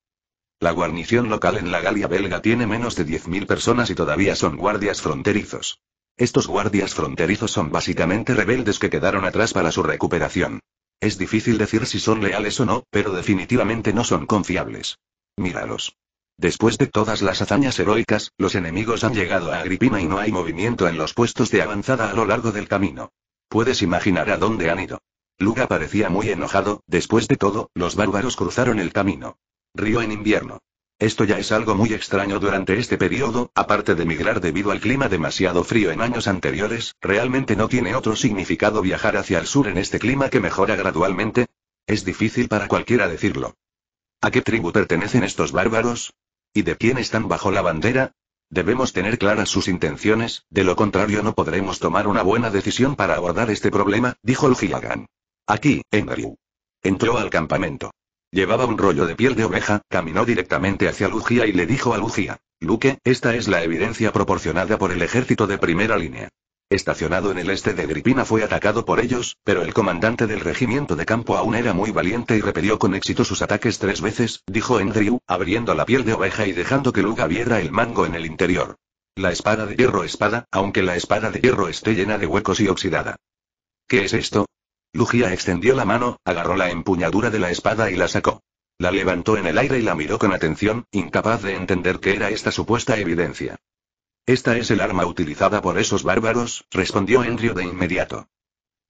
La guarnición local en la Galia belga tiene menos de 10.000 personas y todavía son guardias fronterizos. Estos guardias fronterizos son básicamente rebeldes que quedaron atrás para su recuperación. Es difícil decir si son leales o no, pero definitivamente no son confiables. Míralos. Después de todas las hazañas heroicas, los enemigos han llegado a Agripina y no hay movimiento en los puestos de avanzada a lo largo del camino. Puedes imaginar a dónde han ido. Luga parecía muy enojado, después de todo, los bárbaros cruzaron el camino. Río en invierno. Esto ya es algo muy extraño durante este periodo, aparte de migrar debido al clima demasiado frío en años anteriores, realmente no tiene otro significado viajar hacia el sur en este clima que mejora gradualmente. Es difícil para cualquiera decirlo. ¿A qué tribu pertenecen estos bárbaros? ¿Y de quién están bajo la bandera? Debemos tener claras sus intenciones, de lo contrario no podremos tomar una buena decisión para abordar este problema, dijo el Gilligan. Aquí, Andrew. Entró al campamento. Llevaba un rollo de piel de oveja, caminó directamente hacia Lucía y le dijo a Lucía: "Luque, esta es la evidencia proporcionada por el ejército de primera línea. Estacionado en el este de Gripina fue atacado por ellos, pero el comandante del regimiento de campo aún era muy valiente y repelió con éxito sus ataques tres veces, dijo Andrew, abriendo la piel de oveja y dejando que Luca viera el mango en el interior. La espada de hierro espada, aunque la espada de hierro esté llena de huecos y oxidada. ¿Qué es esto? Lugia extendió la mano, agarró la empuñadura de la espada y la sacó. La levantó en el aire y la miró con atención, incapaz de entender qué era esta supuesta evidencia. Esta es el arma utilizada por esos bárbaros, respondió Endrio de inmediato.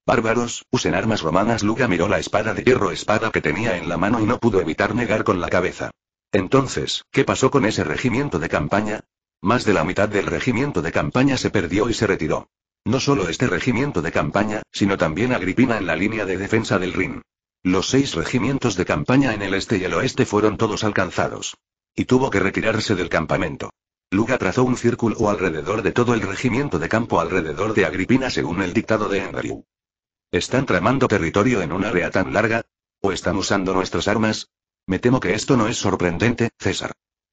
Bárbaros, usen armas romanas. Luga miró la espada de hierro espada que tenía en la mano y no pudo evitar negar con la cabeza. Entonces, ¿qué pasó con ese regimiento de campaña? Más de la mitad del regimiento de campaña se perdió y se retiró. No solo este regimiento de campaña, sino también Agripina en la línea de defensa del Rin. Los seis regimientos de campaña en el este y el oeste fueron todos alcanzados. Y tuvo que retirarse del campamento. Luga trazó un círculo alrededor de todo el regimiento de campo alrededor de Agripina según el dictado de Andrew. ¿Están tramando territorio en un área tan larga? ¿O están usando nuestras armas? Me temo que esto no es sorprendente, César.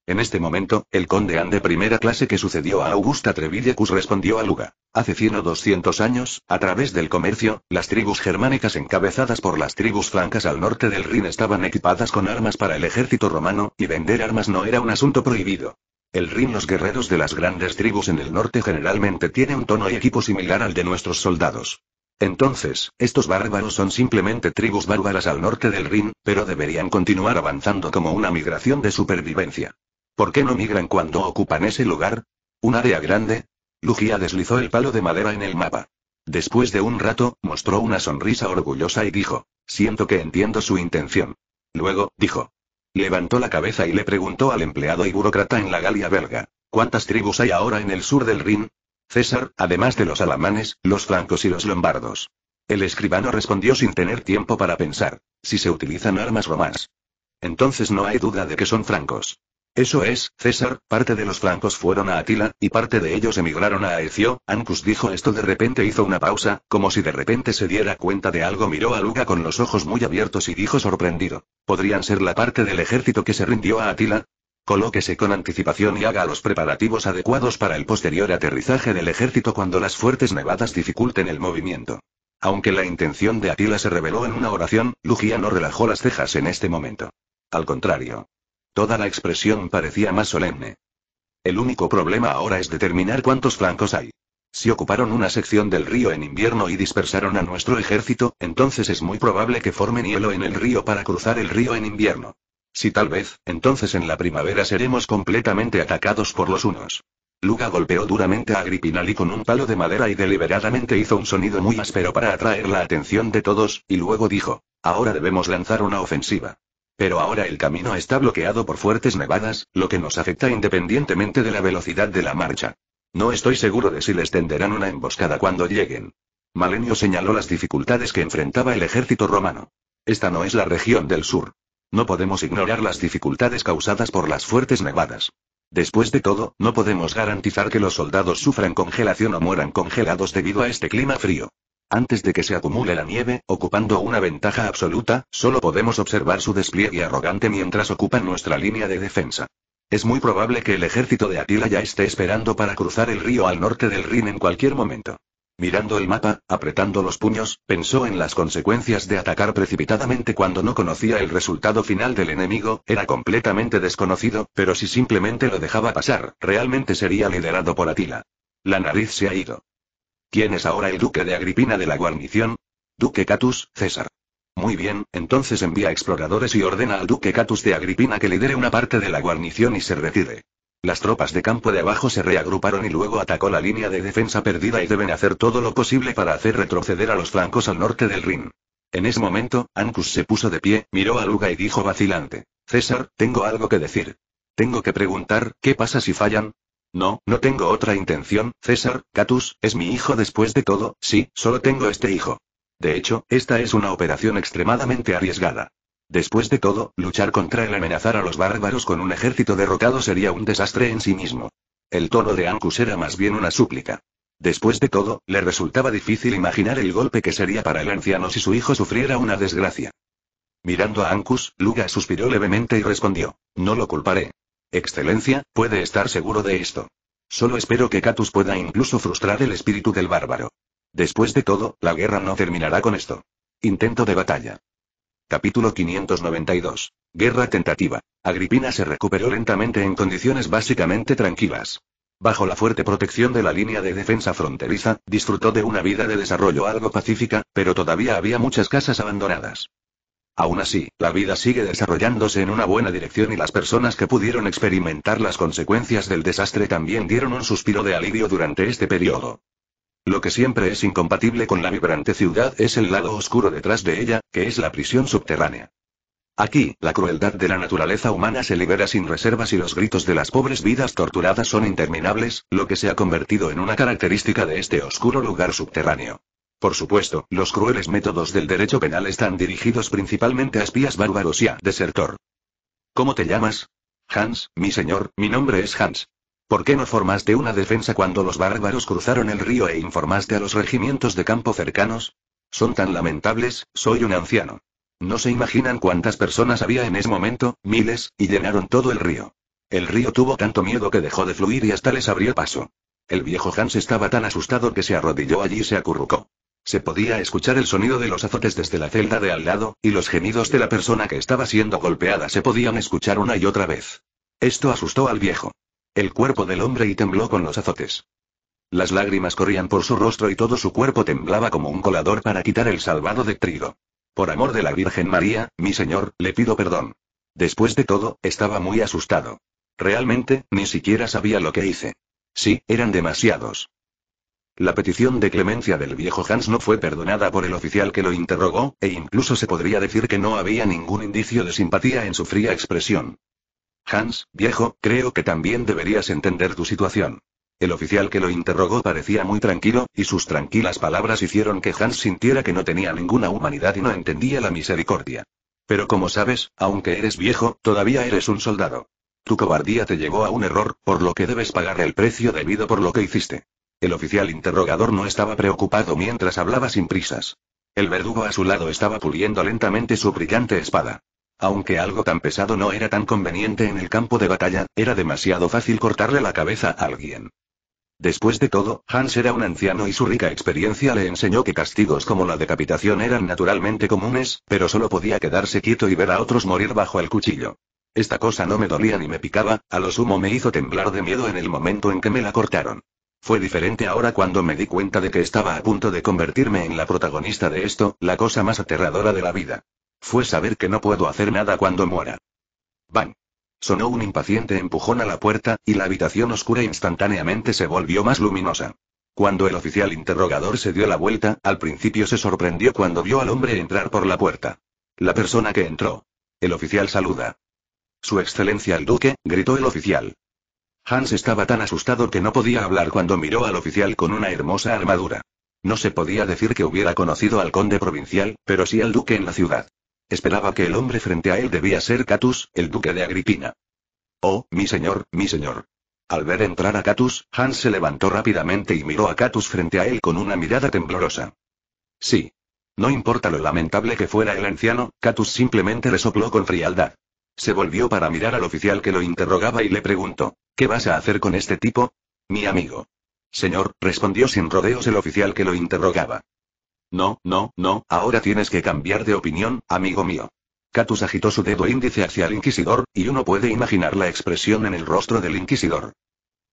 En este momento, el conde han de primera clase que sucedió a Augusta Trevidiacus respondió a Luga. Hace 100 o 200 años, a través del comercio, las tribus germánicas encabezadas por las tribus francas al norte del Rin estaban equipadas con armas para el ejército romano, y vender armas no era un asunto prohibido. El Rin los guerreros de las grandes tribus en el norte generalmente tiene un tono y equipo similar al de nuestros soldados. Entonces, estos bárbaros son simplemente tribus bárbaras al norte del Rin, pero deberían continuar avanzando como una migración de supervivencia. ¿Por qué no migran cuando ocupan ese lugar? ¿Un área grande? Lugia deslizó el palo de madera en el mapa. Después de un rato, mostró una sonrisa orgullosa y dijo, siento que entiendo su intención. Luego, dijo. Levantó la cabeza y le preguntó al empleado y burócrata en la Galia belga, ¿cuántas tribus hay ahora en el sur del Rin? César, además de los alamanes, los francos y los lombardos. El escribano respondió sin tener tiempo para pensar, si se utilizan armas romanas. Entonces no hay duda de que son francos. Eso es, César, parte de los francos fueron a Atila, y parte de ellos emigraron a Aecio. Ancus dijo esto de repente hizo una pausa, como si de repente se diera cuenta de algo miró a Luga con los ojos muy abiertos y dijo sorprendido. ¿Podrían ser la parte del ejército que se rindió a Atila? Colóquese con anticipación y haga los preparativos adecuados para el posterior aterrizaje del ejército cuando las fuertes nevadas dificulten el movimiento. Aunque la intención de Atila se reveló en una oración, Lugia no relajó las cejas en este momento. Al contrario, Toda la expresión parecía más solemne. El único problema ahora es determinar cuántos flancos hay. Si ocuparon una sección del río en invierno y dispersaron a nuestro ejército, entonces es muy probable que formen hielo en el río para cruzar el río en invierno. Si tal vez, entonces en la primavera seremos completamente atacados por los unos. Luga golpeó duramente a Agripinali con un palo de madera y deliberadamente hizo un sonido muy áspero para atraer la atención de todos, y luego dijo, ahora debemos lanzar una ofensiva. Pero ahora el camino está bloqueado por fuertes nevadas, lo que nos afecta independientemente de la velocidad de la marcha. No estoy seguro de si les tenderán una emboscada cuando lleguen. Malenio señaló las dificultades que enfrentaba el ejército romano. Esta no es la región del sur. No podemos ignorar las dificultades causadas por las fuertes nevadas. Después de todo, no podemos garantizar que los soldados sufran congelación o mueran congelados debido a este clima frío. Antes de que se acumule la nieve, ocupando una ventaja absoluta, solo podemos observar su despliegue arrogante mientras ocupan nuestra línea de defensa. Es muy probable que el ejército de Atila ya esté esperando para cruzar el río al norte del Rin en cualquier momento. Mirando el mapa, apretando los puños, pensó en las consecuencias de atacar precipitadamente cuando no conocía el resultado final del enemigo, era completamente desconocido, pero si simplemente lo dejaba pasar, realmente sería liderado por Atila. La nariz se ha ido. ¿Quién es ahora el duque de Agripina de la guarnición? Duque Catus, César. Muy bien, entonces envía exploradores y ordena al duque Catus de Agripina que lidere una parte de la guarnición y se retire. Las tropas de campo de abajo se reagruparon y luego atacó la línea de defensa perdida y deben hacer todo lo posible para hacer retroceder a los flancos al norte del Rin. En ese momento, Ancus se puso de pie, miró a Luga y dijo vacilante, César, tengo algo que decir. Tengo que preguntar, ¿qué pasa si fallan? No, no tengo otra intención, César, Catus, es mi hijo después de todo, sí, solo tengo este hijo. De hecho, esta es una operación extremadamente arriesgada. Después de todo, luchar contra el amenazar a los bárbaros con un ejército derrotado sería un desastre en sí mismo. El tono de Ancus era más bien una súplica. Después de todo, le resultaba difícil imaginar el golpe que sería para el anciano si su hijo sufriera una desgracia. Mirando a Ancus, Luga suspiró levemente y respondió, no lo culparé. Excelencia, puede estar seguro de esto. Solo espero que Catus pueda incluso frustrar el espíritu del bárbaro. Después de todo, la guerra no terminará con esto. Intento de batalla. Capítulo 592. Guerra tentativa. Agripina se recuperó lentamente en condiciones básicamente tranquilas. Bajo la fuerte protección de la línea de defensa fronteriza, disfrutó de una vida de desarrollo algo pacífica, pero todavía había muchas casas abandonadas. Aún así, la vida sigue desarrollándose en una buena dirección y las personas que pudieron experimentar las consecuencias del desastre también dieron un suspiro de alivio durante este periodo. Lo que siempre es incompatible con la vibrante ciudad es el lado oscuro detrás de ella, que es la prisión subterránea. Aquí, la crueldad de la naturaleza humana se libera sin reservas y los gritos de las pobres vidas torturadas son interminables, lo que se ha convertido en una característica de este oscuro lugar subterráneo. Por supuesto, los crueles métodos del derecho penal están dirigidos principalmente a espías bárbaros y a desertor. ¿Cómo te llamas? Hans, mi señor, mi nombre es Hans. ¿Por qué no formaste una defensa cuando los bárbaros cruzaron el río e informaste a los regimientos de campo cercanos? Son tan lamentables, soy un anciano. No se imaginan cuántas personas había en ese momento, miles, y llenaron todo el río. El río tuvo tanto miedo que dejó de fluir y hasta les abrió paso. El viejo Hans estaba tan asustado que se arrodilló allí y se acurrucó. Se podía escuchar el sonido de los azotes desde la celda de al lado, y los gemidos de la persona que estaba siendo golpeada se podían escuchar una y otra vez. Esto asustó al viejo. El cuerpo del hombre y tembló con los azotes. Las lágrimas corrían por su rostro y todo su cuerpo temblaba como un colador para quitar el salvado de trigo. Por amor de la Virgen María, mi señor, le pido perdón. Después de todo, estaba muy asustado. Realmente, ni siquiera sabía lo que hice. Sí, eran demasiados. La petición de clemencia del viejo Hans no fue perdonada por el oficial que lo interrogó, e incluso se podría decir que no había ningún indicio de simpatía en su fría expresión. Hans, viejo, creo que también deberías entender tu situación. El oficial que lo interrogó parecía muy tranquilo, y sus tranquilas palabras hicieron que Hans sintiera que no tenía ninguna humanidad y no entendía la misericordia. Pero como sabes, aunque eres viejo, todavía eres un soldado. Tu cobardía te llevó a un error, por lo que debes pagar el precio debido por lo que hiciste. El oficial interrogador no estaba preocupado mientras hablaba sin prisas. El verdugo a su lado estaba puliendo lentamente su brillante espada. Aunque algo tan pesado no era tan conveniente en el campo de batalla, era demasiado fácil cortarle la cabeza a alguien. Después de todo, Hans era un anciano y su rica experiencia le enseñó que castigos como la decapitación eran naturalmente comunes, pero solo podía quedarse quieto y ver a otros morir bajo el cuchillo. Esta cosa no me dolía ni me picaba, a lo sumo me hizo temblar de miedo en el momento en que me la cortaron. Fue diferente ahora cuando me di cuenta de que estaba a punto de convertirme en la protagonista de esto, la cosa más aterradora de la vida. Fue saber que no puedo hacer nada cuando muera. Bang. Sonó un impaciente empujón a la puerta, y la habitación oscura instantáneamente se volvió más luminosa. Cuando el oficial interrogador se dio la vuelta, al principio se sorprendió cuando vio al hombre entrar por la puerta. La persona que entró. El oficial saluda. Su excelencia el duque, gritó el oficial. Hans estaba tan asustado que no podía hablar cuando miró al oficial con una hermosa armadura. No se podía decir que hubiera conocido al conde provincial, pero sí al duque en la ciudad. Esperaba que el hombre frente a él debía ser Catus, el duque de Agripina. Oh, mi señor, mi señor. Al ver entrar a Catus, Hans se levantó rápidamente y miró a Catus frente a él con una mirada temblorosa. Sí. No importa lo lamentable que fuera el anciano, Catus simplemente resopló con frialdad. Se volvió para mirar al oficial que lo interrogaba y le preguntó, ¿qué vas a hacer con este tipo? Mi amigo. Señor, respondió sin rodeos el oficial que lo interrogaba. No, no, no, ahora tienes que cambiar de opinión, amigo mío. Catus agitó su dedo índice hacia el inquisidor, y uno puede imaginar la expresión en el rostro del inquisidor.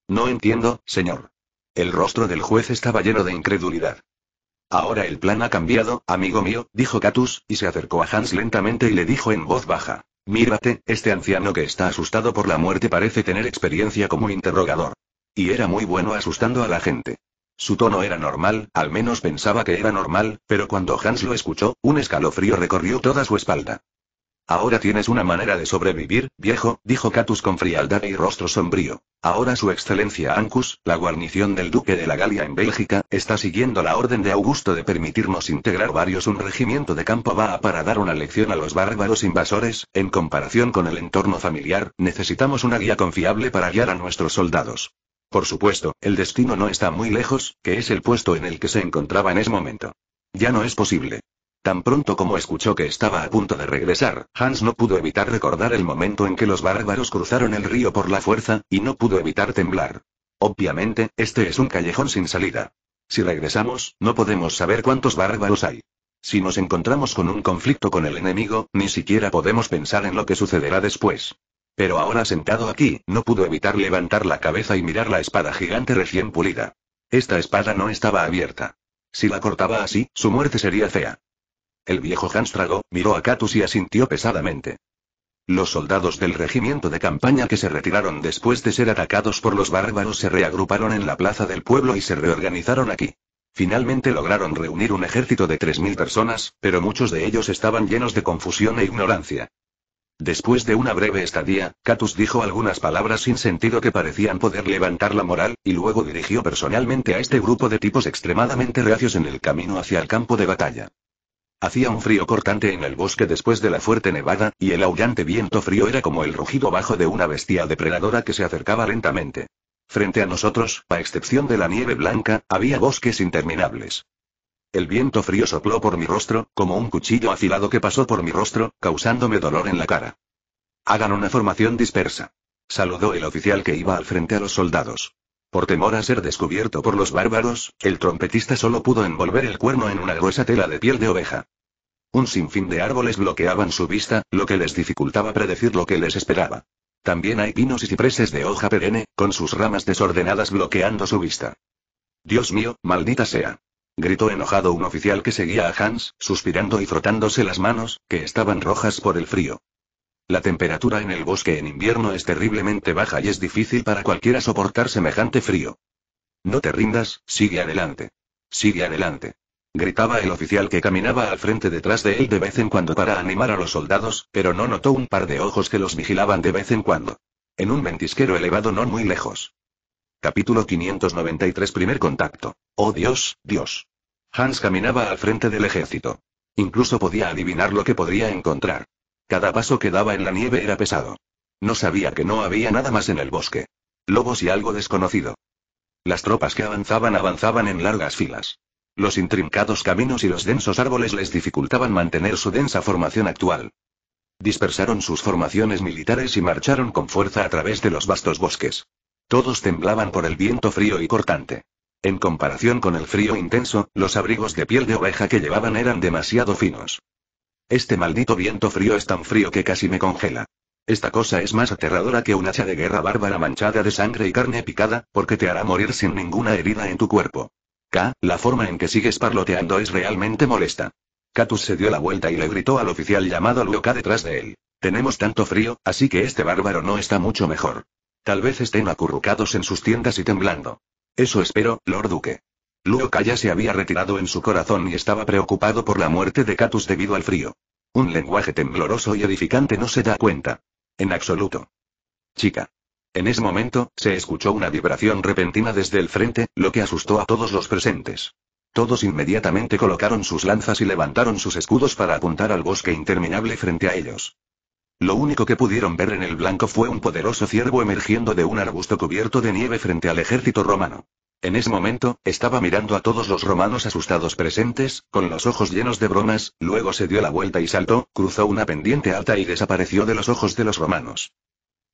No entiendo, señor. El rostro del juez estaba lleno de incredulidad. Ahora el plan ha cambiado, amigo mío, dijo Catus, y se acercó a Hans lentamente y le dijo en voz baja. Mírate, este anciano que está asustado por la muerte parece tener experiencia como interrogador. Y era muy bueno asustando a la gente. Su tono era normal, al menos pensaba que era normal, pero cuando Hans lo escuchó, un escalofrío recorrió toda su espalda. Ahora tienes una manera de sobrevivir, viejo, dijo Catus con frialdad y rostro sombrío. Ahora su excelencia Ancus, la guarnición del duque de la Galia en Bélgica, está siguiendo la orden de Augusto de permitirnos integrar varios. Un regimiento de campo va para dar una lección a los bárbaros invasores, en comparación con el entorno familiar, necesitamos una guía confiable para guiar a nuestros soldados. Por supuesto, el destino no está muy lejos, que es el puesto en el que se encontraba en ese momento. Ya no es posible. Tan pronto como escuchó que estaba a punto de regresar, Hans no pudo evitar recordar el momento en que los bárbaros cruzaron el río por la fuerza, y no pudo evitar temblar. Obviamente, este es un callejón sin salida. Si regresamos, no podemos saber cuántos bárbaros hay. Si nos encontramos con un conflicto con el enemigo, ni siquiera podemos pensar en lo que sucederá después. Pero ahora sentado aquí, no pudo evitar levantar la cabeza y mirar la espada gigante recién pulida. Esta espada no estaba abierta. Si la cortaba así, su muerte sería fea. El viejo Hans miró a Katus y asintió pesadamente. Los soldados del regimiento de campaña que se retiraron después de ser atacados por los bárbaros se reagruparon en la plaza del pueblo y se reorganizaron aquí. Finalmente lograron reunir un ejército de 3.000 personas, pero muchos de ellos estaban llenos de confusión e ignorancia. Después de una breve estadía, Catus dijo algunas palabras sin sentido que parecían poder levantar la moral, y luego dirigió personalmente a este grupo de tipos extremadamente reacios en el camino hacia el campo de batalla. Hacía un frío cortante en el bosque después de la fuerte nevada, y el aullante viento frío era como el rugido bajo de una bestia depredadora que se acercaba lentamente. Frente a nosotros, a excepción de la nieve blanca, había bosques interminables. El viento frío sopló por mi rostro, como un cuchillo afilado que pasó por mi rostro, causándome dolor en la cara. Hagan una formación dispersa. Saludó el oficial que iba al frente a los soldados. Por temor a ser descubierto por los bárbaros, el trompetista solo pudo envolver el cuerno en una gruesa tela de piel de oveja. Un sinfín de árboles bloqueaban su vista, lo que les dificultaba predecir lo que les esperaba. También hay pinos y cipreses de hoja perenne, con sus ramas desordenadas bloqueando su vista. Dios mío, maldita sea. Gritó enojado un oficial que seguía a Hans, suspirando y frotándose las manos, que estaban rojas por el frío. La temperatura en el bosque en invierno es terriblemente baja y es difícil para cualquiera soportar semejante frío. No te rindas, sigue adelante. Sigue adelante. Gritaba el oficial que caminaba al frente detrás de él de vez en cuando para animar a los soldados, pero no notó un par de ojos que los vigilaban de vez en cuando. En un ventisquero elevado no muy lejos. Capítulo 593 Primer contacto. Oh Dios, Dios. Hans caminaba al frente del ejército. Incluso podía adivinar lo que podría encontrar. Cada paso que daba en la nieve era pesado. No sabía que no había nada más en el bosque. Lobos y algo desconocido. Las tropas que avanzaban avanzaban en largas filas. Los intrincados caminos y los densos árboles les dificultaban mantener su densa formación actual. Dispersaron sus formaciones militares y marcharon con fuerza a través de los vastos bosques. Todos temblaban por el viento frío y cortante. En comparación con el frío intenso, los abrigos de piel de oveja que llevaban eran demasiado finos. Este maldito viento frío es tan frío que casi me congela. Esta cosa es más aterradora que un hacha de guerra bárbara manchada de sangre y carne picada, porque te hará morir sin ninguna herida en tu cuerpo. K, la forma en que sigues parloteando es realmente molesta. Katus se dio la vuelta y le gritó al oficial llamado Luca detrás de él. Tenemos tanto frío, así que este bárbaro no está mucho mejor. Tal vez estén acurrucados en sus tiendas y temblando. Eso espero, Lord Duque. Luoka ya se había retirado en su corazón y estaba preocupado por la muerte de Catus debido al frío. Un lenguaje tembloroso y edificante no se da cuenta. En absoluto. Chica. En ese momento, se escuchó una vibración repentina desde el frente, lo que asustó a todos los presentes. Todos inmediatamente colocaron sus lanzas y levantaron sus escudos para apuntar al bosque interminable frente a ellos. Lo único que pudieron ver en el blanco fue un poderoso ciervo emergiendo de un arbusto cubierto de nieve frente al ejército romano. En ese momento, estaba mirando a todos los romanos asustados presentes, con los ojos llenos de bromas, luego se dio la vuelta y saltó, cruzó una pendiente alta y desapareció de los ojos de los romanos.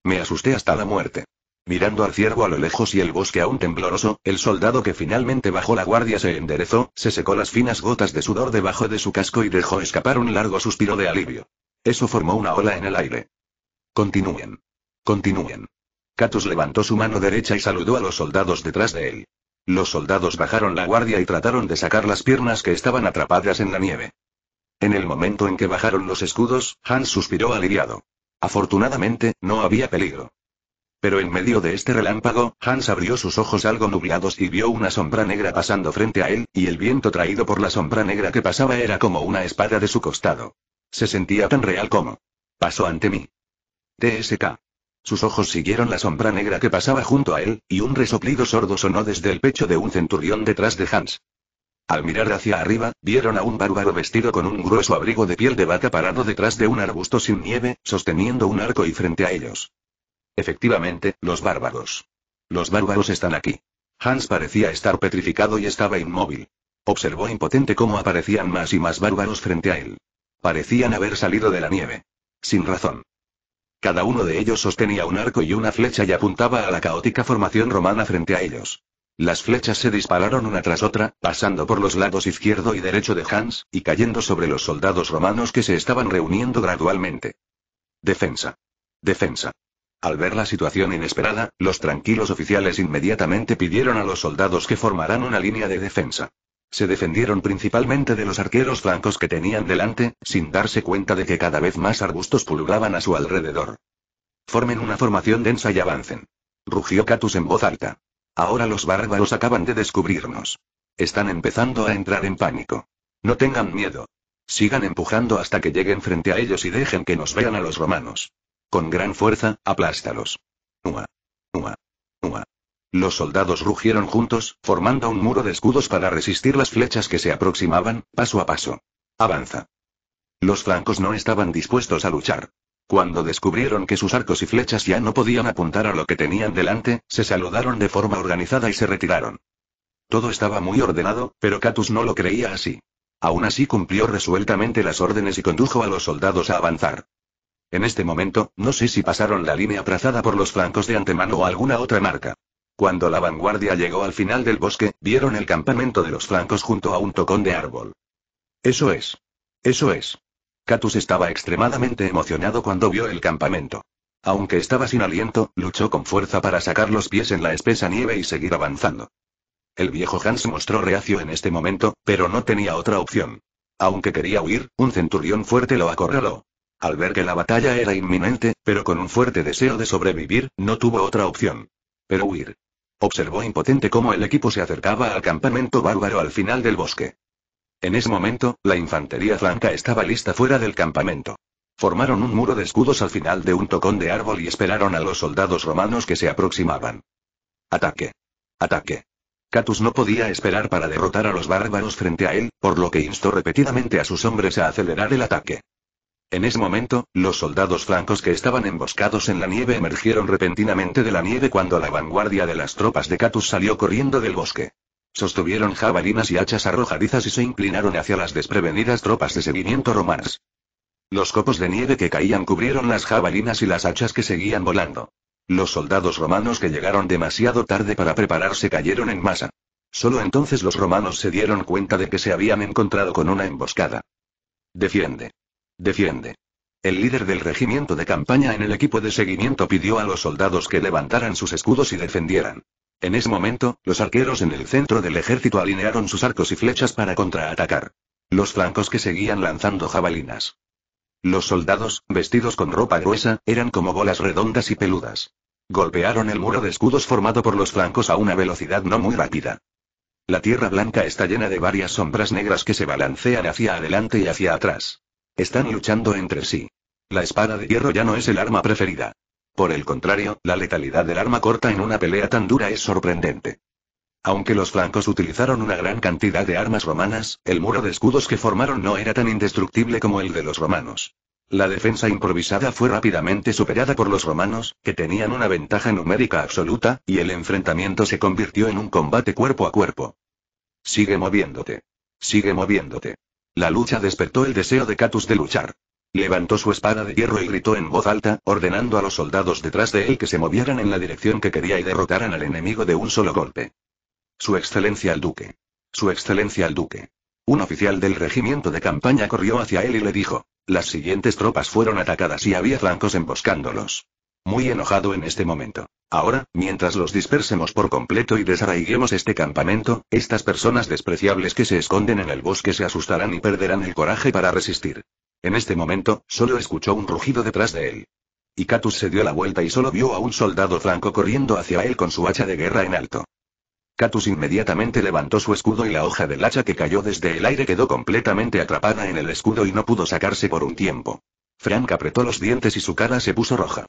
Me asusté hasta la muerte. Mirando al ciervo a lo lejos y el bosque aún tembloroso, el soldado que finalmente bajó la guardia se enderezó, se secó las finas gotas de sudor debajo de su casco y dejó escapar un largo suspiro de alivio. Eso formó una ola en el aire. Continúen. Continúen. Katus levantó su mano derecha y saludó a los soldados detrás de él. Los soldados bajaron la guardia y trataron de sacar las piernas que estaban atrapadas en la nieve. En el momento en que bajaron los escudos, Hans suspiró aliviado. Afortunadamente, no había peligro. Pero en medio de este relámpago, Hans abrió sus ojos algo nublados y vio una sombra negra pasando frente a él, y el viento traído por la sombra negra que pasaba era como una espada de su costado. Se sentía tan real como. Pasó ante mí. TSK. Sus ojos siguieron la sombra negra que pasaba junto a él, y un resoplido sordo sonó desde el pecho de un centurión detrás de Hans. Al mirar hacia arriba, vieron a un bárbaro vestido con un grueso abrigo de piel de vaca parado detrás de un arbusto sin nieve, sosteniendo un arco y frente a ellos. Efectivamente, los bárbaros. Los bárbaros están aquí. Hans parecía estar petrificado y estaba inmóvil. Observó impotente cómo aparecían más y más bárbaros frente a él. Parecían haber salido de la nieve. Sin razón. Cada uno de ellos sostenía un arco y una flecha y apuntaba a la caótica formación romana frente a ellos. Las flechas se dispararon una tras otra, pasando por los lados izquierdo y derecho de Hans, y cayendo sobre los soldados romanos que se estaban reuniendo gradualmente. Defensa. Defensa. Al ver la situación inesperada, los tranquilos oficiales inmediatamente pidieron a los soldados que formaran una línea de defensa. Se defendieron principalmente de los arqueros blancos que tenían delante, sin darse cuenta de que cada vez más arbustos pululaban a su alrededor. Formen una formación densa y avancen. Rugió Catus en voz alta. Ahora los bárbaros acaban de descubrirnos. Están empezando a entrar en pánico. No tengan miedo. Sigan empujando hasta que lleguen frente a ellos y dejen que nos vean a los romanos. Con gran fuerza, aplástalos. Ua. Ua. Los soldados rugieron juntos, formando un muro de escudos para resistir las flechas que se aproximaban, paso a paso. Avanza. Los flancos no estaban dispuestos a luchar. Cuando descubrieron que sus arcos y flechas ya no podían apuntar a lo que tenían delante, se saludaron de forma organizada y se retiraron. Todo estaba muy ordenado, pero Catus no lo creía así. Aún así cumplió resueltamente las órdenes y condujo a los soldados a avanzar. En este momento, no sé si pasaron la línea trazada por los flancos de antemano o alguna otra marca. Cuando la vanguardia llegó al final del bosque, vieron el campamento de los flancos junto a un tocón de árbol. Eso es. Eso es. Catus estaba extremadamente emocionado cuando vio el campamento. Aunque estaba sin aliento, luchó con fuerza para sacar los pies en la espesa nieve y seguir avanzando. El viejo Hans mostró reacio en este momento, pero no tenía otra opción. Aunque quería huir, un centurión fuerte lo acorraló. Al ver que la batalla era inminente, pero con un fuerte deseo de sobrevivir, no tuvo otra opción pero huir. Observó impotente cómo el equipo se acercaba al campamento bárbaro al final del bosque. En ese momento, la infantería franca estaba lista fuera del campamento. Formaron un muro de escudos al final de un tocón de árbol y esperaron a los soldados romanos que se aproximaban. Ataque. Ataque. Catus no podía esperar para derrotar a los bárbaros frente a él, por lo que instó repetidamente a sus hombres a acelerar el ataque. En ese momento, los soldados francos que estaban emboscados en la nieve emergieron repentinamente de la nieve cuando la vanguardia de las tropas de Catus salió corriendo del bosque. Sostuvieron jabalinas y hachas arrojadizas y se inclinaron hacia las desprevenidas tropas de seguimiento romanas. Los copos de nieve que caían cubrieron las jabalinas y las hachas que seguían volando. Los soldados romanos que llegaron demasiado tarde para prepararse cayeron en masa. Solo entonces los romanos se dieron cuenta de que se habían encontrado con una emboscada. Defiende. Defiende. El líder del regimiento de campaña en el equipo de seguimiento pidió a los soldados que levantaran sus escudos y defendieran. En ese momento, los arqueros en el centro del ejército alinearon sus arcos y flechas para contraatacar. Los flancos que seguían lanzando jabalinas. Los soldados, vestidos con ropa gruesa, eran como bolas redondas y peludas. Golpearon el muro de escudos formado por los flancos a una velocidad no muy rápida. La tierra blanca está llena de varias sombras negras que se balancean hacia adelante y hacia atrás. Están luchando entre sí. La espada de hierro ya no es el arma preferida. Por el contrario, la letalidad del arma corta en una pelea tan dura es sorprendente. Aunque los francos utilizaron una gran cantidad de armas romanas, el muro de escudos que formaron no era tan indestructible como el de los romanos. La defensa improvisada fue rápidamente superada por los romanos, que tenían una ventaja numérica absoluta, y el enfrentamiento se convirtió en un combate cuerpo a cuerpo. Sigue moviéndote. Sigue moviéndote. La lucha despertó el deseo de Catus de luchar. Levantó su espada de hierro y gritó en voz alta, ordenando a los soldados detrás de él que se movieran en la dirección que quería y derrotaran al enemigo de un solo golpe. Su excelencia el duque. Su excelencia el duque. Un oficial del regimiento de campaña corrió hacia él y le dijo. Las siguientes tropas fueron atacadas y había flancos emboscándolos. Muy enojado en este momento. Ahora, mientras los dispersemos por completo y desarraiguemos este campamento, estas personas despreciables que se esconden en el bosque se asustarán y perderán el coraje para resistir. En este momento, solo escuchó un rugido detrás de él. Y Catus se dio la vuelta y solo vio a un soldado franco corriendo hacia él con su hacha de guerra en alto. Catus inmediatamente levantó su escudo y la hoja del hacha que cayó desde el aire quedó completamente atrapada en el escudo y no pudo sacarse por un tiempo. Frank apretó los dientes y su cara se puso roja.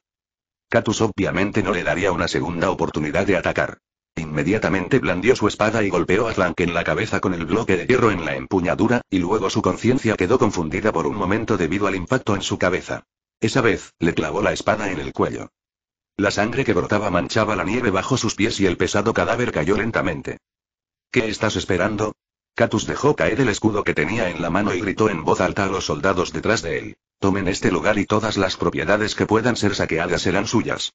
Catus obviamente no le daría una segunda oportunidad de atacar. Inmediatamente blandió su espada y golpeó a Flank en la cabeza con el bloque de hierro en la empuñadura, y luego su conciencia quedó confundida por un momento debido al impacto en su cabeza. Esa vez, le clavó la espada en el cuello. La sangre que brotaba manchaba la nieve bajo sus pies y el pesado cadáver cayó lentamente. ¿Qué estás esperando? Catus dejó caer el escudo que tenía en la mano y gritó en voz alta a los soldados detrás de él. Tomen este lugar y todas las propiedades que puedan ser saqueadas serán suyas.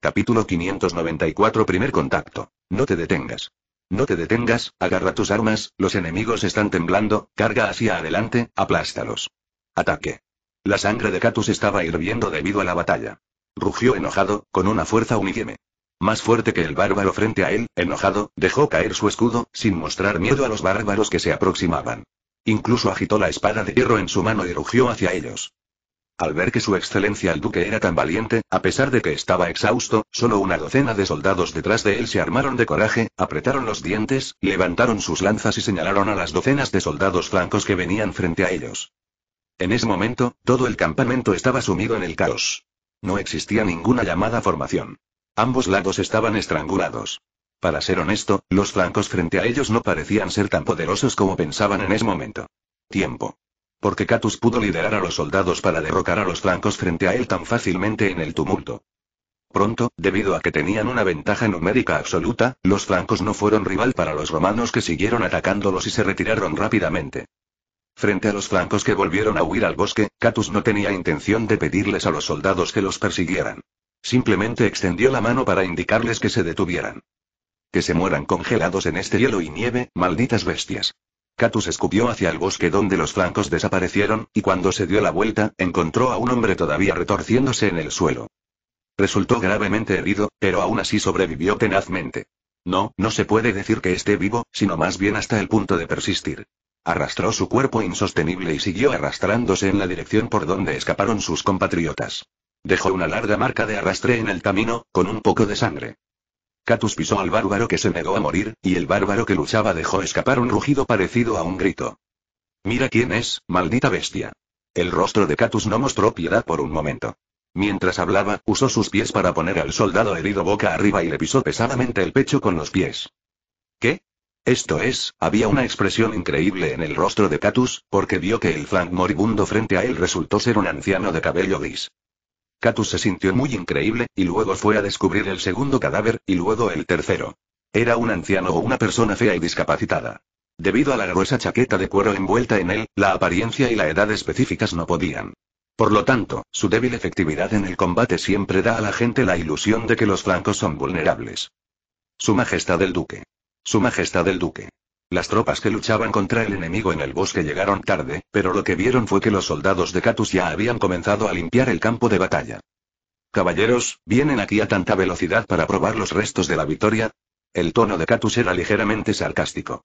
Capítulo 594 Primer contacto. No te detengas. No te detengas, agarra tus armas, los enemigos están temblando, carga hacia adelante, aplástalos. Ataque. La sangre de Katus estaba hirviendo debido a la batalla. Rugió enojado, con una fuerza unidieme. Más fuerte que el bárbaro frente a él, enojado, dejó caer su escudo, sin mostrar miedo a los bárbaros que se aproximaban. Incluso agitó la espada de hierro en su mano y rugió hacia ellos. Al ver que su excelencia el duque era tan valiente, a pesar de que estaba exhausto, solo una docena de soldados detrás de él se armaron de coraje, apretaron los dientes, levantaron sus lanzas y señalaron a las docenas de soldados francos que venían frente a ellos. En ese momento, todo el campamento estaba sumido en el caos. No existía ninguna llamada formación. Ambos lados estaban estrangulados. Para ser honesto, los francos frente a ellos no parecían ser tan poderosos como pensaban en ese momento. Tiempo. Porque Catus pudo liderar a los soldados para derrocar a los flancos frente a él tan fácilmente en el tumulto. Pronto, debido a que tenían una ventaja numérica absoluta, los francos no fueron rival para los romanos que siguieron atacándolos y se retiraron rápidamente. Frente a los francos que volvieron a huir al bosque, Catus no tenía intención de pedirles a los soldados que los persiguieran. Simplemente extendió la mano para indicarles que se detuvieran. Que se mueran congelados en este hielo y nieve, malditas bestias. Catus escupió hacia el bosque donde los flancos desaparecieron, y cuando se dio la vuelta, encontró a un hombre todavía retorciéndose en el suelo. Resultó gravemente herido, pero aún así sobrevivió tenazmente. No, no se puede decir que esté vivo, sino más bien hasta el punto de persistir. Arrastró su cuerpo insostenible y siguió arrastrándose en la dirección por donde escaparon sus compatriotas. Dejó una larga marca de arrastre en el camino, con un poco de sangre. Catus pisó al bárbaro que se negó a morir, y el bárbaro que luchaba dejó escapar un rugido parecido a un grito. Mira quién es, maldita bestia. El rostro de Catus no mostró piedad por un momento. Mientras hablaba, usó sus pies para poner al soldado herido boca arriba y le pisó pesadamente el pecho con los pies. ¿Qué? Esto es, había una expresión increíble en el rostro de Catus, porque vio que el flank moribundo frente a él resultó ser un anciano de cabello gris. Catus se sintió muy increíble, y luego fue a descubrir el segundo cadáver, y luego el tercero. Era un anciano o una persona fea y discapacitada. Debido a la gruesa chaqueta de cuero envuelta en él, la apariencia y la edad específicas no podían. Por lo tanto, su débil efectividad en el combate siempre da a la gente la ilusión de que los flancos son vulnerables. Su Majestad el Duque. Su Majestad el Duque. Las tropas que luchaban contra el enemigo en el bosque llegaron tarde, pero lo que vieron fue que los soldados de Catus ya habían comenzado a limpiar el campo de batalla. Caballeros, ¿vienen aquí a tanta velocidad para probar los restos de la victoria? El tono de Catus era ligeramente sarcástico.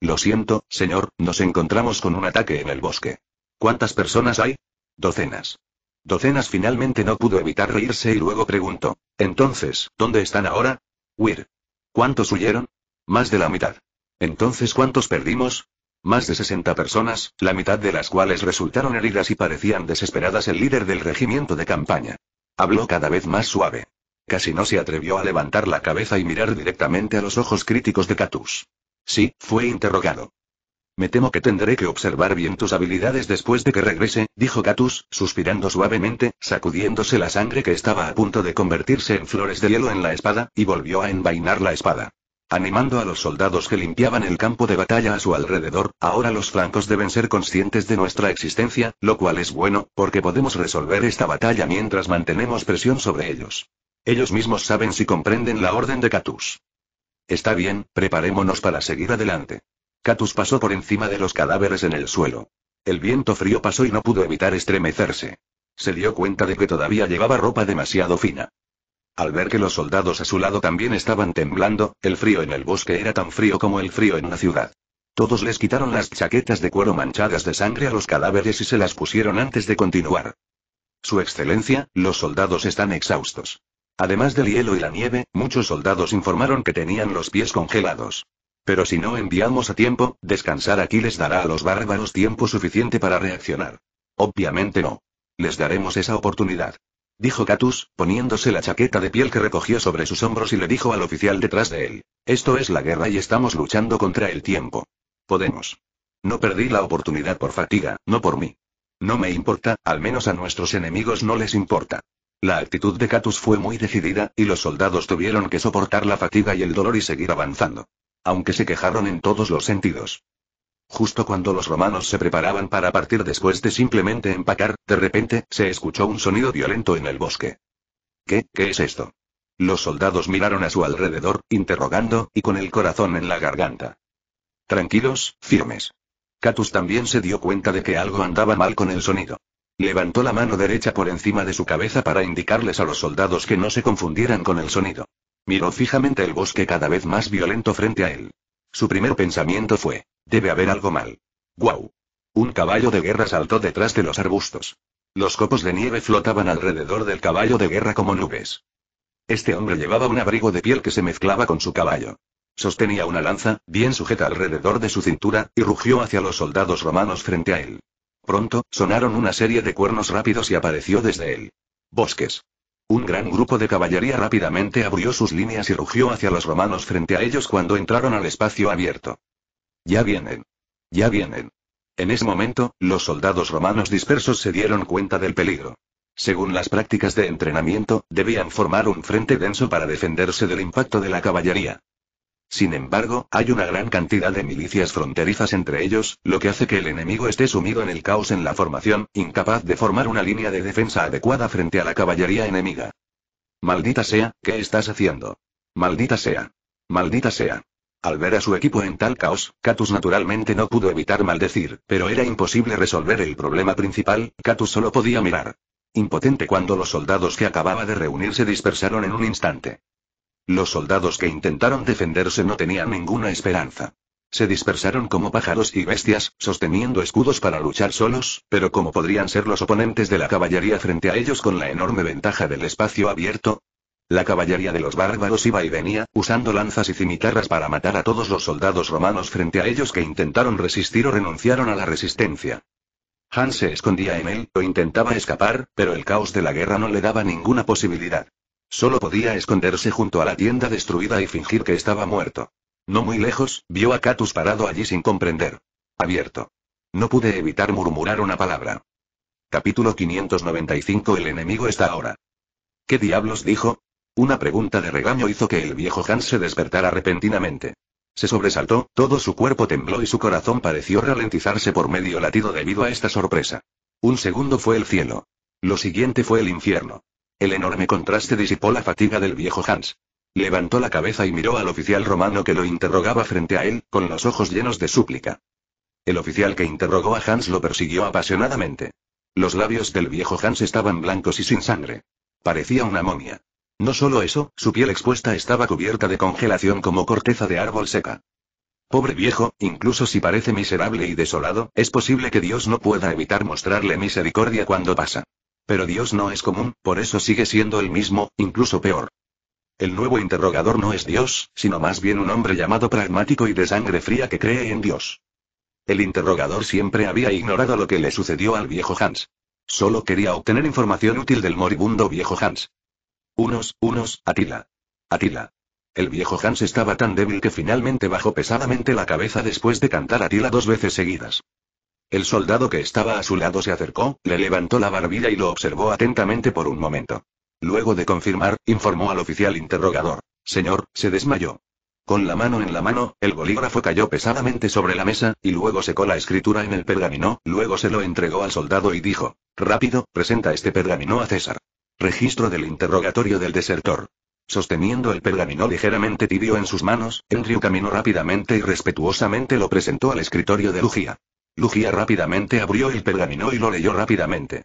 Lo siento, señor, nos encontramos con un ataque en el bosque. ¿Cuántas personas hay? Docenas. Docenas finalmente no pudo evitar reírse y luego preguntó. Entonces, ¿dónde están ahora? Weir. ¿Cuántos huyeron? Más de la mitad. Entonces, ¿cuántos perdimos? Más de 60 personas, la mitad de las cuales resultaron heridas y parecían desesperadas el líder del regimiento de campaña. Habló cada vez más suave. Casi no se atrevió a levantar la cabeza y mirar directamente a los ojos críticos de Catus. Sí, fue interrogado. Me temo que tendré que observar bien tus habilidades después de que regrese, dijo Catus, suspirando suavemente, sacudiéndose la sangre que estaba a punto de convertirse en flores de hielo en la espada, y volvió a envainar la espada animando a los soldados que limpiaban el campo de batalla a su alrededor, ahora los francos deben ser conscientes de nuestra existencia, lo cual es bueno, porque podemos resolver esta batalla mientras mantenemos presión sobre ellos. Ellos mismos saben si comprenden la orden de Catus. Está bien, preparémonos para seguir adelante. Catus pasó por encima de los cadáveres en el suelo. El viento frío pasó y no pudo evitar estremecerse. Se dio cuenta de que todavía llevaba ropa demasiado fina. Al ver que los soldados a su lado también estaban temblando, el frío en el bosque era tan frío como el frío en la ciudad. Todos les quitaron las chaquetas de cuero manchadas de sangre a los cadáveres y se las pusieron antes de continuar. Su Excelencia, los soldados están exhaustos. Además del hielo y la nieve, muchos soldados informaron que tenían los pies congelados. Pero si no enviamos a tiempo, descansar aquí les dará a los bárbaros tiempo suficiente para reaccionar. Obviamente no. Les daremos esa oportunidad dijo Catus, poniéndose la chaqueta de piel que recogió sobre sus hombros y le dijo al oficial detrás de él. Esto es la guerra y estamos luchando contra el tiempo. Podemos. No perdí la oportunidad por fatiga, no por mí. No me importa, al menos a nuestros enemigos no les importa. La actitud de Catus fue muy decidida, y los soldados tuvieron que soportar la fatiga y el dolor y seguir avanzando. Aunque se quejaron en todos los sentidos. Justo cuando los romanos se preparaban para partir después de simplemente empacar, de repente, se escuchó un sonido violento en el bosque. ¿Qué, qué es esto? Los soldados miraron a su alrededor, interrogando, y con el corazón en la garganta. Tranquilos, firmes. Catus también se dio cuenta de que algo andaba mal con el sonido. Levantó la mano derecha por encima de su cabeza para indicarles a los soldados que no se confundieran con el sonido. Miró fijamente el bosque cada vez más violento frente a él. Su primer pensamiento fue, debe haber algo mal. ¡Guau! Un caballo de guerra saltó detrás de los arbustos. Los copos de nieve flotaban alrededor del caballo de guerra como nubes. Este hombre llevaba un abrigo de piel que se mezclaba con su caballo. Sostenía una lanza, bien sujeta alrededor de su cintura, y rugió hacia los soldados romanos frente a él. Pronto, sonaron una serie de cuernos rápidos y apareció desde él. Bosques. Un gran grupo de caballería rápidamente abrió sus líneas y rugió hacia los romanos frente a ellos cuando entraron al espacio abierto. Ya vienen. Ya vienen. En ese momento, los soldados romanos dispersos se dieron cuenta del peligro. Según las prácticas de entrenamiento, debían formar un frente denso para defenderse del impacto de la caballería. Sin embargo, hay una gran cantidad de milicias fronterizas entre ellos, lo que hace que el enemigo esté sumido en el caos en la formación, incapaz de formar una línea de defensa adecuada frente a la caballería enemiga. Maldita sea, ¿qué estás haciendo? Maldita sea. Maldita sea. Al ver a su equipo en tal caos, Katus naturalmente no pudo evitar maldecir, pero era imposible resolver el problema principal, Katus solo podía mirar. Impotente cuando los soldados que acababa de reunir se dispersaron en un instante. Los soldados que intentaron defenderse no tenían ninguna esperanza. Se dispersaron como pájaros y bestias, sosteniendo escudos para luchar solos, pero ¿cómo podrían ser los oponentes de la caballería frente a ellos con la enorme ventaja del espacio abierto? La caballería de los bárbaros iba y venía, usando lanzas y cimitarras para matar a todos los soldados romanos frente a ellos que intentaron resistir o renunciaron a la resistencia. Han se escondía en él, o intentaba escapar, pero el caos de la guerra no le daba ninguna posibilidad. Solo podía esconderse junto a la tienda destruida y fingir que estaba muerto. No muy lejos, vio a Katus parado allí sin comprender. Abierto. No pude evitar murmurar una palabra. Capítulo 595 El enemigo está ahora. ¿Qué diablos dijo? Una pregunta de regaño hizo que el viejo Hans se despertara repentinamente. Se sobresaltó, todo su cuerpo tembló y su corazón pareció ralentizarse por medio latido debido a esta sorpresa. Un segundo fue el cielo. Lo siguiente fue el infierno. El enorme contraste disipó la fatiga del viejo Hans. Levantó la cabeza y miró al oficial romano que lo interrogaba frente a él, con los ojos llenos de súplica. El oficial que interrogó a Hans lo persiguió apasionadamente. Los labios del viejo Hans estaban blancos y sin sangre. Parecía una momia. No solo eso, su piel expuesta estaba cubierta de congelación como corteza de árbol seca. Pobre viejo, incluso si parece miserable y desolado, es posible que Dios no pueda evitar mostrarle misericordia cuando pasa. Pero Dios no es común, por eso sigue siendo el mismo, incluso peor. El nuevo interrogador no es Dios, sino más bien un hombre llamado pragmático y de sangre fría que cree en Dios. El interrogador siempre había ignorado lo que le sucedió al viejo Hans. Solo quería obtener información útil del moribundo viejo Hans. Unos, unos, Atila. Atila. El viejo Hans estaba tan débil que finalmente bajó pesadamente la cabeza después de cantar Atila dos veces seguidas. El soldado que estaba a su lado se acercó, le levantó la barbilla y lo observó atentamente por un momento. Luego de confirmar, informó al oficial interrogador. Señor, se desmayó. Con la mano en la mano, el bolígrafo cayó pesadamente sobre la mesa, y luego secó la escritura en el pergamino, luego se lo entregó al soldado y dijo, Rápido, presenta este pergamino a César. Registro del interrogatorio del desertor. Sosteniendo el pergamino ligeramente tibio en sus manos, Andrew caminó rápidamente y respetuosamente lo presentó al escritorio de Lugía. Lugia rápidamente abrió el pergamino y lo leyó rápidamente.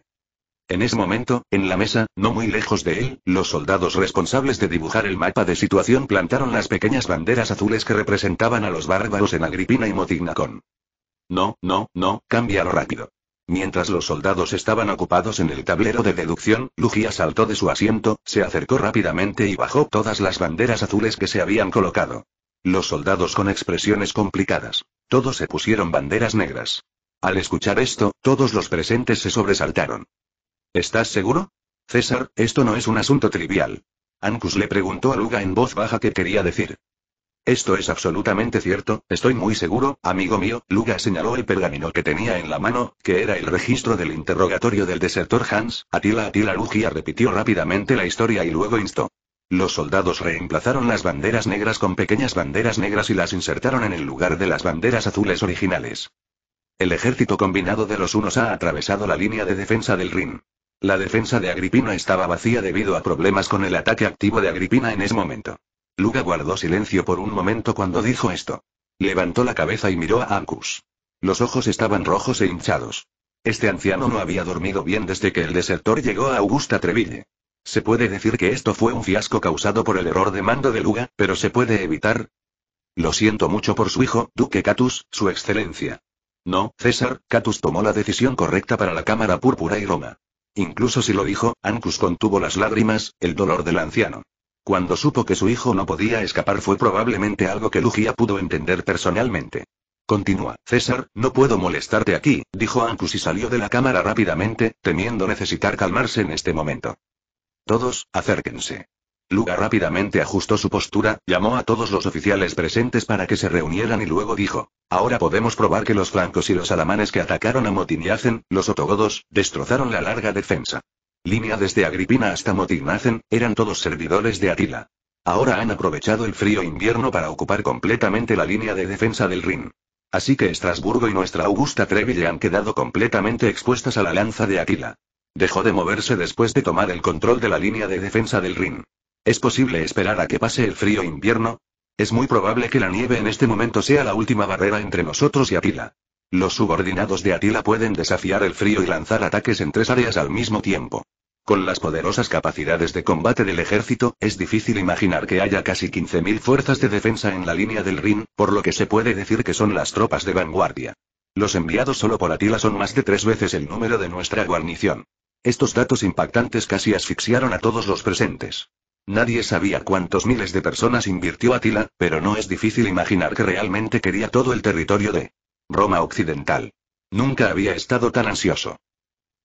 En ese momento, en la mesa, no muy lejos de él, los soldados responsables de dibujar el mapa de situación plantaron las pequeñas banderas azules que representaban a los bárbaros en Agripina y Motignacón. No, no, no, cámbialo rápido. Mientras los soldados estaban ocupados en el tablero de deducción, Lugia saltó de su asiento, se acercó rápidamente y bajó todas las banderas azules que se habían colocado. Los soldados con expresiones complicadas. Todos se pusieron banderas negras. Al escuchar esto, todos los presentes se sobresaltaron. ¿Estás seguro? César, esto no es un asunto trivial. Ancus le preguntó a Luga en voz baja qué quería decir. Esto es absolutamente cierto, estoy muy seguro, amigo mío, Luga señaló el pergamino que tenía en la mano, que era el registro del interrogatorio del desertor Hans, Atila Atila Lugia repitió rápidamente la historia y luego instó. Los soldados reemplazaron las banderas negras con pequeñas banderas negras y las insertaron en el lugar de las banderas azules originales. El ejército combinado de los unos ha atravesado la línea de defensa del Rin. La defensa de Agripina estaba vacía debido a problemas con el ataque activo de Agripina en ese momento. Luga guardó silencio por un momento cuando dijo esto. Levantó la cabeza y miró a Ancus. Los ojos estaban rojos e hinchados. Este anciano no había dormido bien desde que el desertor llegó a Augusta Treville. Se puede decir que esto fue un fiasco causado por el error de mando de Luga, pero se puede evitar. Lo siento mucho por su hijo, Duque Catus, su excelencia. No, César, Catus tomó la decisión correcta para la Cámara Púrpura y Roma. Incluso si lo dijo, Ancus contuvo las lágrimas, el dolor del anciano. Cuando supo que su hijo no podía escapar fue probablemente algo que Lugia pudo entender personalmente. Continúa, César, no puedo molestarte aquí, dijo Ancus y salió de la cámara rápidamente, temiendo necesitar calmarse en este momento. Todos, acérquense. Luga rápidamente ajustó su postura, llamó a todos los oficiales presentes para que se reunieran y luego dijo, ahora podemos probar que los francos y los alamanes que atacaron a Motignacen, los otogodos, destrozaron la larga defensa. Línea desde Agripina hasta Motignacen, eran todos servidores de Atila. Ahora han aprovechado el frío invierno para ocupar completamente la línea de defensa del Rin. Así que Estrasburgo y nuestra augusta Treville han quedado completamente expuestas a la lanza de Atila. Dejó de moverse después de tomar el control de la línea de defensa del Rin. ¿Es posible esperar a que pase el frío invierno? Es muy probable que la nieve en este momento sea la última barrera entre nosotros y Atila. Los subordinados de Atila pueden desafiar el frío y lanzar ataques en tres áreas al mismo tiempo. Con las poderosas capacidades de combate del ejército, es difícil imaginar que haya casi 15.000 fuerzas de defensa en la línea del Rin, por lo que se puede decir que son las tropas de vanguardia. Los enviados solo por Atila son más de tres veces el número de nuestra guarnición. Estos datos impactantes casi asfixiaron a todos los presentes. Nadie sabía cuántos miles de personas invirtió Atila, pero no es difícil imaginar que realmente quería todo el territorio de Roma Occidental. Nunca había estado tan ansioso.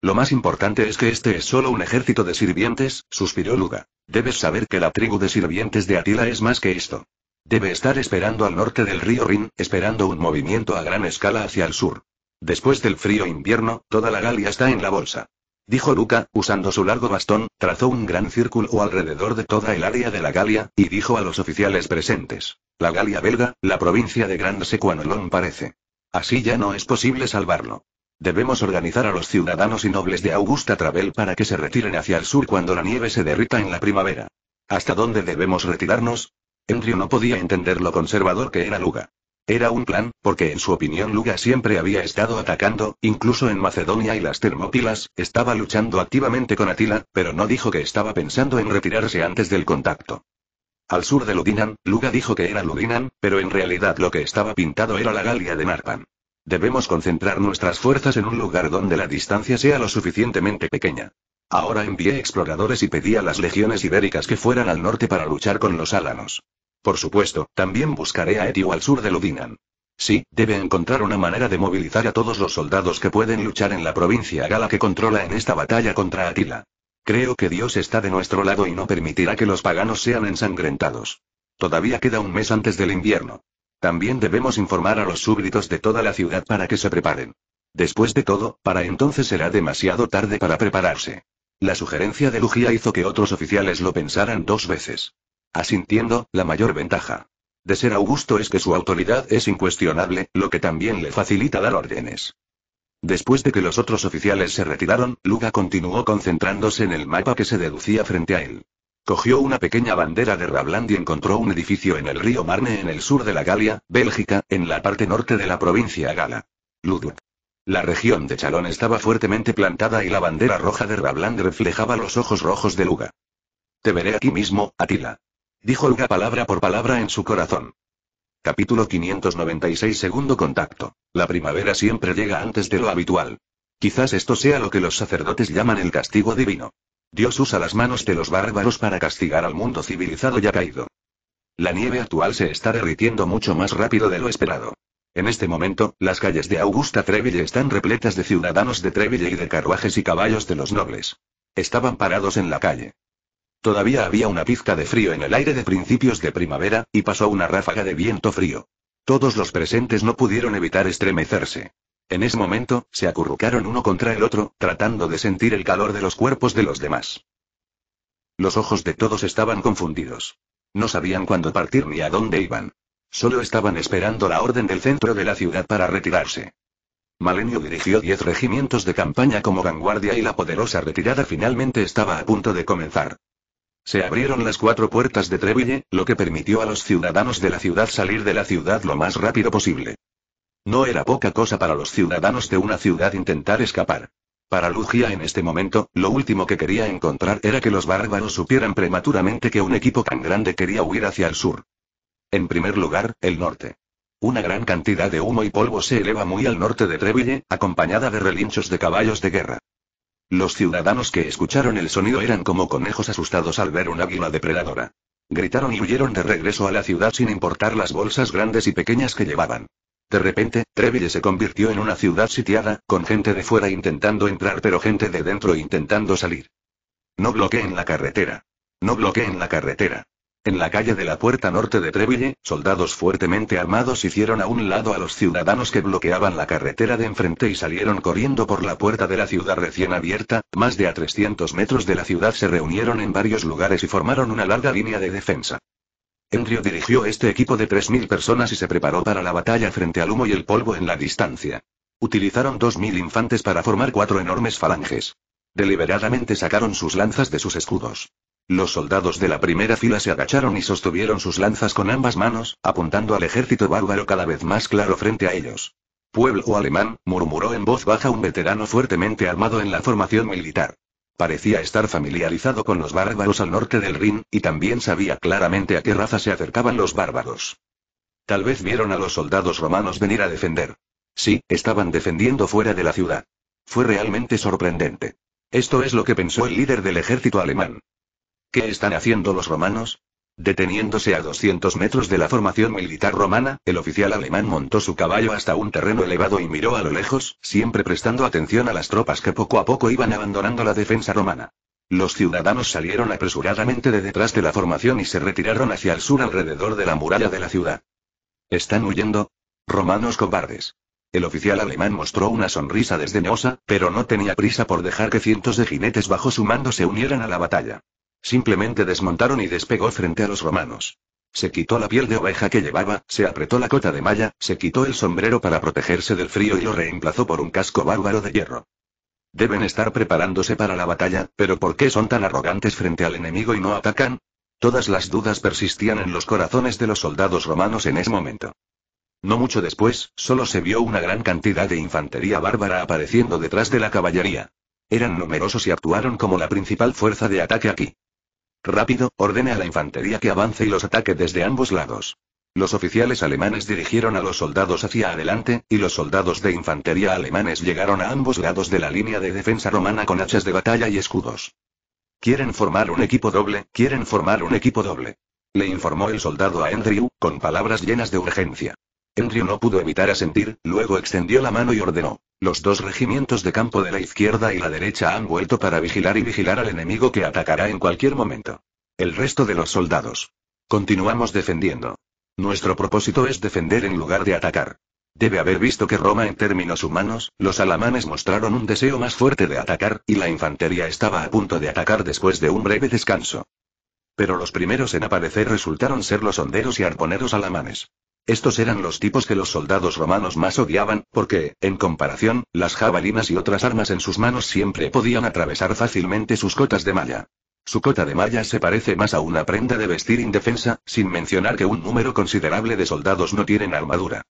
Lo más importante es que este es solo un ejército de sirvientes, suspiró Luga. Debes saber que la tribu de sirvientes de Atila es más que esto. Debe estar esperando al norte del río Rin, esperando un movimiento a gran escala hacia el sur. Después del frío invierno, toda la Galia está en la bolsa dijo Luca, usando su largo bastón, trazó un gran círculo alrededor de toda el área de la Galia, y dijo a los oficiales presentes. La Galia belga, la provincia de Gran Sequanolon parece. Así ya no es posible salvarlo. Debemos organizar a los ciudadanos y nobles de Augusta Travel para que se retiren hacia el sur cuando la nieve se derrita en la primavera. ¿Hasta dónde debemos retirarnos? Enrio no podía entender lo conservador que era Luca." Era un plan, porque en su opinión Luga siempre había estado atacando, incluso en Macedonia y las Termópilas, estaba luchando activamente con Atila, pero no dijo que estaba pensando en retirarse antes del contacto. Al sur de Ludinan, Luga dijo que era Ludinan, pero en realidad lo que estaba pintado era la Galia de Narpan. Debemos concentrar nuestras fuerzas en un lugar donde la distancia sea lo suficientemente pequeña. Ahora envié exploradores y pedí a las legiones ibéricas que fueran al norte para luchar con los álanos. Por supuesto, también buscaré a Etio al sur de Ludinan. Sí, debe encontrar una manera de movilizar a todos los soldados que pueden luchar en la provincia gala que controla en esta batalla contra Atila. Creo que Dios está de nuestro lado y no permitirá que los paganos sean ensangrentados. Todavía queda un mes antes del invierno. También debemos informar a los súbditos de toda la ciudad para que se preparen. Después de todo, para entonces será demasiado tarde para prepararse. La sugerencia de Lugia hizo que otros oficiales lo pensaran dos veces asintiendo, la mayor ventaja. De ser Augusto es que su autoridad es incuestionable, lo que también le facilita dar órdenes. Después de que los otros oficiales se retiraron, Luga continuó concentrándose en el mapa que se deducía frente a él. Cogió una pequeña bandera de Rabland y encontró un edificio en el río Marne en el sur de la Galia, Bélgica, en la parte norte de la provincia gala. Ludwig. La región de Chalón estaba fuertemente plantada y la bandera roja de Rabland reflejaba los ojos rojos de Luga. Te veré aquí mismo, Atila. Dijo Olga palabra por palabra en su corazón. Capítulo 596 Segundo contacto. La primavera siempre llega antes de lo habitual. Quizás esto sea lo que los sacerdotes llaman el castigo divino. Dios usa las manos de los bárbaros para castigar al mundo civilizado ya caído. La nieve actual se está derritiendo mucho más rápido de lo esperado. En este momento, las calles de Augusta Treville están repletas de ciudadanos de Treville y de carruajes y caballos de los nobles. Estaban parados en la calle. Todavía había una pizca de frío en el aire de principios de primavera, y pasó una ráfaga de viento frío. Todos los presentes no pudieron evitar estremecerse. En ese momento, se acurrucaron uno contra el otro, tratando de sentir el calor de los cuerpos de los demás. Los ojos de todos estaban confundidos. No sabían cuándo partir ni a dónde iban. Solo estaban esperando la orden del centro de la ciudad para retirarse. Malenio dirigió diez regimientos de campaña como vanguardia y la poderosa retirada finalmente estaba a punto de comenzar. Se abrieron las cuatro puertas de Treville, lo que permitió a los ciudadanos de la ciudad salir de la ciudad lo más rápido posible. No era poca cosa para los ciudadanos de una ciudad intentar escapar. Para Lugia en este momento, lo último que quería encontrar era que los bárbaros supieran prematuramente que un equipo tan grande quería huir hacia el sur. En primer lugar, el norte. Una gran cantidad de humo y polvo se eleva muy al norte de Treville, acompañada de relinchos de caballos de guerra. Los ciudadanos que escucharon el sonido eran como conejos asustados al ver un águila depredadora. Gritaron y huyeron de regreso a la ciudad sin importar las bolsas grandes y pequeñas que llevaban. De repente, Treville se convirtió en una ciudad sitiada, con gente de fuera intentando entrar pero gente de dentro intentando salir. No bloqueen la carretera. No bloqueen la carretera. En la calle de la puerta norte de Treville, soldados fuertemente armados hicieron a un lado a los ciudadanos que bloqueaban la carretera de enfrente y salieron corriendo por la puerta de la ciudad recién abierta, más de a 300 metros de la ciudad se reunieron en varios lugares y formaron una larga línea de defensa. Enrio dirigió este equipo de 3.000 personas y se preparó para la batalla frente al humo y el polvo en la distancia. Utilizaron 2.000 infantes para formar cuatro enormes falanges. Deliberadamente sacaron sus lanzas de sus escudos. Los soldados de la primera fila se agacharon y sostuvieron sus lanzas con ambas manos, apuntando al ejército bárbaro cada vez más claro frente a ellos. Pueblo alemán, murmuró en voz baja un veterano fuertemente armado en la formación militar. Parecía estar familiarizado con los bárbaros al norte del Rin, y también sabía claramente a qué raza se acercaban los bárbaros. Tal vez vieron a los soldados romanos venir a defender. Sí, estaban defendiendo fuera de la ciudad. Fue realmente sorprendente. Esto es lo que pensó el líder del ejército alemán. ¿Qué están haciendo los romanos? Deteniéndose a 200 metros de la formación militar romana, el oficial alemán montó su caballo hasta un terreno elevado y miró a lo lejos, siempre prestando atención a las tropas que poco a poco iban abandonando la defensa romana. Los ciudadanos salieron apresuradamente de detrás de la formación y se retiraron hacia el sur alrededor de la muralla de la ciudad. ¿Están huyendo? Romanos cobardes. El oficial alemán mostró una sonrisa desdeñosa, pero no tenía prisa por dejar que cientos de jinetes bajo su mando se unieran a la batalla. Simplemente desmontaron y despegó frente a los romanos. Se quitó la piel de oveja que llevaba, se apretó la cota de malla, se quitó el sombrero para protegerse del frío y lo reemplazó por un casco bárbaro de hierro. Deben estar preparándose para la batalla, pero ¿por qué son tan arrogantes frente al enemigo y no atacan? Todas las dudas persistían en los corazones de los soldados romanos en ese momento. No mucho después, solo se vio una gran cantidad de infantería bárbara apareciendo detrás de la caballería. Eran numerosos y actuaron como la principal fuerza de ataque aquí. Rápido, ordene a la infantería que avance y los ataque desde ambos lados. Los oficiales alemanes dirigieron a los soldados hacia adelante, y los soldados de infantería alemanes llegaron a ambos lados de la línea de defensa romana con hachas de batalla y escudos. Quieren formar un equipo doble, quieren formar un equipo doble. Le informó el soldado a Andrew, con palabras llenas de urgencia. Henry no pudo evitar asentir, luego extendió la mano y ordenó. Los dos regimientos de campo de la izquierda y la derecha han vuelto para vigilar y vigilar al enemigo que atacará en cualquier momento. El resto de los soldados. Continuamos defendiendo. Nuestro propósito es defender en lugar de atacar. Debe haber visto que Roma en términos humanos, los alamanes mostraron un deseo más fuerte de atacar, y la infantería estaba a punto de atacar después de un breve descanso. Pero los primeros en aparecer resultaron ser los honderos y arponeros alamanes. Estos eran los tipos que los soldados romanos más odiaban, porque, en comparación, las jabalinas y otras armas en sus manos siempre podían atravesar fácilmente sus cotas de malla. Su cota de malla se parece más a una prenda de vestir indefensa, sin mencionar que un número considerable de soldados no tienen armadura.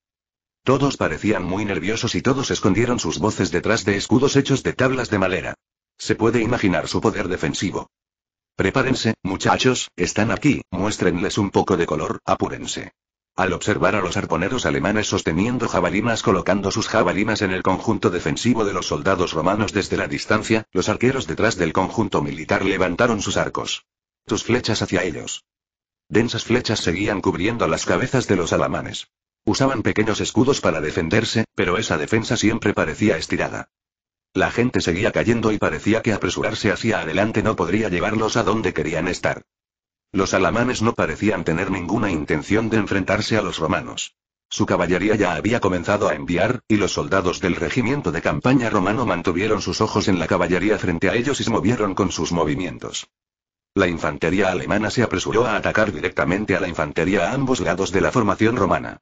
Todos parecían muy nerviosos y todos escondieron sus voces detrás de escudos hechos de tablas de madera. Se puede imaginar su poder defensivo. Prepárense, muchachos, están aquí, muéstrenles un poco de color, apúrense. Al observar a los arponeros alemanes sosteniendo jabalinas colocando sus jabalinas en el conjunto defensivo de los soldados romanos desde la distancia, los arqueros detrás del conjunto militar levantaron sus arcos. Sus flechas hacia ellos. Densas flechas seguían cubriendo las cabezas de los alamanes. Usaban pequeños escudos para defenderse, pero esa defensa siempre parecía estirada. La gente seguía cayendo y parecía que apresurarse hacia adelante no podría llevarlos a donde querían estar. Los alamanes no parecían tener ninguna intención de enfrentarse a los romanos. Su caballería ya había comenzado a enviar, y los soldados del regimiento de campaña romano mantuvieron sus ojos en la caballería frente a ellos y se movieron con sus movimientos. La infantería alemana se apresuró a atacar directamente a la infantería a ambos lados de la formación romana.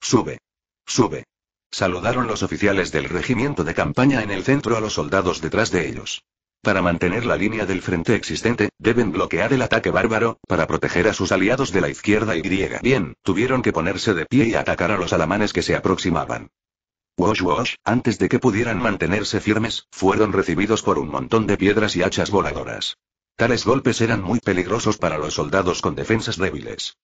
Sube. Sube. Saludaron los oficiales del regimiento de campaña en el centro a los soldados detrás de ellos. Para mantener la línea del frente existente, deben bloquear el ataque bárbaro, para proteger a sus aliados de la izquierda y griega. Bien, tuvieron que ponerse de pie y atacar a los alamanes que se aproximaban. Wash Wash, antes de que pudieran mantenerse firmes, fueron recibidos por un montón de piedras y hachas voladoras. Tales golpes eran muy peligrosos para los soldados con defensas débiles.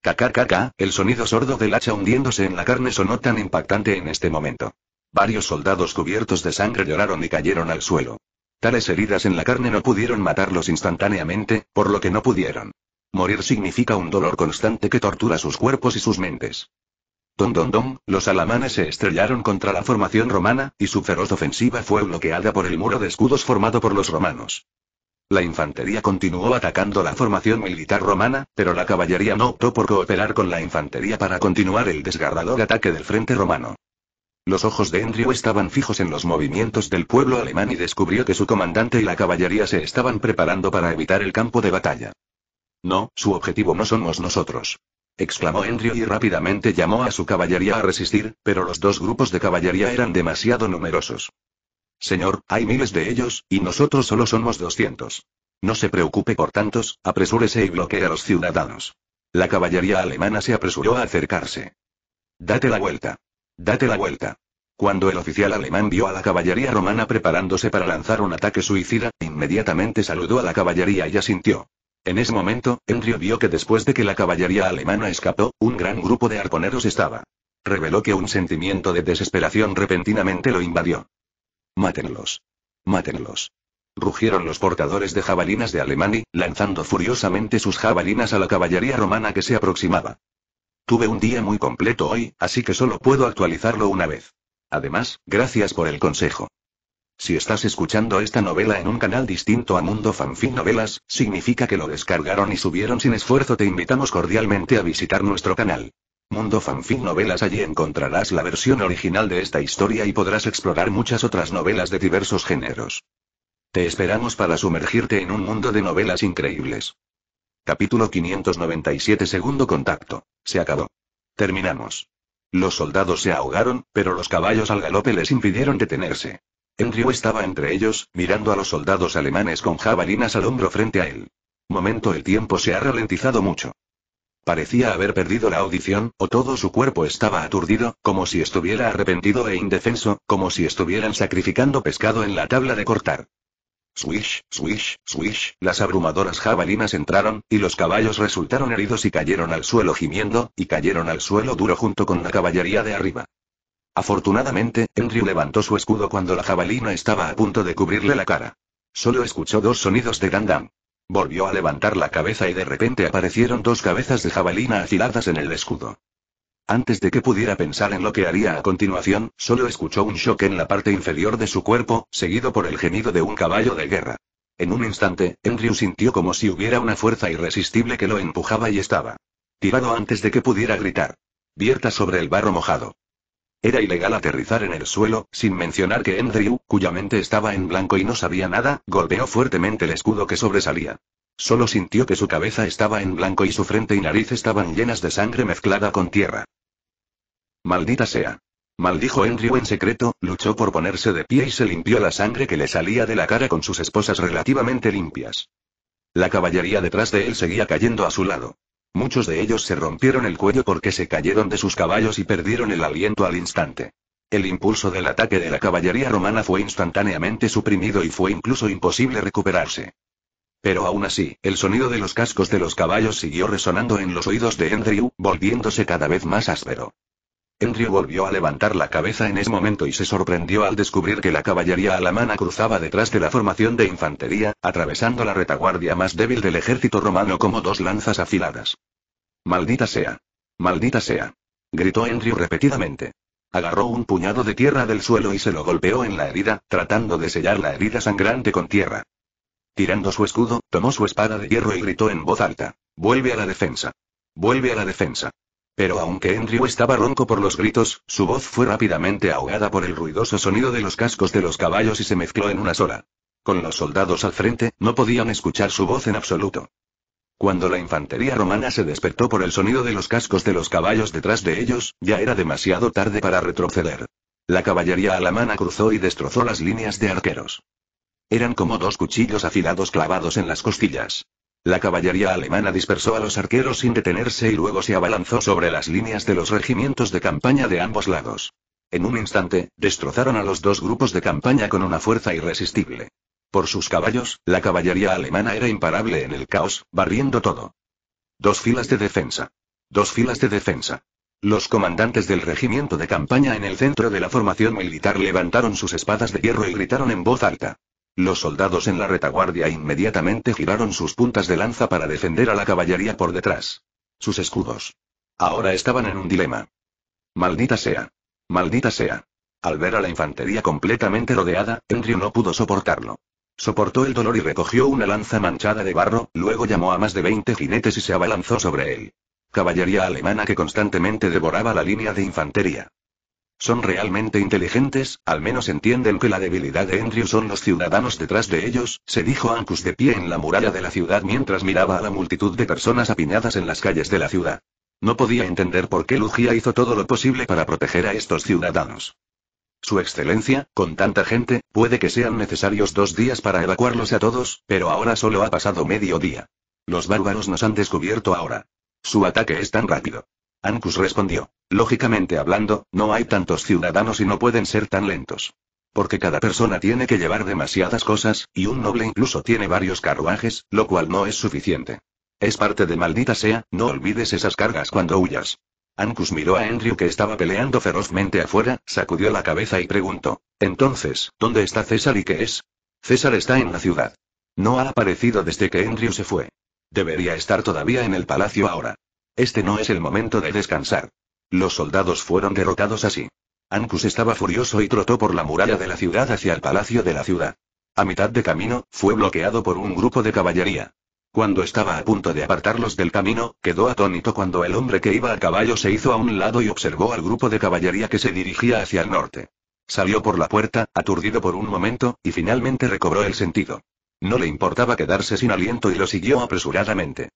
kaká, el sonido sordo del hacha hundiéndose en la carne sonó tan impactante en este momento. Varios soldados cubiertos de sangre lloraron y cayeron al suelo. Tales heridas en la carne no pudieron matarlos instantáneamente, por lo que no pudieron. Morir significa un dolor constante que tortura sus cuerpos y sus mentes. Don don don, los alamanes se estrellaron contra la formación romana, y su feroz ofensiva fue bloqueada por el muro de escudos formado por los romanos. La infantería continuó atacando la formación militar romana, pero la caballería no optó por cooperar con la infantería para continuar el desgarrador ataque del frente romano. Los ojos de Endrio estaban fijos en los movimientos del pueblo alemán y descubrió que su comandante y la caballería se estaban preparando para evitar el campo de batalla. No, su objetivo no somos nosotros. Exclamó Endrio y rápidamente llamó a su caballería a resistir, pero los dos grupos de caballería eran demasiado numerosos. Señor, hay miles de ellos, y nosotros solo somos 200. No se preocupe por tantos, apresúrese y bloquee a los ciudadanos. La caballería alemana se apresuró a acercarse. Date la vuelta. Date la vuelta. Cuando el oficial alemán vio a la caballería romana preparándose para lanzar un ataque suicida, inmediatamente saludó a la caballería y asintió. En ese momento, Henry vio que después de que la caballería alemana escapó, un gran grupo de arponeros estaba. Reveló que un sentimiento de desesperación repentinamente lo invadió. Mátenlos. Mátenlos. Rugieron los portadores de jabalinas de Alemania, lanzando furiosamente sus jabalinas a la caballería romana que se aproximaba. Tuve un día muy completo hoy, así que solo puedo actualizarlo una vez. Además, gracias por el consejo. Si estás escuchando esta novela en un canal distinto a Mundo Fanfin Novelas, significa que lo descargaron y subieron sin esfuerzo. Te invitamos cordialmente a visitar nuestro canal. Mundo Fanfin Novelas allí encontrarás la versión original de esta historia y podrás explorar muchas otras novelas de diversos géneros. Te esperamos para sumergirte en un mundo de novelas increíbles. Capítulo 597 Segundo contacto. Se acabó. Terminamos. Los soldados se ahogaron, pero los caballos al galope les impidieron detenerse. Andrew estaba entre ellos, mirando a los soldados alemanes con jabalinas al hombro frente a él. Momento el tiempo se ha ralentizado mucho. Parecía haber perdido la audición, o todo su cuerpo estaba aturdido, como si estuviera arrepentido e indefenso, como si estuvieran sacrificando pescado en la tabla de cortar. Swish, swish, swish, las abrumadoras jabalinas entraron, y los caballos resultaron heridos y cayeron al suelo gimiendo, y cayeron al suelo duro junto con la caballería de arriba. Afortunadamente, Andrew levantó su escudo cuando la jabalina estaba a punto de cubrirle la cara. Solo escuchó dos sonidos de gandam. Volvió a levantar la cabeza y de repente aparecieron dos cabezas de jabalina afiladas en el escudo. Antes de que pudiera pensar en lo que haría a continuación, solo escuchó un shock en la parte inferior de su cuerpo, seguido por el gemido de un caballo de guerra. En un instante, Andrew sintió como si hubiera una fuerza irresistible que lo empujaba y estaba tirado antes de que pudiera gritar. Vierta sobre el barro mojado. Era ilegal aterrizar en el suelo, sin mencionar que Andrew, cuya mente estaba en blanco y no sabía nada, golpeó fuertemente el escudo que sobresalía. Solo sintió que su cabeza estaba en blanco y su frente y nariz estaban llenas de sangre mezclada con tierra. Maldita sea. Maldijo Henry en secreto, luchó por ponerse de pie y se limpió la sangre que le salía de la cara con sus esposas relativamente limpias. La caballería detrás de él seguía cayendo a su lado. Muchos de ellos se rompieron el cuello porque se cayeron de sus caballos y perdieron el aliento al instante. El impulso del ataque de la caballería romana fue instantáneamente suprimido y fue incluso imposible recuperarse. Pero aún así, el sonido de los cascos de los caballos siguió resonando en los oídos de Andrew, volviéndose cada vez más áspero. Andrew volvió a levantar la cabeza en ese momento y se sorprendió al descubrir que la caballería alamana cruzaba detrás de la formación de infantería, atravesando la retaguardia más débil del ejército romano como dos lanzas afiladas. Maldita sea. Maldita sea. Gritó Andrew repetidamente. Agarró un puñado de tierra del suelo y se lo golpeó en la herida, tratando de sellar la herida sangrante con tierra. Tirando su escudo, tomó su espada de hierro y gritó en voz alta. Vuelve a la defensa. Vuelve a la defensa. Pero aunque Andrew estaba ronco por los gritos, su voz fue rápidamente ahogada por el ruidoso sonido de los cascos de los caballos y se mezcló en una sola. Con los soldados al frente, no podían escuchar su voz en absoluto. Cuando la infantería romana se despertó por el sonido de los cascos de los caballos detrás de ellos, ya era demasiado tarde para retroceder. La caballería alamana cruzó y destrozó las líneas de arqueros. Eran como dos cuchillos afilados clavados en las costillas. La caballería alemana dispersó a los arqueros sin detenerse y luego se abalanzó sobre las líneas de los regimientos de campaña de ambos lados. En un instante, destrozaron a los dos grupos de campaña con una fuerza irresistible. Por sus caballos, la caballería alemana era imparable en el caos, barriendo todo. Dos filas de defensa. Dos filas de defensa. Los comandantes del regimiento de campaña en el centro de la formación militar levantaron sus espadas de hierro y gritaron en voz alta. Los soldados en la retaguardia inmediatamente giraron sus puntas de lanza para defender a la caballería por detrás. Sus escudos. Ahora estaban en un dilema. Maldita sea. Maldita sea. Al ver a la infantería completamente rodeada, Henry no pudo soportarlo. Soportó el dolor y recogió una lanza manchada de barro, luego llamó a más de 20 jinetes y se abalanzó sobre él. Caballería alemana que constantemente devoraba la línea de infantería. Son realmente inteligentes, al menos entienden que la debilidad de Andrew son los ciudadanos detrás de ellos, se dijo Ancus de pie en la muralla de la ciudad mientras miraba a la multitud de personas apiñadas en las calles de la ciudad. No podía entender por qué Lugia hizo todo lo posible para proteger a estos ciudadanos. Su excelencia, con tanta gente, puede que sean necesarios dos días para evacuarlos a todos, pero ahora solo ha pasado medio día. Los bárbaros nos han descubierto ahora. Su ataque es tan rápido. Ancus respondió. Lógicamente hablando, no hay tantos ciudadanos y no pueden ser tan lentos. Porque cada persona tiene que llevar demasiadas cosas, y un noble incluso tiene varios carruajes, lo cual no es suficiente. Es parte de maldita sea, no olvides esas cargas cuando huyas. Ancus miró a Andrew que estaba peleando ferozmente afuera, sacudió la cabeza y preguntó. Entonces, ¿dónde está César y qué es? César está en la ciudad. No ha aparecido desde que Andrew se fue. Debería estar todavía en el palacio ahora. Este no es el momento de descansar. Los soldados fueron derrotados así. Ancus estaba furioso y trotó por la muralla de la ciudad hacia el palacio de la ciudad. A mitad de camino, fue bloqueado por un grupo de caballería. Cuando estaba a punto de apartarlos del camino, quedó atónito cuando el hombre que iba a caballo se hizo a un lado y observó al grupo de caballería que se dirigía hacia el norte. Salió por la puerta, aturdido por un momento, y finalmente recobró el sentido. No le importaba quedarse sin aliento y lo siguió apresuradamente.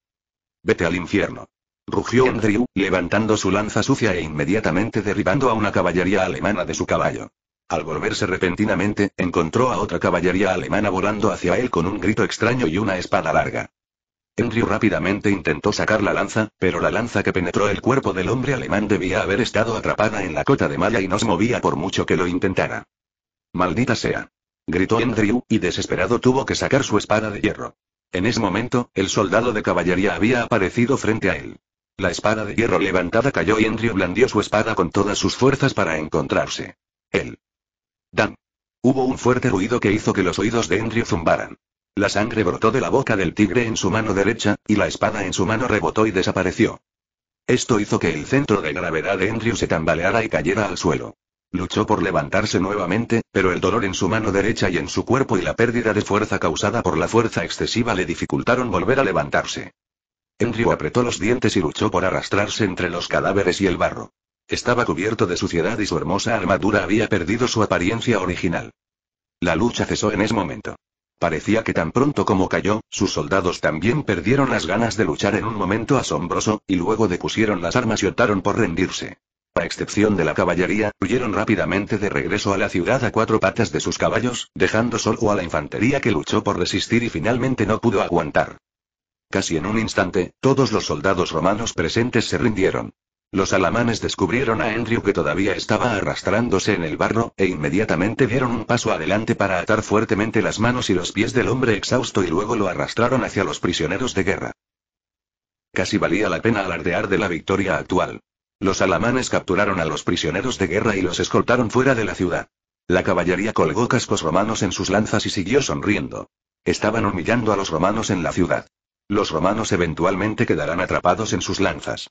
Vete al infierno. Rugió Andrew, levantando su lanza sucia e inmediatamente derribando a una caballería alemana de su caballo. Al volverse repentinamente, encontró a otra caballería alemana volando hacia él con un grito extraño y una espada larga. Andrew rápidamente intentó sacar la lanza, pero la lanza que penetró el cuerpo del hombre alemán debía haber estado atrapada en la cota de malla y no se movía por mucho que lo intentara. Maldita sea. Gritó Andrew, y desesperado tuvo que sacar su espada de hierro. En ese momento, el soldado de caballería había aparecido frente a él. La espada de hierro levantada cayó y Andrew blandió su espada con todas sus fuerzas para encontrarse. Él. Dan. Hubo un fuerte ruido que hizo que los oídos de Andrew zumbaran. La sangre brotó de la boca del tigre en su mano derecha, y la espada en su mano rebotó y desapareció. Esto hizo que el centro de gravedad de Andrew se tambaleara y cayera al suelo. Luchó por levantarse nuevamente, pero el dolor en su mano derecha y en su cuerpo y la pérdida de fuerza causada por la fuerza excesiva le dificultaron volver a levantarse. Andrew apretó los dientes y luchó por arrastrarse entre los cadáveres y el barro. Estaba cubierto de suciedad y su hermosa armadura había perdido su apariencia original. La lucha cesó en ese momento. Parecía que tan pronto como cayó, sus soldados también perdieron las ganas de luchar en un momento asombroso, y luego depusieron las armas y optaron por rendirse. A excepción de la caballería, huyeron rápidamente de regreso a la ciudad a cuatro patas de sus caballos, dejando solo a la infantería que luchó por resistir y finalmente no pudo aguantar. Casi en un instante, todos los soldados romanos presentes se rindieron. Los alamanes descubrieron a Andrew que todavía estaba arrastrándose en el barro, e inmediatamente dieron un paso adelante para atar fuertemente las manos y los pies del hombre exhausto y luego lo arrastraron hacia los prisioneros de guerra. Casi valía la pena alardear de la victoria actual. Los alamanes capturaron a los prisioneros de guerra y los escoltaron fuera de la ciudad. La caballería colgó cascos romanos en sus lanzas y siguió sonriendo. Estaban humillando a los romanos en la ciudad. Los romanos eventualmente quedarán atrapados en sus lanzas.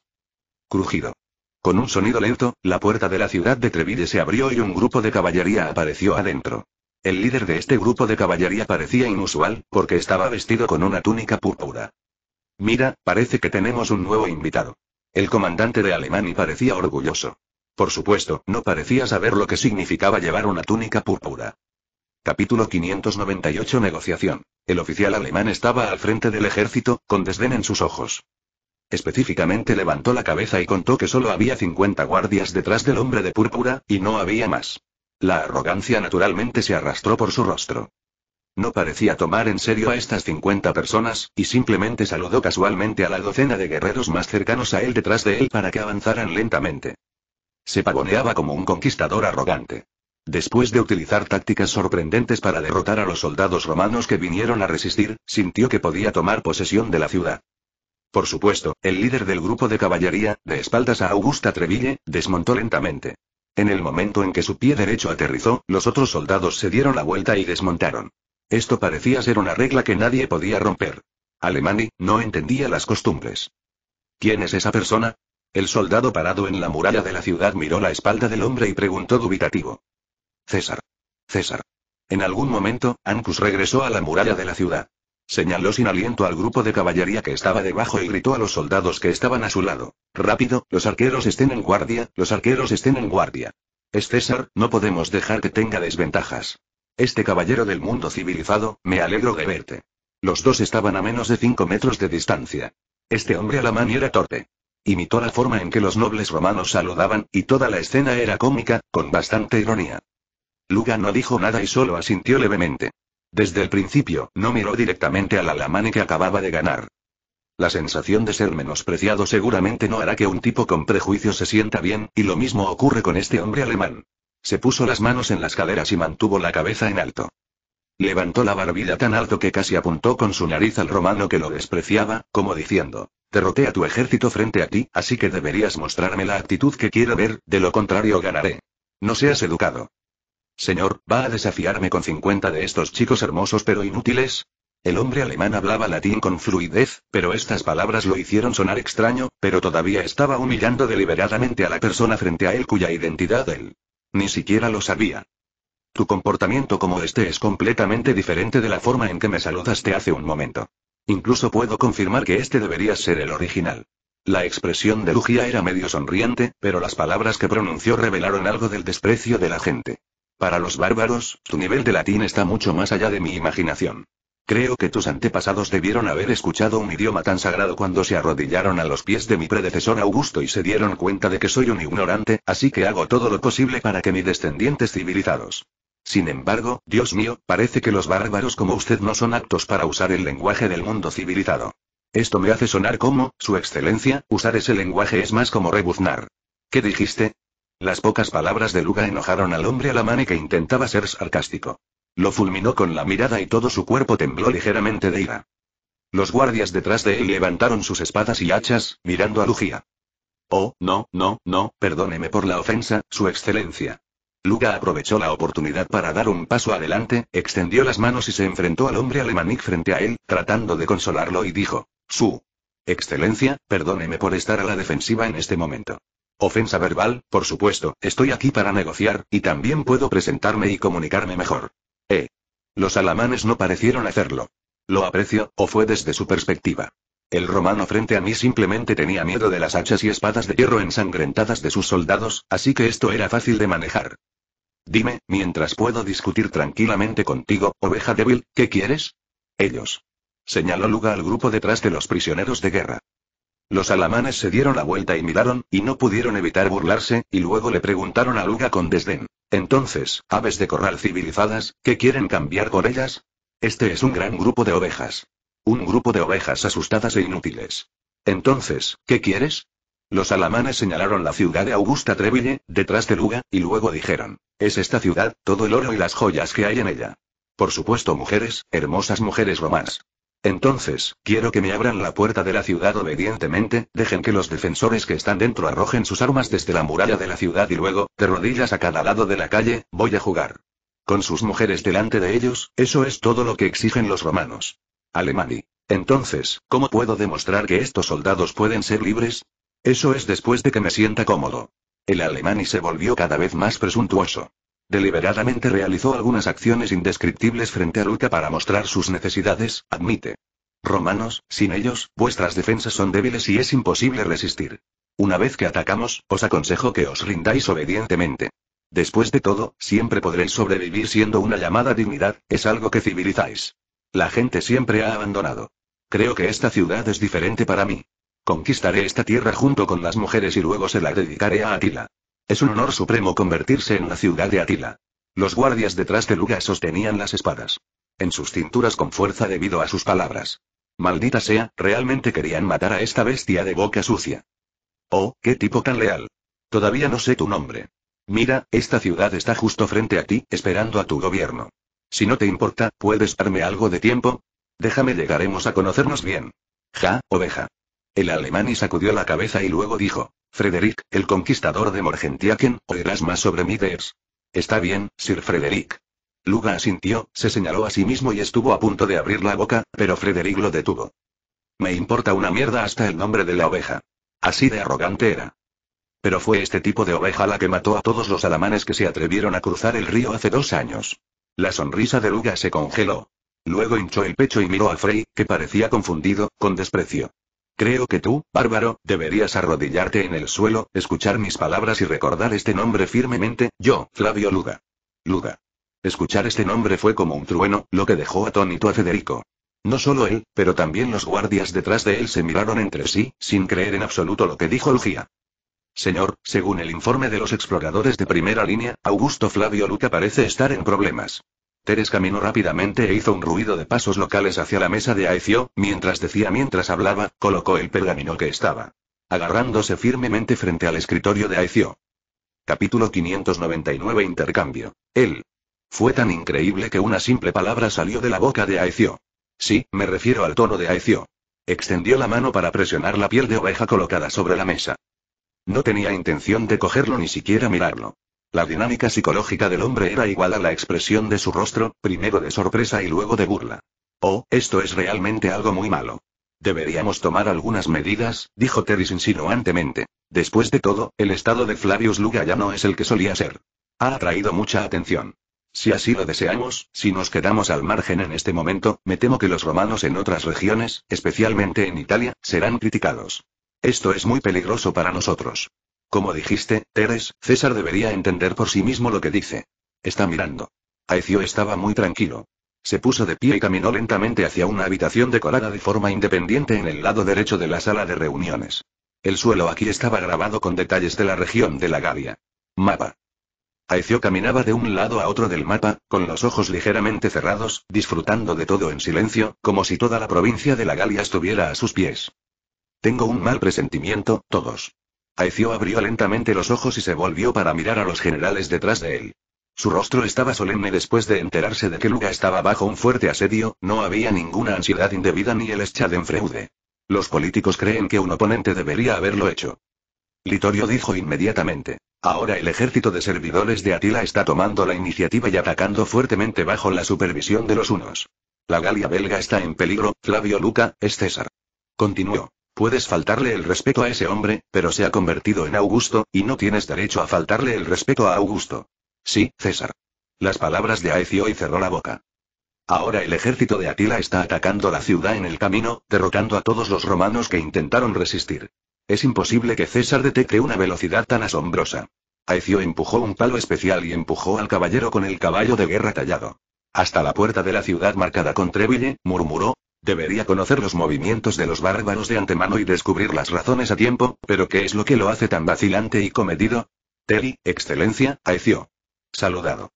Crujido. Con un sonido lento, la puerta de la ciudad de Treville se abrió y un grupo de caballería apareció adentro. El líder de este grupo de caballería parecía inusual, porque estaba vestido con una túnica púrpura. Mira, parece que tenemos un nuevo invitado. El comandante de Alemania parecía orgulloso. Por supuesto, no parecía saber lo que significaba llevar una túnica púrpura. Capítulo 598 Negociación. El oficial alemán estaba al frente del ejército, con desdén en sus ojos. Específicamente levantó la cabeza y contó que solo había 50 guardias detrás del hombre de púrpura, y no había más. La arrogancia naturalmente se arrastró por su rostro. No parecía tomar en serio a estas 50 personas, y simplemente saludó casualmente a la docena de guerreros más cercanos a él detrás de él para que avanzaran lentamente. Se pavoneaba como un conquistador arrogante. Después de utilizar tácticas sorprendentes para derrotar a los soldados romanos que vinieron a resistir, sintió que podía tomar posesión de la ciudad. Por supuesto, el líder del grupo de caballería, de espaldas a Augusta Treville, desmontó lentamente. En el momento en que su pie derecho aterrizó, los otros soldados se dieron la vuelta y desmontaron. Esto parecía ser una regla que nadie podía romper. Alemani no entendía las costumbres. ¿Quién es esa persona? El soldado parado en la muralla de la ciudad miró la espalda del hombre y preguntó dubitativo. César. César. En algún momento, Ancus regresó a la muralla de la ciudad. Señaló sin aliento al grupo de caballería que estaba debajo y gritó a los soldados que estaban a su lado. Rápido, los arqueros estén en guardia, los arqueros estén en guardia. Es César, no podemos dejar que tenga desventajas. Este caballero del mundo civilizado, me alegro de verte. Los dos estaban a menos de cinco metros de distancia. Este hombre a la era torpe. Imitó la forma en que los nobles romanos saludaban, y toda la escena era cómica, con bastante ironía. Luga no dijo nada y solo asintió levemente. Desde el principio, no miró directamente al alamane que acababa de ganar. La sensación de ser menospreciado seguramente no hará que un tipo con prejuicios se sienta bien, y lo mismo ocurre con este hombre alemán. Se puso las manos en las caderas y mantuvo la cabeza en alto. Levantó la barbilla tan alto que casi apuntó con su nariz al romano que lo despreciaba, como diciendo, derroté a tu ejército frente a ti, así que deberías mostrarme la actitud que quiero ver, de lo contrario ganaré. No seas educado. Señor, ¿va a desafiarme con 50 de estos chicos hermosos pero inútiles? El hombre alemán hablaba latín con fluidez, pero estas palabras lo hicieron sonar extraño, pero todavía estaba humillando deliberadamente a la persona frente a él cuya identidad él ni siquiera lo sabía. Tu comportamiento como este es completamente diferente de la forma en que me saludaste hace un momento. Incluso puedo confirmar que este debería ser el original. La expresión de Lugia era medio sonriente, pero las palabras que pronunció revelaron algo del desprecio de la gente. Para los bárbaros, tu nivel de latín está mucho más allá de mi imaginación. Creo que tus antepasados debieron haber escuchado un idioma tan sagrado cuando se arrodillaron a los pies de mi predecesor Augusto y se dieron cuenta de que soy un ignorante, así que hago todo lo posible para que mis descendientes civilizados. Sin embargo, Dios mío, parece que los bárbaros como usted no son aptos para usar el lenguaje del mundo civilizado. Esto me hace sonar como, Su Excelencia, usar ese lenguaje es más como rebuznar. ¿Qué dijiste? Las pocas palabras de Luga enojaron al hombre y que intentaba ser sarcástico. Lo fulminó con la mirada y todo su cuerpo tembló ligeramente de ira. Los guardias detrás de él levantaron sus espadas y hachas, mirando a Lugia. Oh, no, no, no, perdóneme por la ofensa, Su Excelencia. Luga aprovechó la oportunidad para dar un paso adelante, extendió las manos y se enfrentó al hombre alemanic frente a él, tratando de consolarlo y dijo, Su Excelencia, perdóneme por estar a la defensiva en este momento. Ofensa verbal, por supuesto, estoy aquí para negociar, y también puedo presentarme y comunicarme mejor. Eh. Los alamanes no parecieron hacerlo. Lo aprecio, o fue desde su perspectiva. El romano frente a mí simplemente tenía miedo de las hachas y espadas de hierro ensangrentadas de sus soldados, así que esto era fácil de manejar. Dime, mientras puedo discutir tranquilamente contigo, oveja débil, ¿qué quieres? Ellos. Señaló Luga al grupo detrás de los prisioneros de guerra. Los alamanes se dieron la vuelta y miraron, y no pudieron evitar burlarse, y luego le preguntaron a Luga con desdén. Entonces, aves de corral civilizadas, ¿qué quieren cambiar por ellas? Este es un gran grupo de ovejas. Un grupo de ovejas asustadas e inútiles. Entonces, ¿qué quieres? Los alamanes señalaron la ciudad de Augusta Treville, detrás de Luga, y luego dijeron, es esta ciudad, todo el oro y las joyas que hay en ella. Por supuesto mujeres, hermosas mujeres romas. Entonces, quiero que me abran la puerta de la ciudad obedientemente, dejen que los defensores que están dentro arrojen sus armas desde la muralla de la ciudad y luego, de rodillas a cada lado de la calle, voy a jugar. Con sus mujeres delante de ellos, eso es todo lo que exigen los romanos. Alemani. Entonces, ¿cómo puedo demostrar que estos soldados pueden ser libres? Eso es después de que me sienta cómodo. El alemán se volvió cada vez más presuntuoso. Deliberadamente realizó algunas acciones indescriptibles frente a Luca para mostrar sus necesidades, admite. Romanos, sin ellos, vuestras defensas son débiles y es imposible resistir. Una vez que atacamos, os aconsejo que os rindáis obedientemente. Después de todo, siempre podréis sobrevivir siendo una llamada dignidad, es algo que civilizáis. La gente siempre ha abandonado. Creo que esta ciudad es diferente para mí. Conquistaré esta tierra junto con las mujeres y luego se la dedicaré a Atila. Es un honor supremo convertirse en la ciudad de Atila. Los guardias detrás de Luga sostenían las espadas. En sus cinturas con fuerza debido a sus palabras. Maldita sea, realmente querían matar a esta bestia de boca sucia. Oh, qué tipo tan leal. Todavía no sé tu nombre. Mira, esta ciudad está justo frente a ti, esperando a tu gobierno. Si no te importa, ¿puedes darme algo de tiempo? Déjame llegaremos a conocernos bien. Ja, oveja. El alemán y sacudió la cabeza y luego dijo. Frederick, el conquistador de Morgentiaken, oirás más sobre mí Está bien, Sir Frederick. Luga asintió, se señaló a sí mismo y estuvo a punto de abrir la boca, pero Frederick lo detuvo. Me importa una mierda hasta el nombre de la oveja. Así de arrogante era. Pero fue este tipo de oveja la que mató a todos los alamanes que se atrevieron a cruzar el río hace dos años. La sonrisa de Luga se congeló. Luego hinchó el pecho y miró a Frey, que parecía confundido, con desprecio. Creo que tú, bárbaro, deberías arrodillarte en el suelo, escuchar mis palabras y recordar este nombre firmemente, yo, Flavio Luga. Luga. Escuchar este nombre fue como un trueno, lo que dejó atónito a Federico. No solo él, pero también los guardias detrás de él se miraron entre sí, sin creer en absoluto lo que dijo Lucía. Señor, según el informe de los exploradores de primera línea, Augusto Flavio Luca parece estar en problemas. Teres caminó rápidamente e hizo un ruido de pasos locales hacia la mesa de Aecio, mientras decía mientras hablaba, colocó el pergamino que estaba agarrándose firmemente frente al escritorio de Aecio. Capítulo 599 Intercambio. Él. Fue tan increíble que una simple palabra salió de la boca de Aecio. Sí, me refiero al tono de Aecio. Extendió la mano para presionar la piel de oveja colocada sobre la mesa. No tenía intención de cogerlo ni siquiera mirarlo. La dinámica psicológica del hombre era igual a la expresión de su rostro, primero de sorpresa y luego de burla. Oh, esto es realmente algo muy malo. Deberíamos tomar algunas medidas, dijo Teris insinuantemente. Después de todo, el estado de Flavius Luga ya no es el que solía ser. Ha atraído mucha atención. Si así lo deseamos, si nos quedamos al margen en este momento, me temo que los romanos en otras regiones, especialmente en Italia, serán criticados. Esto es muy peligroso para nosotros. Como dijiste, Teres, César debería entender por sí mismo lo que dice. Está mirando. Aecio estaba muy tranquilo. Se puso de pie y caminó lentamente hacia una habitación decorada de forma independiente en el lado derecho de la sala de reuniones. El suelo aquí estaba grabado con detalles de la región de la Galia. Mapa. Aecio caminaba de un lado a otro del mapa, con los ojos ligeramente cerrados, disfrutando de todo en silencio, como si toda la provincia de la Galia estuviera a sus pies. Tengo un mal presentimiento, todos. Aecio abrió lentamente los ojos y se volvió para mirar a los generales detrás de él. Su rostro estaba solemne después de enterarse de que Luca estaba bajo un fuerte asedio, no había ninguna ansiedad indebida ni el freude. Los políticos creen que un oponente debería haberlo hecho. Litorio dijo inmediatamente. Ahora el ejército de servidores de Atila está tomando la iniciativa y atacando fuertemente bajo la supervisión de los unos. La Galia belga está en peligro, Flavio Luca, es César. Continuó. Puedes faltarle el respeto a ese hombre, pero se ha convertido en Augusto, y no tienes derecho a faltarle el respeto a Augusto. Sí, César. Las palabras de Aecio y cerró la boca. Ahora el ejército de Atila está atacando la ciudad en el camino, derrotando a todos los romanos que intentaron resistir. Es imposible que César detecte una velocidad tan asombrosa. Aecio empujó un palo especial y empujó al caballero con el caballo de guerra tallado. Hasta la puerta de la ciudad marcada con Treville, murmuró, Debería conocer los movimientos de los bárbaros de antemano y descubrir las razones a tiempo, pero ¿qué es lo que lo hace tan vacilante y comedido? Terry, excelencia, Aecio. Saludado.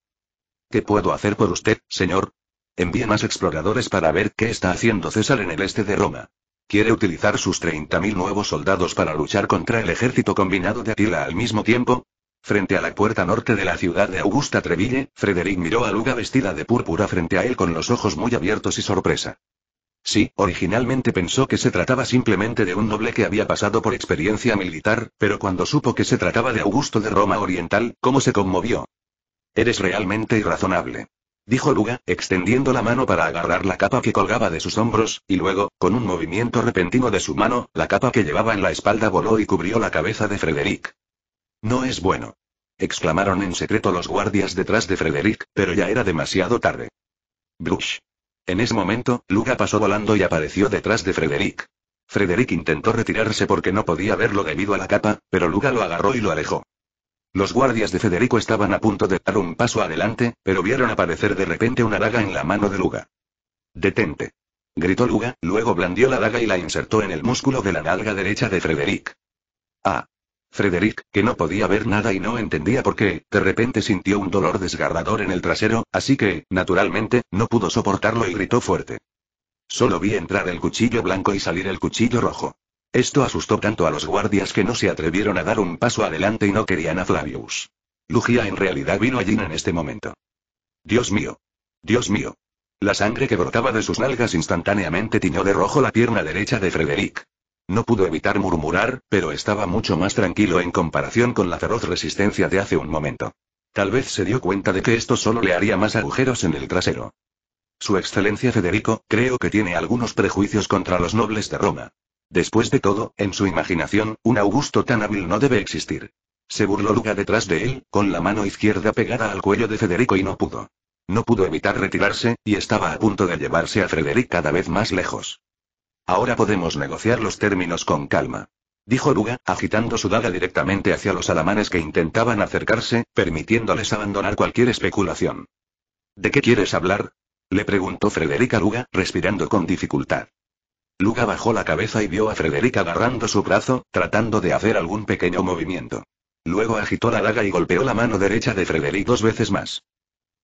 ¿Qué puedo hacer por usted, señor? Envíe más exploradores para ver qué está haciendo César en el este de Roma. Quiere utilizar sus 30.000 nuevos soldados para luchar contra el ejército combinado de Atila al mismo tiempo, Frente a la puerta norte de la ciudad de Augusta Treville, Frederick miró a Luga vestida de púrpura frente a él con los ojos muy abiertos y sorpresa. Sí, originalmente pensó que se trataba simplemente de un noble que había pasado por experiencia militar, pero cuando supo que se trataba de Augusto de Roma Oriental, ¿cómo se conmovió? Eres realmente irrazonable. Dijo Luga, extendiendo la mano para agarrar la capa que colgaba de sus hombros, y luego, con un movimiento repentino de su mano, la capa que llevaba en la espalda voló y cubrió la cabeza de Frederick. No es bueno. Exclamaron en secreto los guardias detrás de Frederick, pero ya era demasiado tarde. «Blush». En ese momento, Luga pasó volando y apareció detrás de Frederick. Frederick intentó retirarse porque no podía verlo debido a la capa, pero Luga lo agarró y lo alejó. Los guardias de Federico estaban a punto de dar un paso adelante, pero vieron aparecer de repente una daga en la mano de Luga. Detente. Gritó Luga, luego blandió la daga y la insertó en el músculo de la nalga derecha de Frederick. Ah. Frederick, que no podía ver nada y no entendía por qué, de repente sintió un dolor desgarrador en el trasero, así que, naturalmente, no pudo soportarlo y gritó fuerte. Solo vi entrar el cuchillo blanco y salir el cuchillo rojo. Esto asustó tanto a los guardias que no se atrevieron a dar un paso adelante y no querían a Flavius. Lugia en realidad vino allí en este momento. Dios mío. Dios mío. La sangre que brotaba de sus nalgas instantáneamente tiñó de rojo la pierna derecha de Frederick. No pudo evitar murmurar, pero estaba mucho más tranquilo en comparación con la feroz resistencia de hace un momento. Tal vez se dio cuenta de que esto solo le haría más agujeros en el trasero. Su Excelencia Federico, creo que tiene algunos prejuicios contra los nobles de Roma. Después de todo, en su imaginación, un Augusto tan hábil no debe existir. Se burló Luga detrás de él, con la mano izquierda pegada al cuello de Federico y no pudo. No pudo evitar retirarse, y estaba a punto de llevarse a Frederick cada vez más lejos. Ahora podemos negociar los términos con calma. Dijo Luga, agitando su daga directamente hacia los alamanes que intentaban acercarse, permitiéndoles abandonar cualquier especulación. ¿De qué quieres hablar? Le preguntó Frederica Luga, respirando con dificultad. Luga bajó la cabeza y vio a Frederica agarrando su brazo, tratando de hacer algún pequeño movimiento. Luego agitó la daga y golpeó la mano derecha de Frederic dos veces más.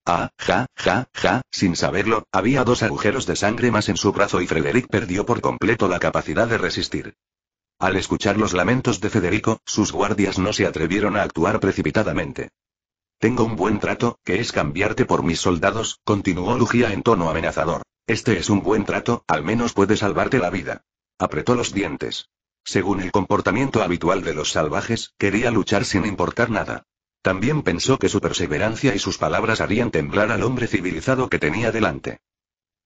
Ah, ja, ja, ja, sin saberlo, había dos agujeros de sangre más en su brazo y Frederick perdió por completo la capacidad de resistir. Al escuchar los lamentos de Federico, sus guardias no se atrevieron a actuar precipitadamente. Tengo un buen trato, que es cambiarte por mis soldados, continuó Lugia en tono amenazador. Este es un buen trato, al menos puede salvarte la vida. Apretó los dientes. Según el comportamiento habitual de los salvajes, quería luchar sin importar nada. También pensó que su perseverancia y sus palabras harían temblar al hombre civilizado que tenía delante.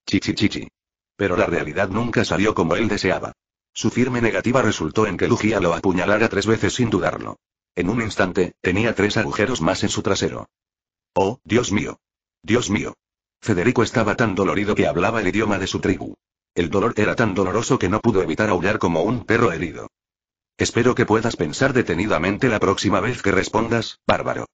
Chichichichi. Pero la realidad nunca salió como él deseaba. Su firme negativa resultó en que Lugia lo apuñalara tres veces sin dudarlo. En un instante, tenía tres agujeros más en su trasero. Oh, Dios mío. Dios mío. Federico estaba tan dolorido que hablaba el idioma de su tribu. El dolor era tan doloroso que no pudo evitar aullar como un perro herido. Espero que puedas pensar detenidamente la próxima vez que respondas, bárbaro.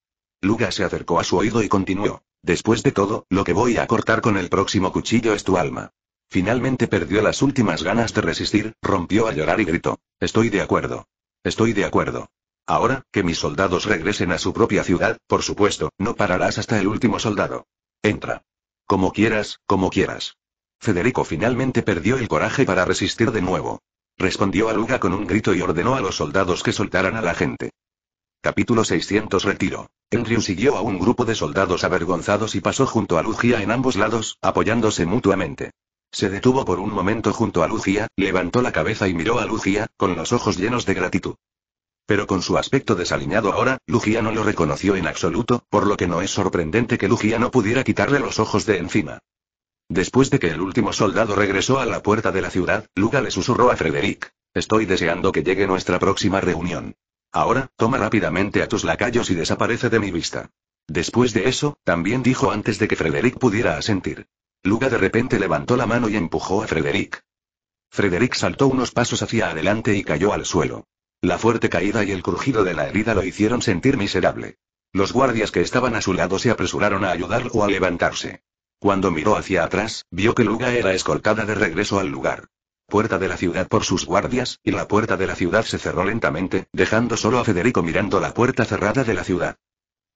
Luga se acercó a su oído y continuó. Después de todo, lo que voy a cortar con el próximo cuchillo es tu alma. Finalmente perdió las últimas ganas de resistir, rompió a llorar y gritó. Estoy de acuerdo. Estoy de acuerdo. Ahora, que mis soldados regresen a su propia ciudad, por supuesto, no pararás hasta el último soldado. Entra. Como quieras, como quieras. Federico finalmente perdió el coraje para resistir de nuevo respondió Aluga con un grito y ordenó a los soldados que soltaran a la gente. Capítulo 600 Retiro. Andrew siguió a un grupo de soldados avergonzados y pasó junto a Lugia en ambos lados, apoyándose mutuamente. Se detuvo por un momento junto a Lugia, levantó la cabeza y miró a Lugia, con los ojos llenos de gratitud. Pero con su aspecto desaliñado ahora, Lugia no lo reconoció en absoluto, por lo que no es sorprendente que Lugia no pudiera quitarle los ojos de encima. Después de que el último soldado regresó a la puerta de la ciudad, Luga le susurró a Frederick. Estoy deseando que llegue nuestra próxima reunión. Ahora, toma rápidamente a tus lacayos y desaparece de mi vista. Después de eso, también dijo antes de que Frederick pudiera asentir. Luga de repente levantó la mano y empujó a Frederick. Frederick saltó unos pasos hacia adelante y cayó al suelo. La fuerte caída y el crujido de la herida lo hicieron sentir miserable. Los guardias que estaban a su lado se apresuraron a ayudarlo a levantarse. Cuando miró hacia atrás, vio que Luga era escoltada de regreso al lugar. Puerta de la ciudad por sus guardias, y la puerta de la ciudad se cerró lentamente, dejando solo a Federico mirando la puerta cerrada de la ciudad.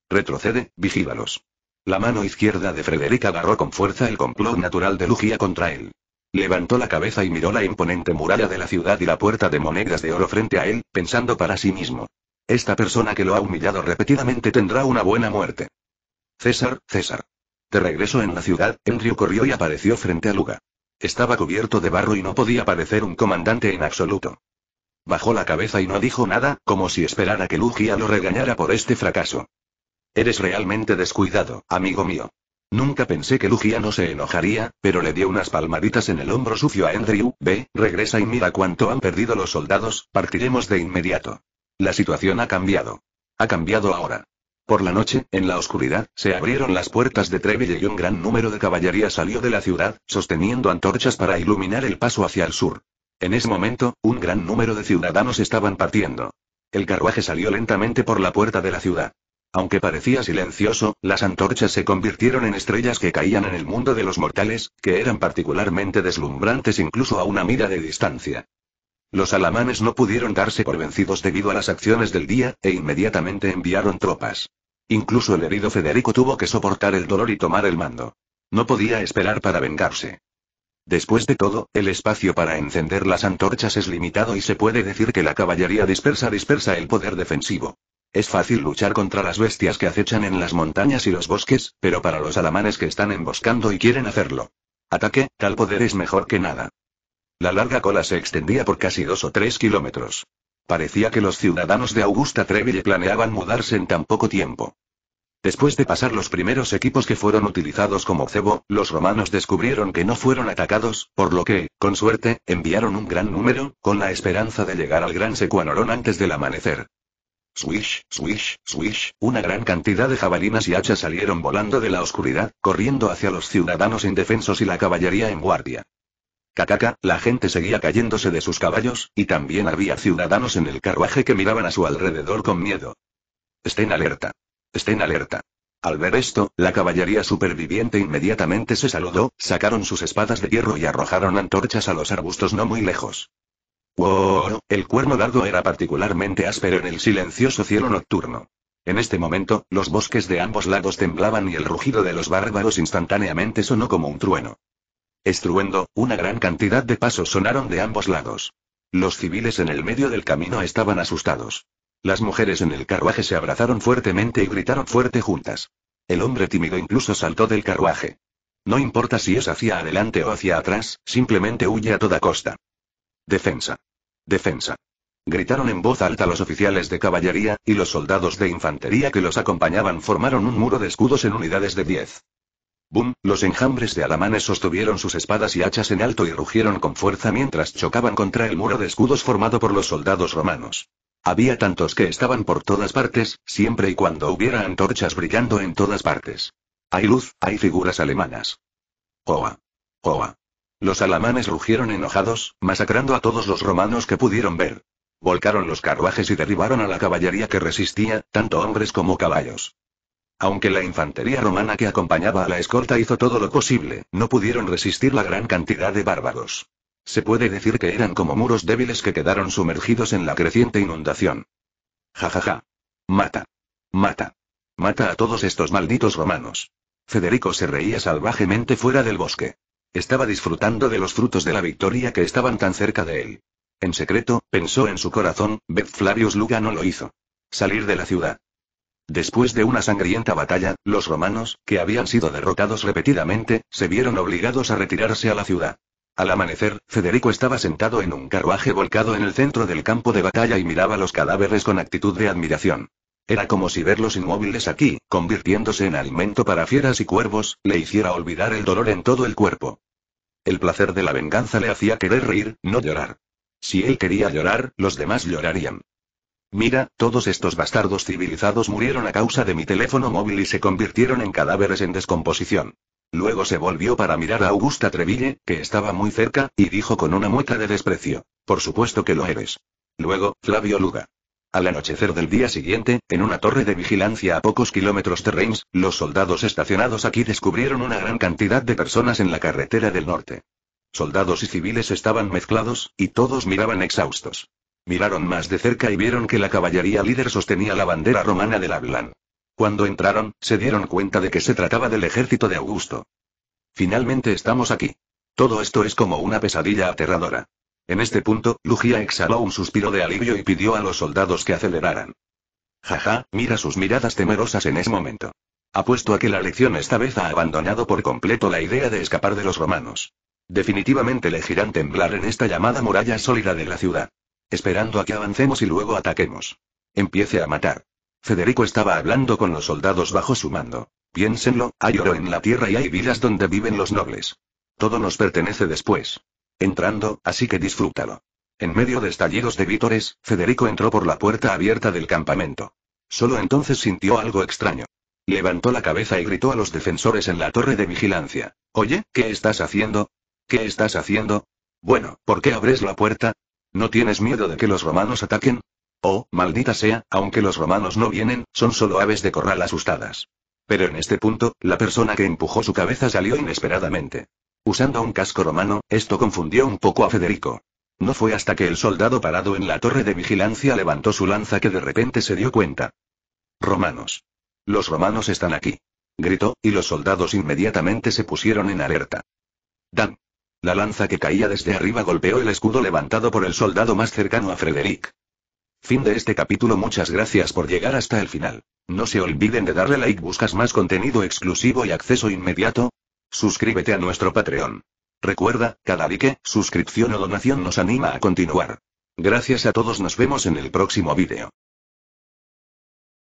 Retrocede, vigíbalos. La mano izquierda de Federico agarró con fuerza el complot natural de Lugia contra él. Levantó la cabeza y miró la imponente muralla de la ciudad y la puerta de monedas de oro frente a él, pensando para sí mismo. Esta persona que lo ha humillado repetidamente tendrá una buena muerte. César, César. De regreso en la ciudad, Andrew corrió y apareció frente a Luga. Estaba cubierto de barro y no podía parecer un comandante en absoluto. Bajó la cabeza y no dijo nada, como si esperara que Lugia lo regañara por este fracaso. Eres realmente descuidado, amigo mío. Nunca pensé que Lugia no se enojaría, pero le dio unas palmaditas en el hombro sucio a Andrew. Ve, regresa y mira cuánto han perdido los soldados, partiremos de inmediato. La situación ha cambiado. Ha cambiado ahora. Por la noche, en la oscuridad, se abrieron las puertas de Treville y un gran número de caballería salió de la ciudad, sosteniendo antorchas para iluminar el paso hacia el sur. En ese momento, un gran número de ciudadanos estaban partiendo. El carruaje salió lentamente por la puerta de la ciudad. Aunque parecía silencioso, las antorchas se convirtieron en estrellas que caían en el mundo de los mortales, que eran particularmente deslumbrantes incluso a una mira de distancia. Los alamanes no pudieron darse por vencidos debido a las acciones del día, e inmediatamente enviaron tropas. Incluso el herido Federico tuvo que soportar el dolor y tomar el mando. No podía esperar para vengarse. Después de todo, el espacio para encender las antorchas es limitado y se puede decir que la caballería dispersa dispersa el poder defensivo. Es fácil luchar contra las bestias que acechan en las montañas y los bosques, pero para los alamanes que están emboscando y quieren hacerlo. Ataque, tal poder es mejor que nada. La larga cola se extendía por casi dos o tres kilómetros. Parecía que los ciudadanos de Augusta Treville planeaban mudarse en tan poco tiempo. Después de pasar los primeros equipos que fueron utilizados como cebo, los romanos descubrieron que no fueron atacados, por lo que, con suerte, enviaron un gran número, con la esperanza de llegar al gran secuanorón antes del amanecer. Swish, swish, swish, una gran cantidad de jabalinas y hachas salieron volando de la oscuridad, corriendo hacia los ciudadanos indefensos y la caballería en guardia. Cacaca, la gente seguía cayéndose de sus caballos, y también había ciudadanos en el carruaje que miraban a su alrededor con miedo. Estén alerta. Estén alerta. Al ver esto, la caballería superviviente inmediatamente se saludó, sacaron sus espadas de hierro y arrojaron antorchas a los arbustos no muy lejos. ¡Wow! El cuerno dardo era particularmente áspero en el silencioso cielo nocturno. En este momento, los bosques de ambos lados temblaban y el rugido de los bárbaros instantáneamente sonó como un trueno. Estruendo, una gran cantidad de pasos sonaron de ambos lados. Los civiles en el medio del camino estaban asustados. Las mujeres en el carruaje se abrazaron fuertemente y gritaron fuerte juntas. El hombre tímido incluso saltó del carruaje. No importa si es hacia adelante o hacia atrás, simplemente huye a toda costa. Defensa. Defensa. Gritaron en voz alta los oficiales de caballería, y los soldados de infantería que los acompañaban formaron un muro de escudos en unidades de 10. ¡Bum! los enjambres de alamanes sostuvieron sus espadas y hachas en alto y rugieron con fuerza mientras chocaban contra el muro de escudos formado por los soldados romanos. Había tantos que estaban por todas partes, siempre y cuando hubiera antorchas brillando en todas partes. Hay luz, hay figuras alemanas. Oa. Oa. Los alamanes rugieron enojados, masacrando a todos los romanos que pudieron ver. Volcaron los carruajes y derribaron a la caballería que resistía, tanto hombres como caballos. Aunque la infantería romana que acompañaba a la escolta hizo todo lo posible, no pudieron resistir la gran cantidad de bárbaros. Se puede decir que eran como muros débiles que quedaron sumergidos en la creciente inundación. Ja ja ja. Mata. Mata. Mata a todos estos malditos romanos. Federico se reía salvajemente fuera del bosque. Estaba disfrutando de los frutos de la victoria que estaban tan cerca de él. En secreto, pensó en su corazón, Beth Flavius Luga no lo hizo. Salir de la ciudad. Después de una sangrienta batalla, los romanos, que habían sido derrotados repetidamente, se vieron obligados a retirarse a la ciudad. Al amanecer, Federico estaba sentado en un carruaje volcado en el centro del campo de batalla y miraba los cadáveres con actitud de admiración. Era como si verlos inmóviles aquí, convirtiéndose en alimento para fieras y cuervos, le hiciera olvidar el dolor en todo el cuerpo. El placer de la venganza le hacía querer reír, no llorar. Si él quería llorar, los demás llorarían. Mira, todos estos bastardos civilizados murieron a causa de mi teléfono móvil y se convirtieron en cadáveres en descomposición. Luego se volvió para mirar a Augusta Treville, que estaba muy cerca, y dijo con una mueca de desprecio. Por supuesto que lo eres. Luego, Flavio Luga. Al anochecer del día siguiente, en una torre de vigilancia a pocos kilómetros de Reims, los soldados estacionados aquí descubrieron una gran cantidad de personas en la carretera del norte. Soldados y civiles estaban mezclados, y todos miraban exhaustos. Miraron más de cerca y vieron que la caballería líder sostenía la bandera romana del Ablan. Cuando entraron, se dieron cuenta de que se trataba del ejército de Augusto. Finalmente estamos aquí. Todo esto es como una pesadilla aterradora. En este punto, Lugia exhaló un suspiro de alivio y pidió a los soldados que aceleraran. Jaja, mira sus miradas temerosas en ese momento. Apuesto a que la lección esta vez ha abandonado por completo la idea de escapar de los romanos. Definitivamente le temblar en esta llamada muralla sólida de la ciudad. Esperando a que avancemos y luego ataquemos. Empiece a matar. Federico estaba hablando con los soldados bajo su mando. Piénsenlo, hay oro en la tierra y hay villas donde viven los nobles. Todo nos pertenece después. Entrando, así que disfrútalo. En medio de estallidos de vítores, Federico entró por la puerta abierta del campamento. Solo entonces sintió algo extraño. Levantó la cabeza y gritó a los defensores en la torre de vigilancia. Oye, ¿qué estás haciendo? ¿Qué estás haciendo? Bueno, ¿por qué abres la puerta? ¿No tienes miedo de que los romanos ataquen? Oh, maldita sea, aunque los romanos no vienen, son solo aves de corral asustadas. Pero en este punto, la persona que empujó su cabeza salió inesperadamente. Usando un casco romano, esto confundió un poco a Federico. No fue hasta que el soldado parado en la torre de vigilancia levantó su lanza que de repente se dio cuenta. Romanos. Los romanos están aquí. Gritó, y los soldados inmediatamente se pusieron en alerta. Dan. La lanza que caía desde arriba golpeó el escudo levantado por el soldado más cercano a Frederick. Fin de este capítulo Muchas gracias por llegar hasta el final. No se olviden de darle like buscas más contenido exclusivo y acceso inmediato. Suscríbete a nuestro Patreon. Recuerda, cada like, suscripción o donación nos anima a continuar. Gracias a todos nos vemos en el próximo vídeo.